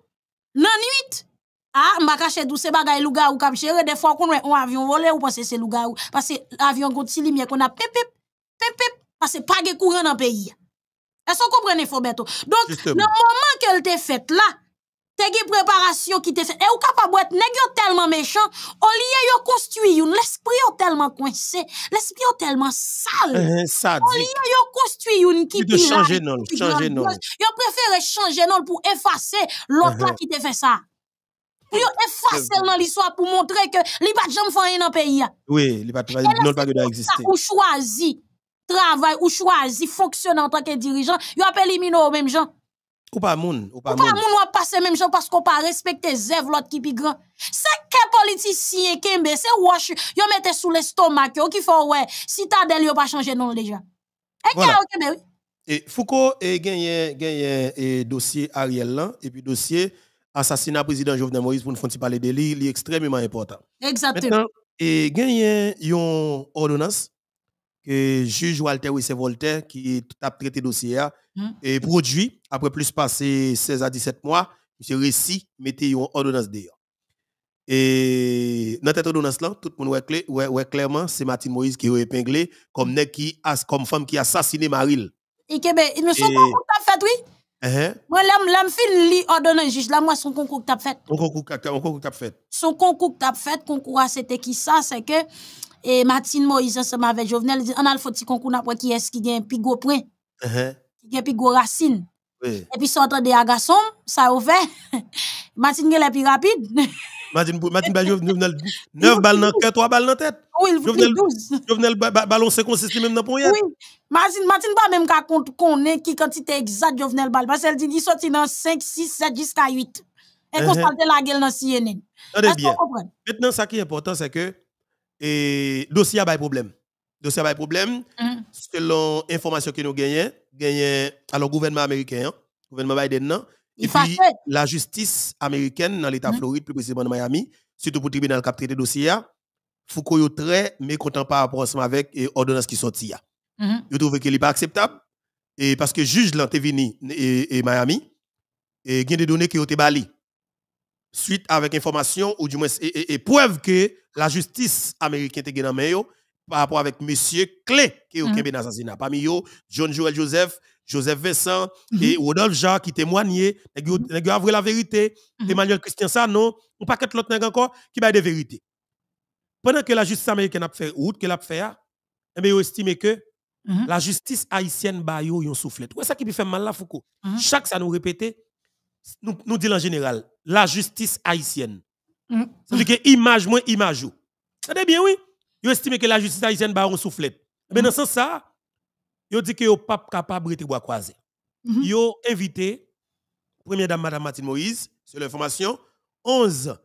nan nuit, ah, m'a caché tout les bagay louga ou kap chere, des fois qu'on un avion volé ou pense c'est louga ou, parce que l'avion lumière qu'on a pep pep, parce que pas de courant dans le pays. Est-ce vous comprenez, Fobeto Donc, dans le moment qu'elle t'est faite là, c'est une préparation qui t'est faite. Et ou capable être tellement méchant, au lieu construire construit l'esprit est tellement coincé, l'esprit est tellement sale. On euh, euh, Au lieu construit une qui de changer non, changer non. a préféré changer non pour effacer l'autre là uh-huh. qui t'a fait ça. Pour effacer dans l'histoire pour montrer que les pas font rien dans pays. Oui, les pas travailler non pas que d'exister. ont choisi travail ou choisi fonctionner en tant que dirigeant, yon ap éliminer aux mêmes gens. Ou pas moun, ou pas moun. Ou pas moun ou passer même gens parce qu'on pas respecter zèv l'autre qui plus grand. C'est que politicien kembe, c'est wash, yo mettez sous l'estomac yo qui font ouais, ne yo pas changer non déjà. Et voilà. Ben, oui. Et Foucault a gagné un dossier Ariel là et puis dossier assassinat président Jovenel Moïse pour nous faire parler de lui, il est extrêmement important. Exactement. Maintenant, et gagné une ordonnance et juge Walter Wissé Voltaire, qui a traité dossier, et produit, après plus passé 16 à 17 mois, ce Récit mettait une ordonnance d'ailleurs. Et dans cette ordonnance-là, tout le monde voit clairement, c'est Martin Moïse qui est épinglé comme, qui comme femme qui a assassiné Maril. Et ils ne sont e pas as fait, oui? Uh-huh. Moi, l'homme fin lit ordonnance juge là, moi, son concours que t'as fait. Son concours que t'as fait. Son concours que t'as fait, concours c'était qui ça, c'est que et Martine Moïse ensemble avec Jovenel, on a le faux petit concours après qui est-ce qui gagne plus gros point. Uh-huh. Qui gagne plus gros racine. Oui. Et puis sortant à garçon ça a fait. Martine est plus rapide. <laughs> Martine Martine balle Jovenel 9 balles dans cœur, 3 balles dans tête. Oh, oui, Jovenel 12. Jovenel ballon c'est consisté même dans pour Oui. Martine Martine pas même qu'à compte qu'on qui quantité exacte Jovenel balle parce qu'elle dit il sorti dans 5 6 7 jusqu'à 8. Et qu'on uh-huh. la gueule dans CNN. Attendez bien. Maintenant ça qui est important c'est que et dossier a pas problème. Dossier a pas problème. Mm. Selon information que nous gagnons, gagnons alors gouvernement américain, hein, gouvernement Biden hein, Et puis la justice américaine dans l'État de mm. Floride, plus précisément de Miami, surtout pour le tribunal qui a traité dossier, hein, Foucault est très mécontent par rapport à avec ordonnance qui sort. Mm -hmm. trouve qu'elle n'est pas acceptable. Et parce que juge l'intervenir et, Miami, et il y a des données qui ont été suite avec information ou du moins et, preuve que la justice américaine était dans main par rapport avec monsieur clé qui est au mhm. assassinat parmi eux John Joel Joseph Joseph Vincent mhm. et Rodolphe Jacques qui témoignaient qui avoué la vérité mhm. Emmanuel Christian ça non on qu'être l'autre encore qui bail des vérités pendant que la justice américaine a fait route qu'elle a fait ah, et eh bien estimé que la justice haïtienne ba yo yon soufflet ouais ça qui fait mal la Foucault chaque ça nous répétait nous, disons en général, la justice haïtienne. Mm. cest dire que image moins image. C'est eh bien, oui. Ils estiment que la justice haïtienne va un soufflet. Mais eh dans mm. ce sens, ça, ils disent que sont pas capable de croiser. croisé. Ils mm-hmm. ont invité, première dame, madame Martine Moïse, sur l'information, 11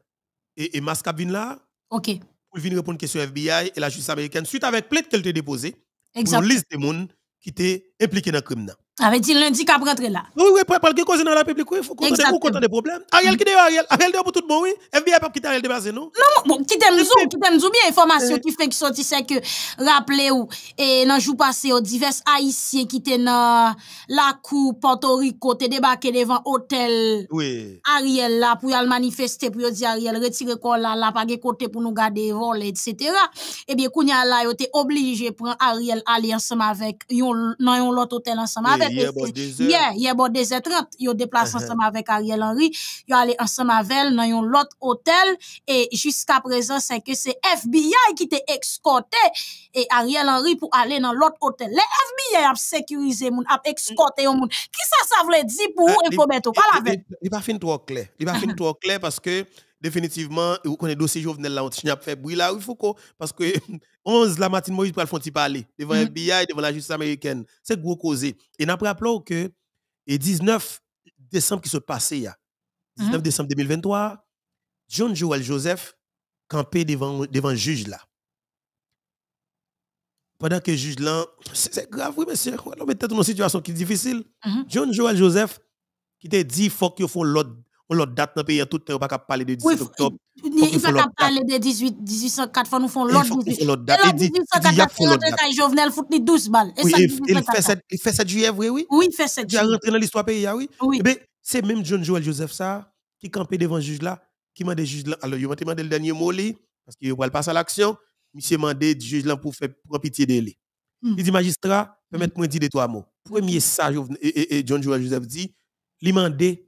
et, et Mascabine là. OK. Pour venir répondre à question FBI et la justice américaine, suite avec plainte qu'elle a déposée. Pour une liste de monde qui étaient impliqués dans le crime. Avec il lundi qu'a rentré là. Oui, oui, parce que cause dans la République, il faut qu'on ait des problèmes. Ariel qui est Ariel, Ariel dehors pour tout le monde, oui. FBI pas quitter Ariel dépassé, non? Non, bon, qui t'aime zou, qui t'aime bien, information eh. qui fait qui sorti, c'est que, rappelez ou, et dans jour passé, aux divers haïtiens qui étaient dans la cour Porto Rico, te débarqué devant hôtel. Oui. Ariel là, pour y aller manifester, pour dire Ariel, retire quoi là, là, pas côté pour nous garder voler, etc. Eh bien, Kounia là, yo était obligé prendre Ariel aller ensemble avec, yon, dans un autre hôtel ensemble eh. Hier, 30 bon des heures trente. ont déplacé uh-huh. ensemble avec Ariel Henry. sont allé ensemble avec dans l'autre hôtel. Et jusqu'à présent, c'est que c'est FBI qui t'a escorté. Et Ariel Henry pour aller dans l'autre hôtel. les FBI a sécurisé ont a escorté yon quest Qui ça, ça voulait dire pour euh, vous, Pas Il va finir trop clair. Il va finir trop clair parce que définitivement, vous connaissez dossier Jovenel là, on a fait bruit là, il faut que, parce que 11 <laughs> la matinée, Moïse le faire parler devant mm. FBI, devant la justice américaine. C'est gros causé. Et nous rappelons que, et 19 décembre qui se passait, 19 mm. décembre 2023, John Joel Joseph campé devant, devant le juge là. Pendant que le juge là, c'est grave, oui, monsieur, on est dans une situation qui est difficile. Mm-hmm. John Joel Joseph, qui t'a dit, faut qu'il faut l'autre on l'autre date dans le pays, tout le temps, pas parler de 18 octobre. Il faut pas parler de 18, 1804, faut nous font l'autre 18. l'autre date, il il fait date. Il fait 7 juillet, oui, oui. Oui, il fait 7 juillet. Il a rentré dans l'histoire pays, oui. Mais eh ben, C'est même John Joel Joseph ça, qui campait devant le juge là, qui m'a dit juge là. Alors, il m'a demandé le dernier mot, parce qu'il va passer à l'action. Monsieur m'a le juge là pour faire pitié de lui. Hmm. Il dit magistrat, hmm. permettez-moi de dire trois mots. Premier ça, John Joel Joseph dit, il m'a demandé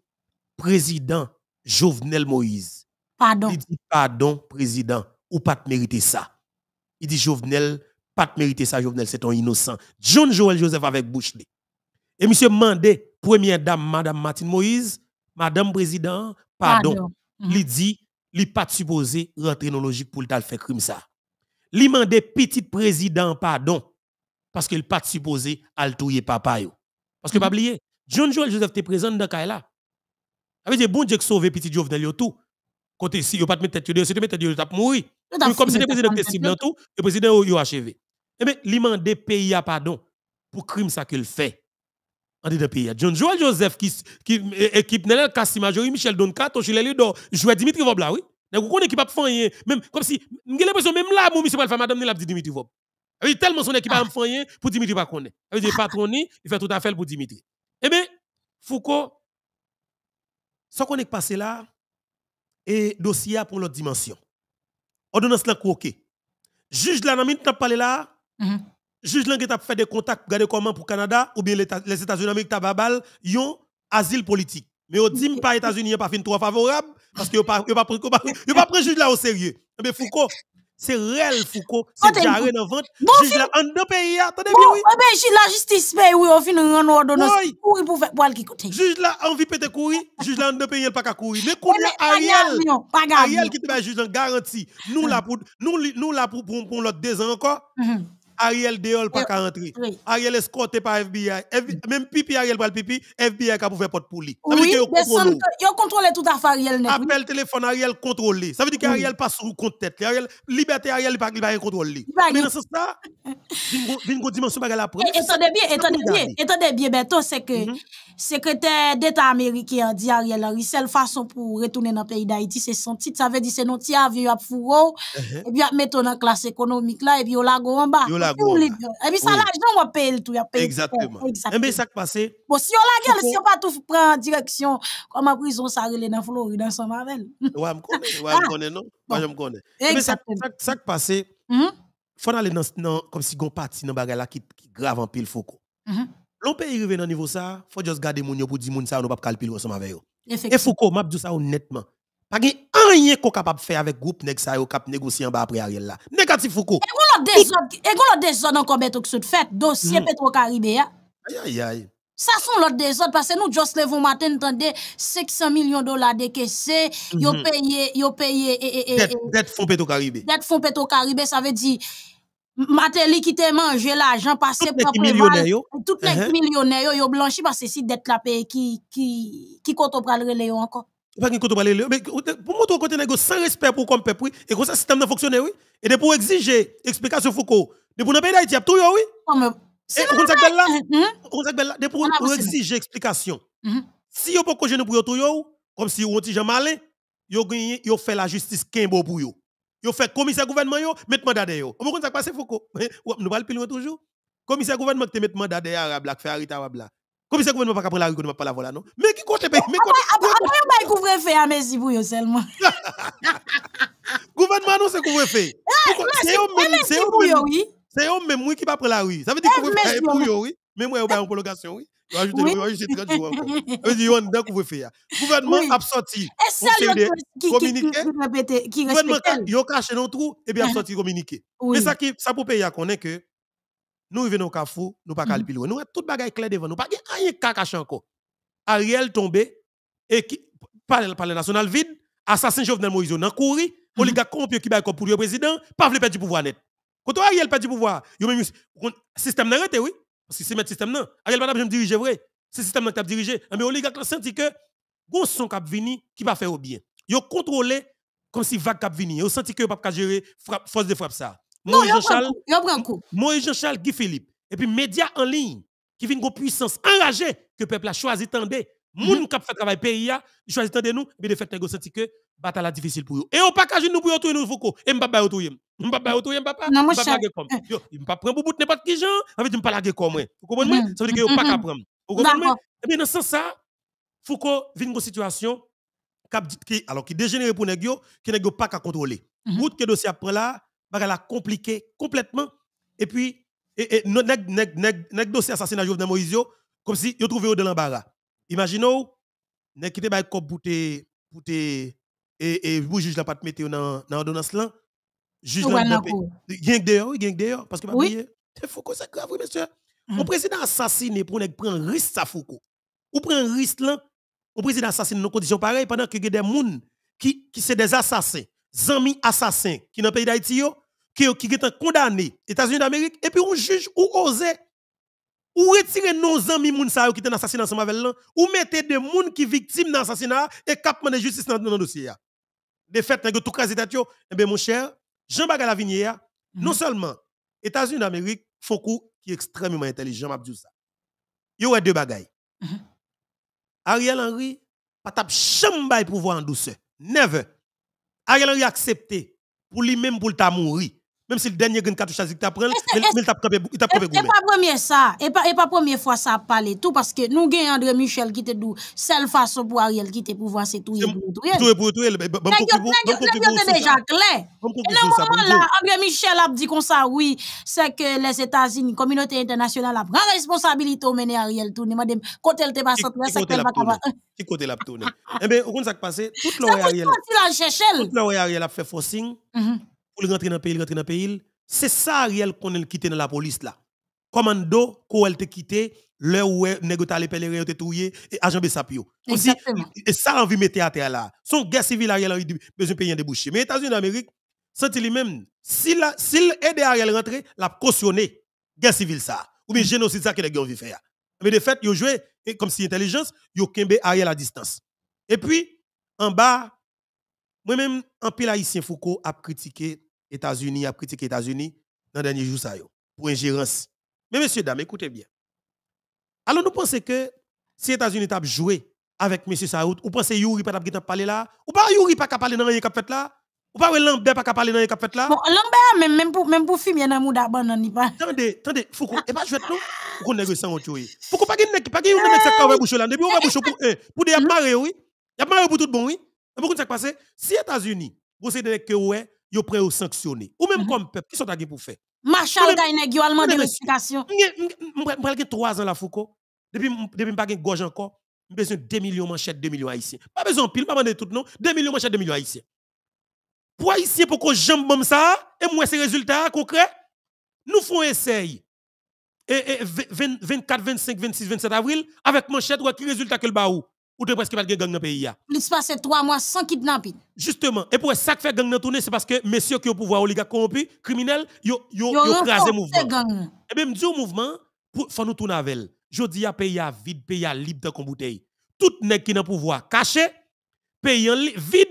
président Jovenel Moïse. Pardon. Il dit pardon, président, ou pas te mériter ça. Il dit Jovenel, pas te mériter ça, Jovenel, c'est ton innocent. John Joel Joseph avec bouche. Et monsieur Mandé, première dame, madame Martine Moïse, madame président, pardon. Mhm. Il dit, il pas supposé rentrer dans logique pour le faire crime ça. Il mandé petit président, pardon, parce qu'il pas supposé altouiller papa yo. Parce que mhm. pas oublier, John Joel Joseph était présent dans Kaila. Ça veut dire bon Dieu qui sauve petit Jovenel tout. Côté si a pas mettre tête si tu mettre tête t'a mourir. Comme si le président était cible tout, le président yo achevé. Eh bien, l'imande pays à pardon pour crime ça qu'il fait. En dedans pays. John Joel Joseph qui qui équipe Nelel Kassimajori, Michel Doncato, Chile Lido, joué Dimitri Vobla, oui. Donc on connaît qui pas faire même comme si j'ai l'impression même là mon monsieur pas madame, madame l'a dit Dimitri Vob. Ah oui, tellement son équipe a ah. rien pour Dimitri pas connaît. Ça veut dire <laughs> patron il fait tout à fait pour Dimitri. Eh bien, Foucault ce qu'on est passé là, et dossier pour l'autre dimension. Ordonnance là, ok. Juge là, dans tu parlé là, mhm. juge là qui a fait des contacts pour regarder comment pour Canada ou bien les États-Unis d'Amérique tababal, ils ont asile politique. Mais on dit pas États-Unis pas fin trois favorable parce que pas pas pris le juge là au sérieux. Mais eh Foucault, c'est réel Foucault, c'est jarré dans vente. juge là en deux pays, attendez bien oui. Eh ben la justice paye oui, on finit en ordonnance oui. pour faire pour qui côté. Juge là envie être courir, juge là en deux pays, il pas qu'à courir. Mais qu'on Ariel, Ariel qui te met juge en garantie. Nous là pour nous nous là pour pour, l'autre deux ans encore. Mm-hmm. Ariel Deol pas qu'à rentrer. Ariel escorté par FBI. Mm. Même pipi Ariel pas le pipi, FBI qui a fait porte pour lui. Oui, ils contrôlé tout à fait Ariel. Appel téléphone Ariel contrôlé. Ça veut dire qu'Ariel pas sous compte tête. Ariel, liberté Ariel pas pas contrôlé. Mais dans ce ça, une go dimension bagarre la preuve. Attendez bien, attendez bien, attendez bien c'est que mm-hmm. secrétaire d'État américain dit Ariel Henry, seule façon pour retourner dans le pays d'Haïti, c'est son titre, ça veut dire c'est non titre avion à fourreau uh-huh. et puis à mettre dans classe économique là et puis au lago en bas. Et puis ça, l'argent, on paye tout. Exactement. mais eh Et ça qui passe. Bon, si on la gueule, si on pas tout prend direction, comme en prison, ça relève dans Floride, ensemble avec elle. Ouais, je connais. me connais, ah, non? Moi, je connais. Eh mais ça qui passe, mm-hmm. faut aller dans, comme si on parti dans bagay là qui, grave en pile Foucault mm-hmm. L'on y arriver dans niveau ça, il faut juste garder mon pour dire monde ça, on pas calculer ensemble avec eux. Et Foucault, m'a dit ça honnêtement. Pas rien qu'on capable faire avec groupe qui ça négocié négocier en bas après Ariel là. Négatif Foucault des autres, et l'autre des autres encore qui fait dossier Pétro-Caribé. Mm. Caribe. Hein. Ça sont l'autre des autres parce que nous juste levons matin entendez 600 millions de dollars décaissés, mm -hmm. yo payé yo payé et et et eh, dette fond Petro fond ça veut dire matériel qui te mangé l'argent passé pour les millionnaires. Toutes les uh-huh. millionnaires, ils ont blanchi parce que c'est d'être la paye qui qui qui compte pour le encore pas qu'il côté aller euh, pour montrer côté négo sans respect pour comme peuple et comme ça système n'a fonctionné oui et de pour exiger explication Foucault de pour pays a tout oui et on s'appelle là mm-hmm. on s'appelle là de pour exiger explication mm-hmm. si on pas congé pour tout yo comme si on petit Jean Malin yo gagné yo fait la justice kimbo pour yo yo fait commissaire gouvernement yo met mandat yo on comprend ça passer Foucault <laughs> nous pas le loin toujours commissaire gouvernement qui met mandat des arabes là fait arrêter là comme ça, le gouvernement pas pris la rue, on ne pas la voilà, non? Mais qui compte pays? Mais Après, après, va pouvez faire un merci pour vous seulement. <laughs> Gouvernement, non, c'est couvrir fait. Eh, c'est eux-mêmes, c'est eux même oui. C'est eux qui va prendre la rue. Ça veut dire que vous pouvez pour eux, oui. Mais moi, vous avez une prolongation, oui. Vous c'est 30 jours encore. Vous <laughs> dire, on que vous fait Gouvernement a absorti. Et ça, qui communiqué. Gouvernement, ils ont caché dans le trou et bien <laughs> sorti communiqué. Mais ça, ça pour payer à connaître que nous venons au cafou, nous pas mm-hmm. calculer. Nous avons tout bagaille clair devant nous, pas rien cacache encore. Ariel tombé et qui parle national vide, assassin Jovenel Moïse dans couru, mm-hmm. oligarque corrompu qui bail pour le président, pas veut perdre du pouvoir net. Quand Ariel perd du pouvoir, yo même système n'a oui. Parce que c'est mettre système non. Ariel pas me diriger vrai. C'est système qui t'a dirigé. Mais oligarque senti que bon son cap vini qui va faire au bien. Yo contrôlé comme si vague cap vini. Yo senti que pas gérer force de frappe ça. Non, il y a un coup. Moïse Charles Guy Philippe. Et puis, médias en ligne qui viennent de puissance enragée que le peuple a choisi tendez. Moun mhm. qui fait travail pays, choisi choisissent de nous, mais de fait, ils senti que bataille difficile pour nous Et on pas nous pour retourner nous foucault. Et m'pa pas retourner. M'pa pas retourner, papa. Non, moi, je suis comme. Yo, m'pa prendre pour bout n'importe qui Jean En fait, m'pa laguer comme moi. Vous comprenez? Ça veut dire que mhm. pas qu'à mhm. prendre. Vous comprenez? Et eh bien, dans ce sens, ça, Foucault vient une situation qui, alors, qui dégénère pour nous, qui n'est pas qu'à contrôler. Route que dossier après là, bagarre la compliqué complètement. Et puis, et, nèg, nèg, nèg, dossier Moïse, comme si yo trouvé dans l'embarras. Imaginons, nèg qui te bay et, et vous juge la pas de mettre dans, dans ordonnance là. Juge de d'ailleurs dehors, dehors, parce que pas C'est Foucault, c'est grave, oui, monsieur. on mm. président assassiné pour nèg prend risque ça Foucault. Ou prend risque là, président assassiné dans conditions pareilles pendant que des gens qui, qui sont des assassins amis assassins qui dans le pays d'Haïti, qui sont condamnés aux États-Unis d'Amérique, et puis on juge ou oser ou retirer nos amis moun sa qui sont assassinés ensemble avec là ou mettez des gens qui victimes d'assassinat et capter de justice dans le dossier. De fait, que tout cas, et eh bien, mon cher, Jean la Lavinier, mhm. non seulement États-Unis d'Amérique font qui est extrêmement intelligent, m'a dit ça. y a deux bagailles. Mhm. Ariel Henry, pas tape chambay pouvoir en douceur. Never. Ariel a accepté pour lui-même pour ta mourir. Même si le dernier gagne cartouche que il t'apprend, mais il t'a Et pas premier ça, et pas et première fois ça parler tout parce que nous gagnons André Michel qui te dit seule façon pour Ariel qui te pouvoir c'est tout pour tout. est pour tout, bon pour déjà clair. Et moment là, André Michel a dit comme ça oui, c'est que les États-Unis, la communauté internationale a pris responsabilité au mener Ariel tout. Madame, côté elle te pas sortir, c'est qu'elle va Qui côté l'a tourner Eh ben, on ça passé toute l'Oriel. Toute l'Oriel a fait forcing. Mm-hmm pour rentrer dans le pays, rentrer dans le pays. C'est ça Ariel qu'on a quitté dans la police là. Commando, elle a quitté, L'heure où elle les pèlerins, te touillé, et agent Bessapio. Et ça, envie mettre à terre là. Son guerre civile, Ariel a besoin de payer un débouché. Mais les États-Unis d'Amérique, c'est lui-même, s'il aide Ariel à rentrer, l'a cautionné. Guerre civile ça. Ou bien génocide ça que les gens veulent faire. Mais de fait, ils joué comme si intelligence, ils ont Ariel à distance. Et puis, en bas, moi-même, en pile haïtien Foucault a critiqué États-Unis a critiqué États-Unis dans les derniers jours ça pour ingérence. Mais messieurs dames, écoutez bien. Alors nous pensons que si États-Unis tape joué avec monsieur Saoud, ou pensez Yuri pas t'a parler là, ou pas Yuri pas parler dans rien qu'a fait là, ou pas Lambert pas parler dans rien qu'a fait là. Bon, Lambert même même pour même pour fumer dans mouda banan ni pas. Attendez, attendez, faut qu'on et eh, pas jouer tout, Faut qu'on négocie sans tuer. Faut qu'on pas gagne pas gagne un mec ça quand bouche là, depuis on va bouche pour un, pour des marrer oui. Y a hmm. marrer pour tout bon oui. Mais beaucoup ça passé. Si États-Unis, vous c'est des que ouais yo prêt au sanctionner. Ou même mhm. comme peuple, qui sont à pour faire? Marshall a yo allemand de l'explication. M'prends trois ans la Foucault. Depuis depuis pas gain gorge encore, j'ai besoin de 2 millions manchettes, 2 millions haïtiens. Pas besoin pile, pas de tout non, 2 millions manchettes, 2 millions haïtiens. Pour haïtiens pour qu'on jambe comme ça et moi ces résultats concrets, nous faisons essai. Et, et 24, 25, 26, 27 avril avec manchette ou qui résultat que le baou ou te presque pas de gang dans le pays. Plus se trois mois sans kidnapping. Justement. Et pour ça que fait gang dans tourner, c'est parce que messieurs qui ont pouvoir, corrompu, les criminels, ils ont crasé mouvement. Et eh bien, je dis au mouvement, pour faut nous tourner avec Je dis à pays à vide, pays à libre de bouteille. Tout nek qui n'a pouvoir caché, pays vide,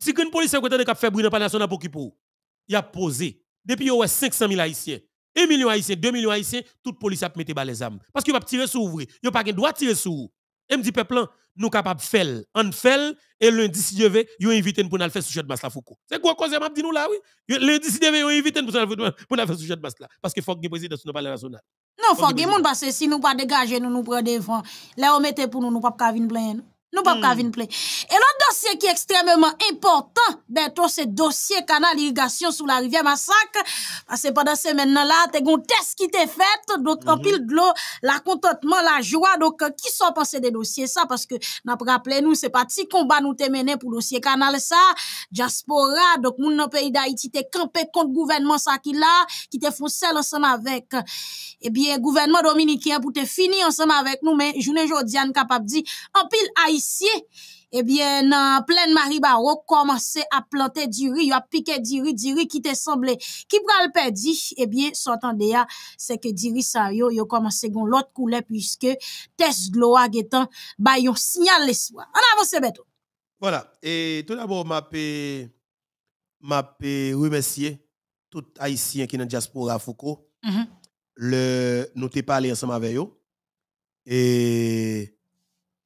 si une police qui a fait bruit dans le national pour qui pour. Il a posé. Depuis, il y a 500 000 haïtiens. 1 million haïtiens, 2 millions haïtiens, toute police a mis les armes. Parce qu'il ne pas tirer sur vous. Ils pas de droit tirer sur vous. Et me dit, peuple, nous capables de faire. On fait, et lundi, si Dieu veut, invité pour nous faire sujet de base là, Foucault. C'est quoi cause, m'a dit nous là, oui. Lundi, si Dieu veut, ils invité pour nous faire sujet de base là. Parce que faut que le président nous parle national. Non, faut que le monde, parce que si nous pas dégager, nous nous prenons devant. Là, on mettait pour nous, nous pas venir plein nous pas hmm. qu'à venir Et l'autre dossier qui est extrêmement important c'est le dossier canal irrigation sous la rivière Massacre. Parce que pendant ces semaine là, t'es un test qui t'est fait. Donc, en hmm. pile de l'eau, la contentement, la joie. Donc, euh, qui sont pensés des dossiers ça? Parce que, n'a pas rappelé nous, c'est pas si combat nous t'es mené pour dossier canal ça. Diaspora, donc, moun dans pays d'Haïti t'es campé contre gouvernement ça qui là, qui t'es foncé ensemble avec. Eh bien, gouvernement dominicain pour te fini ensemble avec nous, mais journée Jodiane capable dit, en pile eh en pleine nan Marie Barro, à planter du riz, yo a riz, du riz qui te semblé ki pral Et eh bien sotande ah, c'est que du diri sa yo yo commencé gon l'autre puisque puisque tes gloa getan bay yon signal leswa. On avance beto. Voilà, et tout d'abord ma pe, ma remercier tout haïtien qui nan diaspora Foucault, mm -hmm. le nou te ensemble avec yo et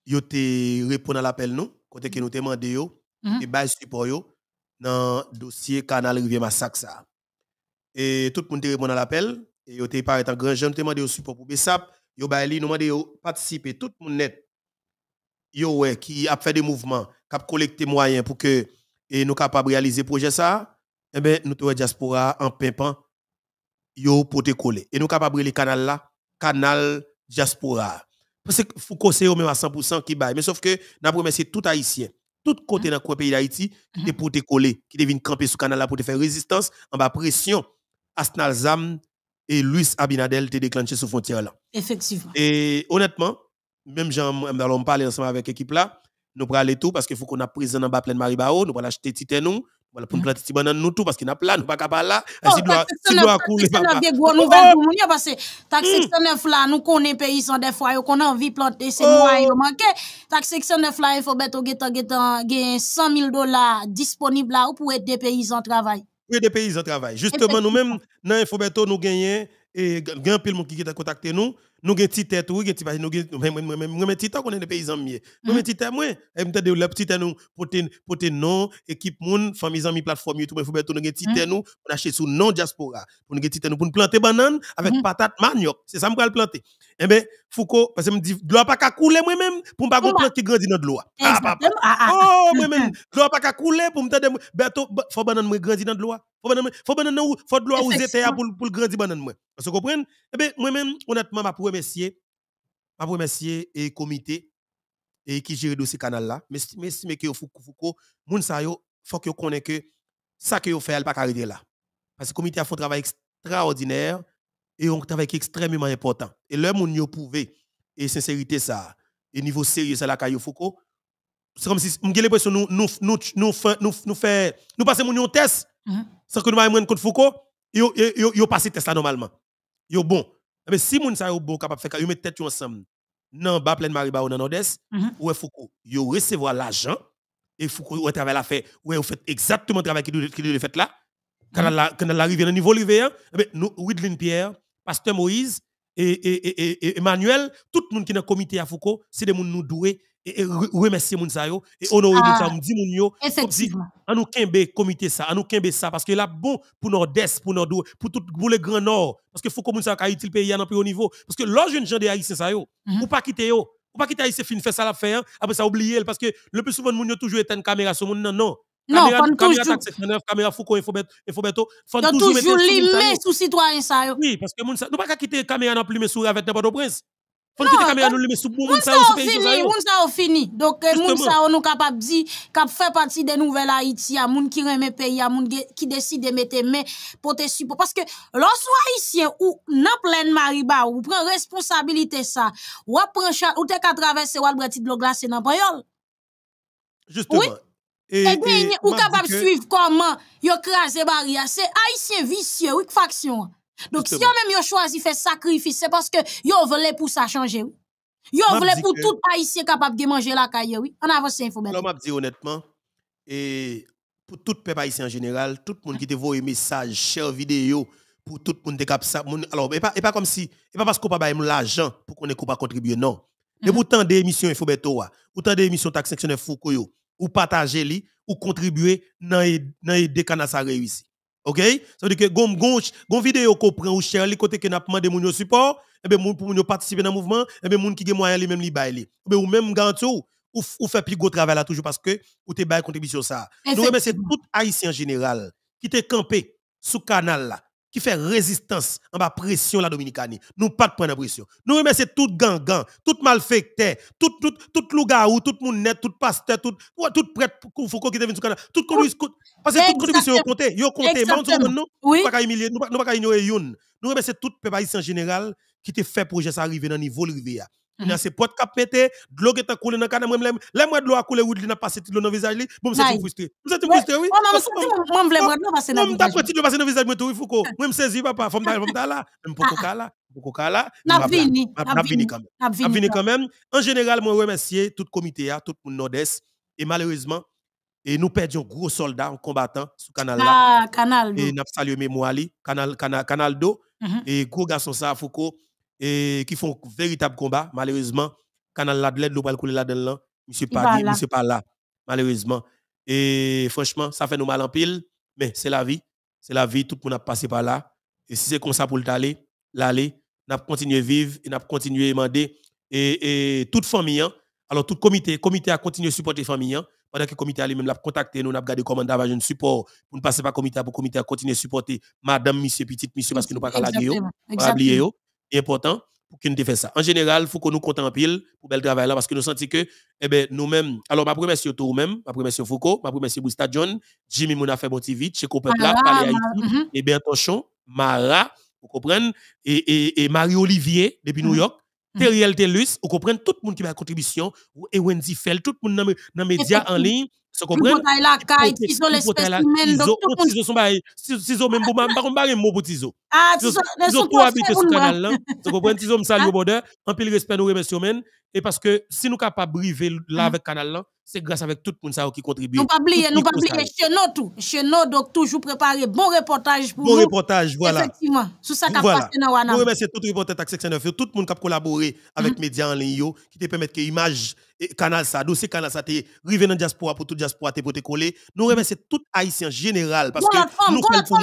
yo te répond à l'appel nous côté que nous te demandé yo mm et base support yo dans dossier canal rivière massacre et tout le monde te répond à l'appel et yo te paraît en grand jeune te demandé au support pour BESAP yo ba li nous demandé yo participer tout le monde net yo ouais qui a fait des mouvements qui a collecté moyens pour que et nous capable réaliser projet ça eh ben nous te diaspora en pimpant yo pour te coller et nous capable le canal là canal diaspora parce que Foucault, c'est au même à 100% qui baille. Mais sauf que, nous avons c'est tout Haïtien, tout côté dans le pays d'Haïti, qui était pour te coller, qui devine camper sur le canal pour te faire résistance, en bas pression, Asnal Zam et Luis Abinadel te déclenché sur frontière là. Effectivement. Et honnêtement, même j'en allons parler ensemble avec l'équipe là, nous allons aller tout parce qu'il faut qu'on a présent en bas plein de Maribao, nous allons acheter Titanou nous, voilà, pour nous planter bananes, nous tout parce qu'il n'a a plein, oh, nous pas capable là. Si doit si doit couler papa. C'est gros nouvelle pour nous parce que taxe 69 hmm. là, nous connaît pays sans des fois, qu'on a envie planter c'est moi oh! il manque. Taxe 69 là, il faut mettre getan getan 100 000 dollars disponibles là pour aider paysans travail. Oui, des paysans travail. Justement nous-mêmes dans Infobeto nous gagnons et gain de monde qui contact contacté nous nous avons petite tête, nous avons petite nous avons tête, nous avons des paysans mieux. Nous avons Et nous avons petite nous porter non équipe, plateforme, nous avons nous, on Nous sous non diaspora. Nous avons nous, pour planter banane avec mm-hmm. patate, manioc. C'est ça, nous allons planter. Eh ben Foucault, parce que me dit, l'eau pas qu'à couler moi-même, pour pas dans l'eau. Ah, ah, ah, ah. Oh, moi-même, l'eau <laughs> pas qu'à couler pour me dire, Berto, bah, faut banane, moi, grandir dans l'eau. Faut banane, faut de l'eau aux hein, pour grandir banane, moi. comprenez? Eh ben moi-même, honnêtement, ma pour remercier, m'a remercier et comité et qui gère dossier canal là. Mais si mais que Foucault, moun sa yo, faut que ait que ça que yo fait pas arrêter là. Parce que le comité a fait un travail extraordinaire et un travail extrêmement important. Et là moun yo prouvé et sincérité ça et niveau sérieux ça la caillou Foucault. C'est comme si j'ai l'impression nous nous nous nous nous nous fait nous passer mon test mm-hmm. sans que nous pas compte Foucault, yo yo yo, yo test là normalement. Yo bon mais eh si moun sa yo bon capable faire yo mettez tête ensemble dans bas de Marie Baron dans nord-est mhm. ou Foucault yo recevoir l'argent et Foucault ou travail la fait ou fait exactement travail qui doit fait là quand mhm. la quand la rivière niveau rivière hein, eh mais nous Widlin Pierre pasteur Moïse et, et, Emmanuel tout le monde qui est dans le comité à Foucault c'est des gens nous doués et remercier moun sa yo et honorer moun sa ah, di moun yo effectivement nous kembe comité ça on nous kembe ça parce que là bon pour nord-est pour nord pour tout pour le grand nord parce que faut que moun sa ka utile pays à un plus haut niveau parce que l'autre jeune gens de Haïtien sa yo mhm. ou pas quitter yo ou pas quitter haïtien fin faire ça la faire après ça oublier parce que le plus souvent moun yo toujours éteindre caméra sur moun non non non, caméra, caméra 479, caméra Foucault, Infobeto, faut toujours les limé sous citoyen ça. Oui, parce que moun sa, nous pas quitter caméra plus plume sourire avec n'importe prince. Non, que tu nous mette sous bon fini. Donc moun ça on capable dit qu'a fait partie des nouvelles Haïti à moun qui remet pays à moun qui décide de mettre main pour te parce que lorsque haïtien ou nan pleine mariba ou prend responsabilité ça ou prend ou te ka traverser ou brati de l'eau glacée Justement. Et, ou capable suivre comment yo craser c'est haïtien vicieux oui faction. Donc, si vous même choisi faire sacrifice, c'est parce que vous voulez pour ça changer. Vous voulez pour tout haïtien capable de manger la caille. Oui. On avance, info. moi je dis honnêtement, et pour tout peuple haïtien en général, tout le monde qui te voit un message, cher vidéo, pour tout le monde qui cap ça. Alors, et pas, pas comme si, et pas parce qu'on pas l'argent pour qu'on ne pas contribuer, non. Mais mm pourtant, des émissions Infobeto, ou tant des émissions Taxe Sectionnaire Foucault, ou partager ou contribuer dans les Kana sa réussir. OK Ça veut dire que gon gon vidéo qu'on prend ou cher les côté que n'a demandé yo support et eh ben moun pour moun participer dans mouvement et eh ben moun ki gen moyen li même li bail eh ben ou même garanti ou ou fait plus gros travail là toujours parce que ou te bail contribution ça. Nous remercions ben, tout haïtien en général qui t'est campé sous canal là qui fait résistance en bas pression la Dominicanie. Nous pas de point de pression. Nous remercions tout gang gang, tout malfecteur, tout tout tout lougaou, tout monde net, tout pasteur, tout tout prêtre pour qui sur Canada, tout parce que tout contribution compté, yo compté, nous pas Nous humilier, nous pas nous pas ignorer Nous remercions tout peuple haïtien en général qui te fait projet ça arriver dans niveau rivière. Mm -hmm. Là, c'est porte cap pété, de l'eau qui est coulée dans le canal, même les mois de l'eau a coulé, ou n'a pas cette le visage, Bon, me sens frustré. Je me frustré, oui. Oh, non, mais moi, je me sens dans le visage. Je me passer dans le visage, mais tout, il faut que. Hein. Moi, je me saisis, papa, faut me là, même pour coca là. Là, n'a vini quand même. vini quand même. En général, moi remercier tout le comité, hein, tout le monde nord Et malheureusement, et nous perdions gros soldats, un combattant sur canal là. Ah, canal. Et nous avons salué Mémoali, canal, canal, canal d'eau. Et gros garçon ça, Foucault et qui font véritable combat. Malheureusement, Canal Ladlet, pas le couler là-dedans, monsieur pas monsieur pas là, malheureusement. Et franchement, ça fait nous mal en pile, mais c'est la vie. C'est la vie, tout le monde a passé par là. Et si c'est comme ça pour l'aller, l'aller, n'a continué à vivre, et n'a continué à demander. Et, et toute famille, hein. alors tout comité, comité a continué à supporter les familles. Hein. pendant que le comité a lui-même l'a contacté, nous avons gardé comment d'avoir un support pour ne passer par comité, pour comité à continuer à supporter madame, monsieur, petite, monsieur, parce que nous pas qu'à la important pour qu'on nous fait ça. En général, il faut que nous comptons en pile pour bel travail là parce que nous sentons que eh ben nous-mêmes, alors ma première surtout vous même ma première Monsieur Foucault, ma première Monsieur Busta John, Jimmy Mouna fait bon TV, et ah, mhm. eh bien Mara, vous comprenez, et, et, Marie-Olivier depuis New mhm. York, mhm. Teriel Telus, vous comprenez, tout le monde qui a contribution, et Wendy Fell, tout le monde dans les médias en ligne, So kompren? Pou potay la kay, tizo l'espèce humen, doktor oh, même Pou tizo son baye, tizo men pou man, bakon bare mou pou tizo. Ah, tizo, tizo kou habite sou kanal Tizo, So kompren, tizo msal yo bode, respect nou remensyon men, parce que si nous kapab brive la hein? avec canal lan, c'est grâce avec tout moun sa qui contribue. kontribuye. Nou pa bliye, nou pa bliye, cheno tou. Cheno, donc, toujours prepare bon reportage pour nous. Bon reportage voilà. effectivement sou ça kap passé nan wana. Nou remerse tout reportaj tak seksyen 9 yo, tout a collaboré avec avek hein? media anlen yo, qui te permettent que imaj Canal ça, dossier Canal ça, t'est rivé dans diaspora pour toute diaspora, t'es pour te coller. Nous remercier mm. tout haïtien général. Parce que nous l'autre femme, nous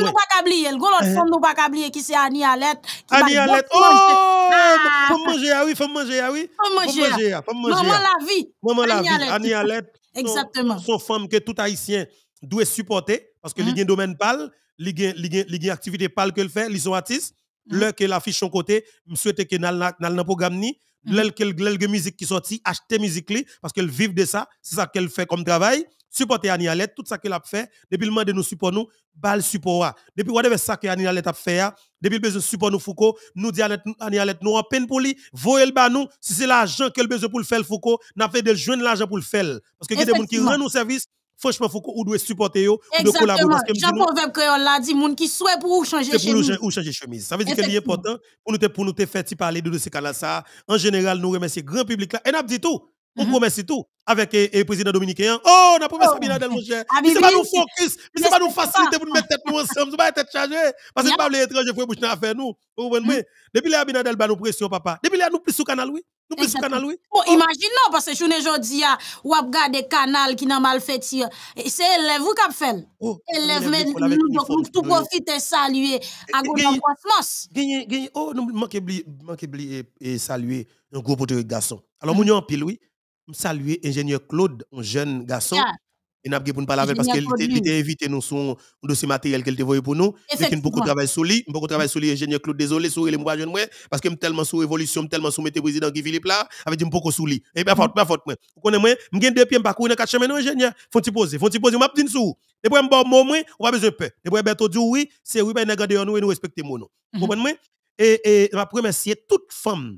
pas oublier. l'autre eh. femme, nous pas oublier qui c'est Annie Alette. Annie Alette, oh! Ah. Faut manger, ah oui, faut manger, ah oui. Faut manger, ah. Ah, faut manger. Maman la vie. Maman la vie, Annie Alette. <laughs> Exactement. Son femme que tout haïtien doit supporter. Parce que les mm. gens domaine pâle, les gens activité parle que le fait, ils sont artistes. Mm. L'heure que l'affiche son côté, je souhaite que dans le programme ni, Mmh. l'elgue musique qui sorti, acheter musique parce qu'elle vivent de ça, c'est ça qu'elle fait comme travail. Supporter Annie tout ça qu'elle a fait, depuis le moment de nous supporter nous, bal support. Depuis whatever ça que Annie a fait, depuis le besoin support nous Foucault, nous dit Annie Alette, nous en peine pour lui, voyez le bas nous, si c'est l'argent qu'elle besoin pour le faire Foucault, n'a fait de joindre l'argent pour le faire. Parce que il y a des gens qui rendent nos services, franchement, faut qu'on doit supporter eux, de collaborer. Exactement. Jean-Paul on l'a dit, monde qui souhaite pour changer chemise. Pour changer chemise. Ça veut dire que c'est important pour nous pour nous faire parler de ces cas-là. En général, nous remercions grand public là. Et nous dit tout. On mm-hmm. tout avec le président dominicain. Oh, on a promis mon cher. Ah, mais c'est pas nous focus, mais pas nous faciliter pour nous mettre tête nous ensemble. pas tête chargé Parce que pas qui faire nous. Mm-hmm. Depuis là nous pression, papa. Depuis là, nous plus sous canal, oui. Nous plus sous canal, oui. Oh, oh, imagine, non, parce que je ne dis pas, ou à regarder canal qui n'a mal fait. Euh, c'est élève ou cap fait. mais nous, nous, tout profiter, saluer. À oh, nous manquons et saluer un gros de Alors, nous, mm. oui saluer ingénieur Claude, un jeune garçon. Il Et n'a pas pour parler avec parce qu'il était invité nous son dossier matériel qu'il voyé pour nous. Et qu'il beaucoup travail sur lui, beaucoup travail sur lui, ingénieur Claude, désolé, sur les moi, moi, parce qu'il tellement sous évolution tellement sous le président Guy Philippe là, avec dit beaucoup sur lui. Et eh, bien, mm. faute, pas faute, moi. Vous connaissez, moi, m'gagne deux pieds, m'parcours dans quatre chemin, ingénieur. Faut-il poser, faut-il poser, m'a dit sous. Et pour un bon moment on pas besoin de peur. Et pour Berto dit oui, c'est oui, ben, nous, et nous respectons nous. Vous mm-hmm. comprenez, Et, et, m'a remercier toute femme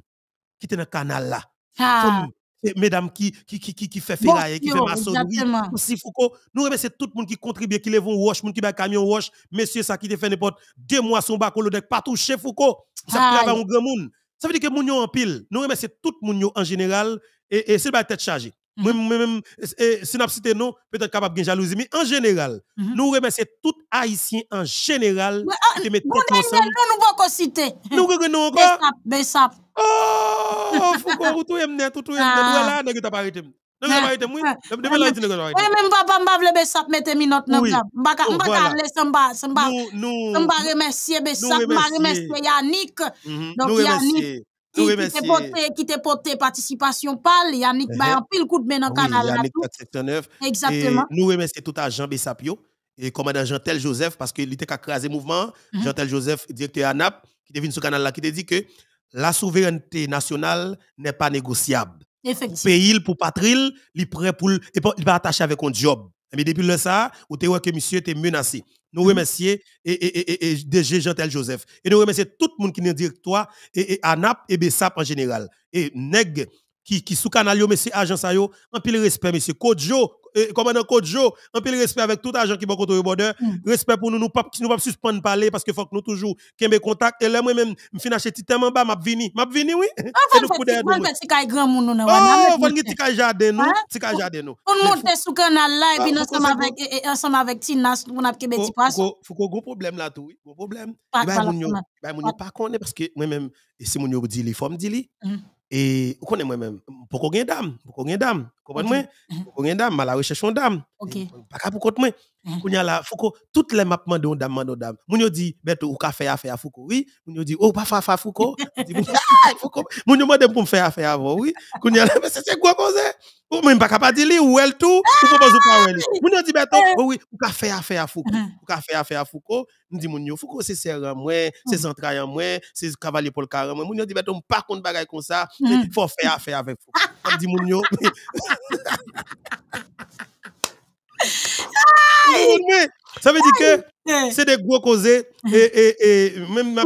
qui était dans le canal là. Ah. Femme mesdames qui, qui, qui, qui, fait ferraille, qui fait maçonnerie. nous remercions eh tout le monde qui contribue, qui lève un monde qui met camion roche. Monsieur, ça qui te fait n'importe deux mois son bac au pas touché Foucault. Ça travaille un grand monde. Ça veut dire que sommes en pile. Nous remercions eh tout le monde en général et, et c'est la tête chargée. nous mhm. même cité, non, peut-être capable de jalousie, mais en général, mhm. nous remercions eh tout Haïtien en général. Ah, nous nous Nous Nous Oh, faut <laughs> tout Nous, Yannick. participation Yannick mm-hmm. bah, pile coup de main canal. Exactement. Nous remercions tout agent Bessapio et commandant Jean-Tel Joseph, parce qu'il était qu'à craser mouvement. Mm-hmm. Jean-Tel Joseph, directeur ANAP, qui est venu sur canal là, qui te dit que la souveraineté nationale n'est pas négociable. Le Pour pays, pour patril, il prêt pour pas attaché avec un job. Mais depuis le ça, on te que monsieur était menacé. Nous mm-hmm. remercions et, et, et, DG Jean-Tel Joseph. Et nous remercions tout le monde qui est en directoire et, ANAP et BESAP en général. Et nèg qui, qui sous canal, monsieur agence, en pile respect, monsieur Kodjo, commandant Kodjo, un peu respect avec tout agent qui va côté border, mm. respect pour nous, nous pas nous pas suspendre parler parce que faut que nous toujours ait contact et là moi même me fin acheter tellement bas m'a vini, m'a vini oui. Ah, c'est oh, hein? nous pour derrière. On petit caille grand monde nous. Oh, on petit caille jardin nous, petit caille jardin nous. On monte sous canal là et ah, puis ensemble avec ensemble avec Tina on a kébé petit poisson. Faut qu'on gros problème là tout, gros problème. Eh bah ben, mon yo, bah eh ben, mon pas connait parce que moi même si mon yo dit les femmes dit et vous connaissez moi-même. Pourquoi une dame Pourquoi une dame Comprenez-moi Pourquoi une dame À la recherche une dame. OK. Pas pour contre moi. Mhm. Kounya la, Foucault, toutes les maps de dame, mandon dame. dit, Beto, ou ka fait affaire à Foucault, oui. Moun dit, oh, pas fa Foucault. Foucault. Moun yo mande pour me faire affaire avant, oui. Kounya mais c'est quoi cause? Ou même pas capable de lire, ou elle tout, ah! ou pas ou pas elle. Moun dit, Beto, eh! oh, oui, ou ka fait affaire à Foucault. Mhm. Ou ka fait affaire à Foucault. Moun dit, moun Foucault, c'est serre moi, c'est mhm. entrailles moi, c'est cavalier pour le carré en moi. Moun dit, Beto, pas contre bagaille comme ça, il faut faire affaire avec Foucault. <laughs> Moun dit, <laughs> Ça veut dire que c'est des gros causés. Hein. Et, et, et même ma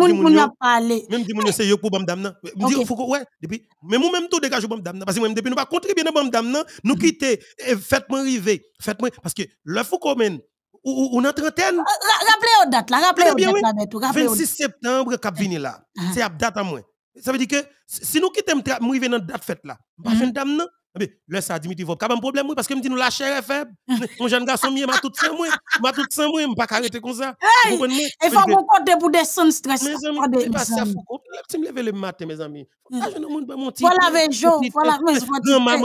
parlé. Même dit mon c'est pour BAMDAM ouais, depuis mais moi même tout dégage bam parce que même depuis nous pas contribuer à bam dame nous quitter faites-moi arriver, faites-moi parce que le faut même, on on trentaine. Euh, rappelez aux date là, rappelez aux date 26 septembre cap venir là. Hein. C'est la date à moi. Ça veut dire que si nous quittons nous arriver dans date fête là, hein. Mais ah ben, là, ça a Dimitri Vob. Quand même problème, parce que me dit, nous, la chair est faible. <laughs> Mon jeune garçon, il m'a tout sans moi. m'a tout sans moi. Je ne pas arrêter comme ça. Il faut mon côté pour descendre stress. Mes amis, c'est pas ça. Tu me lèves le matin, mes amis. Faut hum. laver le Voilà, je laver le jour. Je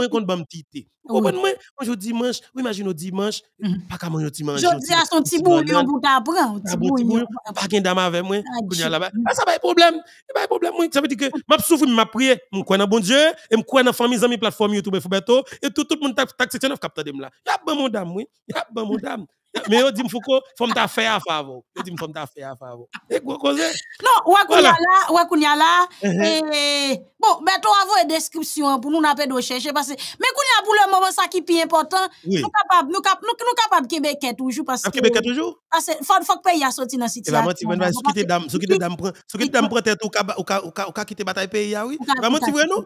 ne qu'on pas me titer. Vous comprenez moi aujourd'hui dimanche, vous imaginez dimanche, mm-hmm. pas comme aujourd'hui dimanche. Je dis à son petit bouillon pour t'apprendre. Un petit bouillon. Pas qu'un dame avec moi. Ah, là-bas. Ah, ça va être problème. Ça va être problème. Ça veut dire que je mm-hmm. souffre, je prie, je m'm crois en bon Dieu, et je m'm crois dans la famille, dans mes plateformes YouTube, et tout le monde, tac 69 capte de là. a bon, mon dame, oui. a bon, mon dame mais au dit Foucault, faut me faire à faveur. Yo dit faut me faire à faveur. Et quoi cause Non, wa qu'on là, ouais qu'on là uh-huh. et bon, ben toi avoir description pour nous n'a pas de chercher parce que mais qu'on a pour le moment ça qui est important, nous capable nous capable nous capable Québec ah, toujours parce que Québec toujours Ah c'est faut faut que pays sorti dans situation. Et la motivation ce qui était dame, ce qui était dame prend, ce qui était dame prend tête au cas au cas au cas quitter bataille pays ah oui. Vraiment tu vrai nous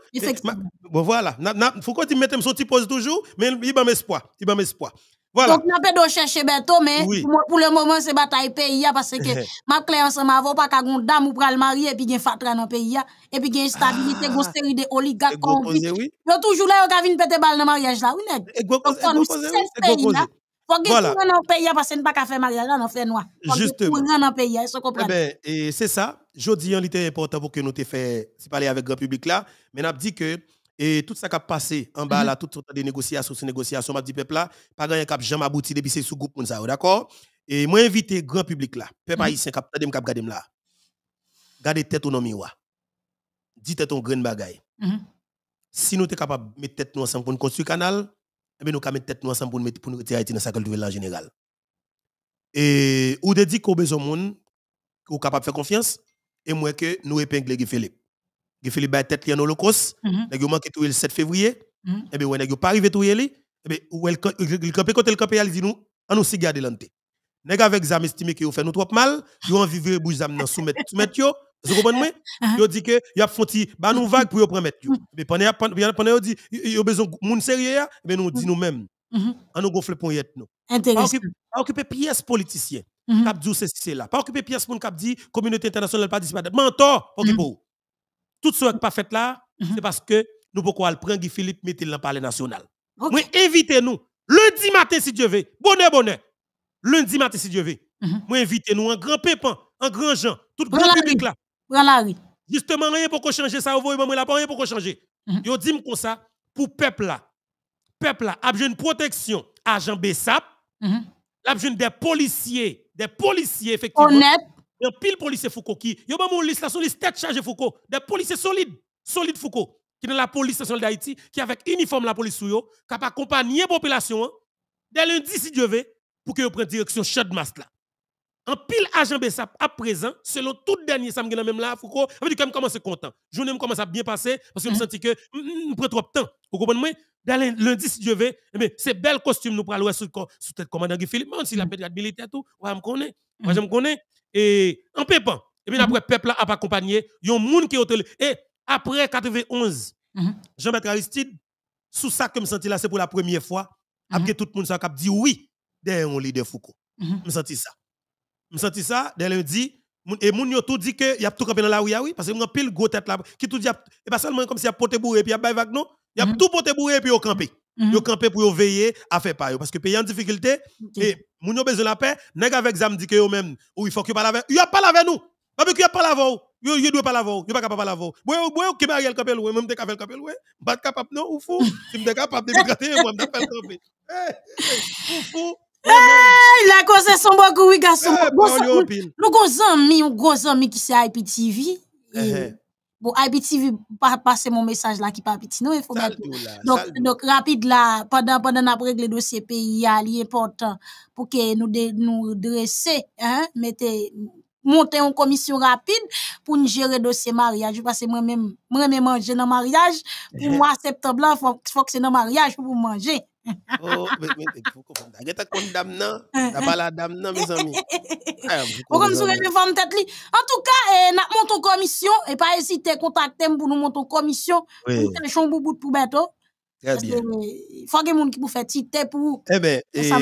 Bon voilà, Foucault il mettait me sorti pose toujours mais il ban espoir, il ban espoir. Voilà. Donc, nous avons chercher bientôt, mais pour, le moment, c'est bataille pays, hein, parce que <laughs> ma clé ensemble avant, pas qu'à une dame ou pour le mari et puis il y a fatra dans le pays, hein, et puis il y a une stabilité, ah. une série d'oligarques. oligarques corrompus. Oui. Yo toujours là, yo une pété balle dans le mariage là, oui, nèg. Donc, nous, c'est pays là. Hein. Faut que voilà. dans le pays, parce que pas qu'à faire mariage là, on fait noir. Justement. dans le pays, est-ce Eh bien, c'est ça. Je dis, il était important pour que nous te fassions si parler avec le grand public là, mais on a dit que, et tout ça qui a passé en bas, mhm. là, tout temps des négociations, ces négociations, m'a dit peuple là, pas grand cap jamais abouti depuis ce sous groupe d'accord? Et moi invité grand public là, peuple mhm. haïtien qui tande cap garder là. Gardez tête au nom miroir. dites tête ton grande bagaille. Mhm. Si nous sommes capables de mettre tête nous ensemble pour construire construire canal, eh bien nous mettre tête nous ensemble pour nous pour nous retirer Haïti dans sa nouvelle en général. Et ou de dire qu'on besoin monde qu'on capable de faire confiance et moi que nous épinglons Philippe. Il fait les bêtes tête li en Il nèg yo le 7 février et bien, ouais nèg pas arrivé touyer li et il campé côté le campé il dit nous on nous si garder l'anté nèg avec zam estimé qui yo fait nous trop mal yo en vivre bouche zam nan soumettre soumettre yo vous comprenez moi uh-huh. yo dit que y a fonti ba nous vague pour yo prendre yo mm-hmm. mais pendant pendant yo dit yo besoin moun sérieux eh ben nous dit mm-hmm. nous même mm-hmm. on nous gonfle pour yet nous pas occuper pièce politicien cap dit ceci c'est là pas occuper pièce pour cap dit communauté internationale participe mentor pour tout ce qui n'est pas fait là, mhm. c'est parce que nous pouvons prendre Guy Philippe mettre dans le palais national. Okay. invitez-nous. Lundi matin, si Dieu veut. Bonheur, bonheur. Lundi matin, si Dieu veut. Mm Moi, invitez-nous en grand pépin, un grand Jean, tout grand public là. Justement, rien pour qu'on change ça. Vous voyez, rien pour qu'on change. Mm -hmm. Yo dit comme ça, pour peuple là. Peuple là, a une protection. Agent Bessap, il mhm. a besoin des policiers, des policiers, effectivement. Honnête il y a pile policier Foucault qui, il y a même une liste, la liste tête chargée Foucault, des policiers solides, solides Foucault, qui dans la police nationale d'Haïti, qui avec uniforme la police sous qui a accompagné la population, hein. dès lundi si Dieu veut, pour que prennent direction de masque là. En pile agent Bessap à présent, selon tout dernier samedi même là, Foucault, je commence à être content. Je me commence à bien passer parce que je me sens que mm, mm, je prends trop de temps. Vous comprenez? Dans lundi, si je veut, mais eh c'est bel costume nous pour aller sur tête commandant Guy Philippe. Même si la pétrole militaire, tout, ouais, je me connais. Moi, je me connais et en pépant. Et bien mhm. après, peuple a accompagné. Il y a un monde qui est Et après 91, mhm. Jean-Baptiste Aristide, sous ça que je me senti là, c'est pour la première fois. Mhm. Après tout le monde a dit oui, derrière lit leader Foucault. Je me senti ça. Je me senti ça, dès lundi. Et moun yo tout dit que y a tout campé dans la rue ah oui parce que mon pile gros tête là qui tout dit et pas seulement comme si y a poté et puis y a vagno, y a tout poté bourré puis au campé -hmm. Yo mhm. pour yo veiller à faire pas parce que pays en difficulté et moun yo besoin la paix nèg avec zam que yo même ou il faut que parle avec yo parle avec nous parce que yo parle avec vous yo yo doit parler avec vous yo pas capable parler avec vous boy boy qui Mariel camper loin même pas capable non ou fou si capable de gratter moi me paix, camper fou Hey, la cause est oui garçon. Eh, nous gros amis, gros amis qui c'est IPTV. Eh, eh. Bon, Haïti pas passer mon message là qui pas petit. Non, il faut Donc, donc, rapide là, pendant, pendant réglé le dossier pays, il est important pour que nous, nous dresser, hein, mettez, monter en commission rapide pour nous gérer dossier mariage. Parce que moi-même, moi-même manger dans mariage. Pour eh. moi, septembre là, faut, faut que c'est dans mariage pour manger. Oh, mais, mais faut comprendre. T'as ta condamne, hein, t'as hein. pas la dame, non, mes amis. Ah, on comme sur les femmes tête li. En tout cas, eh, n'a monté commission et pas hésiter contacter pour nous monter commission pour chercher bout pour bateau. Très bien. Il faut que monde qui pour faire eh titre ben, pour Eh ben, eh, ça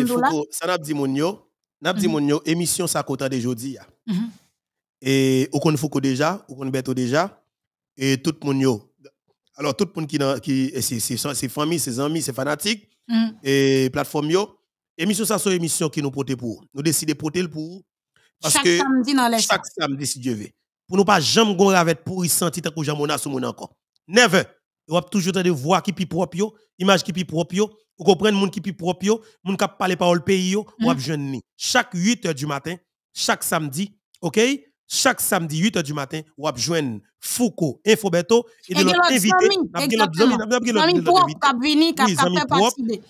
n'a dit mon yo, n'a dit mhm. mon yo émission ça côté de jodi mhm. Et au qu'on Foucault déjà, au qu'on bateau déjà et tout mon yo. Alors tout le monde qui qui ses familles, ses amis, ses fanatiques Mm. et plateforme yo. Émission ça, sont émissions qui nous porte pour. Nous décidons de porter pour. Parce chaque samedi dans les Chaque samedi, si Dieu veut. Pour nous pas jamais gon avec pour y sentir tant que j'amona sur mon encore. Never. on avez toujours des voix qui pi propre image qui pi propre yo, vous comprenez monde qui pi propre yo, monde qui parle parole pays yo, mm. ou avez Chaque 8 h du matin, chaque samedi, OK? chaque samedi 8h du matin, ou abjouen Foucault, Infobeto, et de l'autre invité.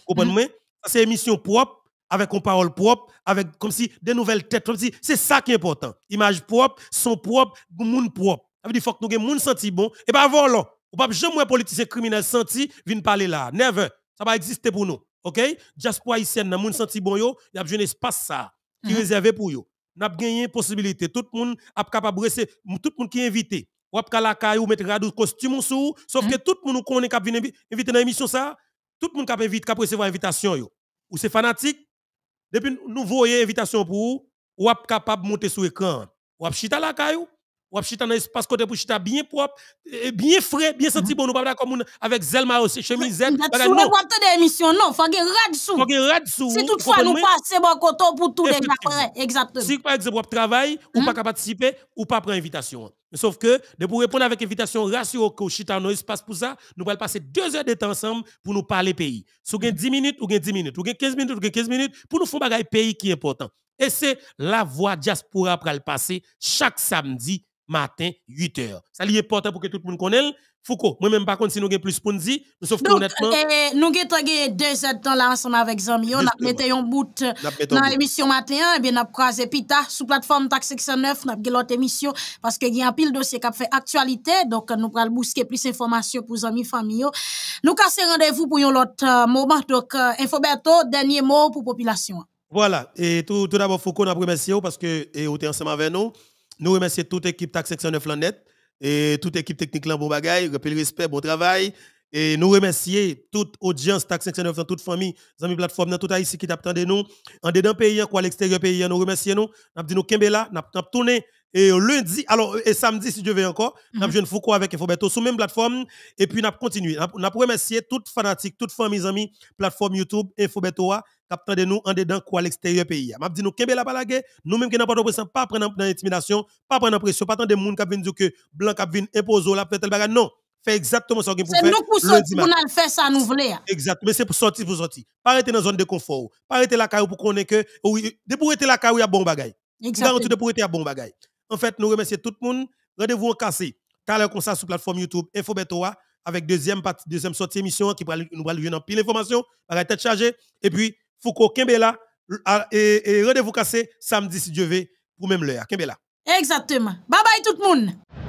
Comprenez-moi? Mm. C'est émission propre, avec une parole propre, avec comme si des nouvelles têtes, comme si c'est ça qui est important. Image propre, son propre, monde propre. Ça veut dire faut que nous ayons monde senti bon, et pas voilà, on Ou pas jamais un politicien criminel senti, parler là. Never. Ça va exister pour nous. OK? Diaspora haïtienne, dans monde senti bon yo, il y a un espace ça, qui est mm. réservé pour yo n'a gagné possibilité. Tout le monde est capable de tout le monde qui est invité. Ou à la caille ou mettre un costume sous, sauf que mm-hmm. tout le monde qui est invité dans l'émission ça, tout le monde qui invite, qui recevoir invitation Ou c'est fanatique, depuis nous voyons invitation pour vous, ou est capable de monter sur l'écran. Ou à chita la caille ou chita dans espace côté pour chita bien propre, eh, bien frais, bien senti mhm. bon, nous pas comme avec Zelma aussi, chemisette. Nous pas de émission, non, faut que rad sous. Faut que rad sous. Si toutefois nous passer bon koto pour tous les après, exactement. Si par exemple, vous travail, ou pas mhm. participer, ou pas prendre invitation. Sauf que, de pour répondre avec invitation, ratio que chita dans espace pour ça, nous allons passer deux heures de temps ensemble pour nous parler pays. Si vous 10 minutes, ou 10 minutes, ou 15 minutes, ou 15 minutes, pour nous faire bagay pays qui est important. Et c'est la voix diaspora pour le passer chaque samedi matin 8h. Ça est important pour que tout le monde connaisse. Foucault, moi-même, par contre, si nous avons plus Ponzi, sauf honnêtement. Eh, eh, nous avons deux heures là ensemble avec Zamio. Nous avons un bout dans l'émission matin, et eh bien nous avons croisé Pita sous plateforme TAC 609. Nous avons l'autre émission parce qu'il y a un pile dossier qui a fait actualité. Donc, nous allons bousquer plus d'informations pour les amis, famille. Nous avons rendez-vous pour un autre euh, moment. Donc, euh, Infoberto, dernier mot pour la population. Voilà. Et tout, d'abord, Foucault, nous remercions parce que vous êtes ensemble avec nous. Nous remercions toute l'équipe TAC 59 LANET et toute l'équipe technique là, bon bagaille, rappel respect, bon travail. Et nous remercions toute audience TAC 59, dans toute famille, amis plateforme, plateforme, dans tout Haïti qui t'attendent nous. En dedans pays, quoi, à l'extérieur pays, nous remercions nous. Nous dit nous là, nous avons tourné. Et lundi, alors, et samedi, si Dieu veut encore, nous avons mhm. jeune Foucault avec InfoBeto sur même plateforme. Et puis, nous avons continué. Nous remercions toute fanatique, toute famille, amis, plateforme YouTube, InfoBeto captain de nous en dedans quoi l'extérieur pays. M'a dit nous kembe la balague, nous même qui n'a pas de pas prendre dans intimidation, pas prendre pression, pas tant de monde qui viennent dire que blanc qui vient imposer la fait tel bagage. Non, fait exactement ce pour faire. C'est nous pour sortir pour nous faire ça nous voulons. Hein. Exact, mais c'est pour sortir pour sortir. Pas arrêter dans zone de confort, pas arrêter la carrière pour qu'on ait que oui, de pour être la carrière à bon bagage. Exactement. de pour être à bon bagage. En fait, nous remercions tout le monde. Rendez-vous en cassé. T'as l'air comme ça sur plateforme YouTube Infobetoa avec deuxième partie deuxième sortie émission qui nous va nous donner pile d'informations, va tête chargée et puis Foucault Kembela, et, et rendez-vous cassé samedi si Dieu veut, pour même l'heure. Kembela. Exactement. Bye bye tout le monde.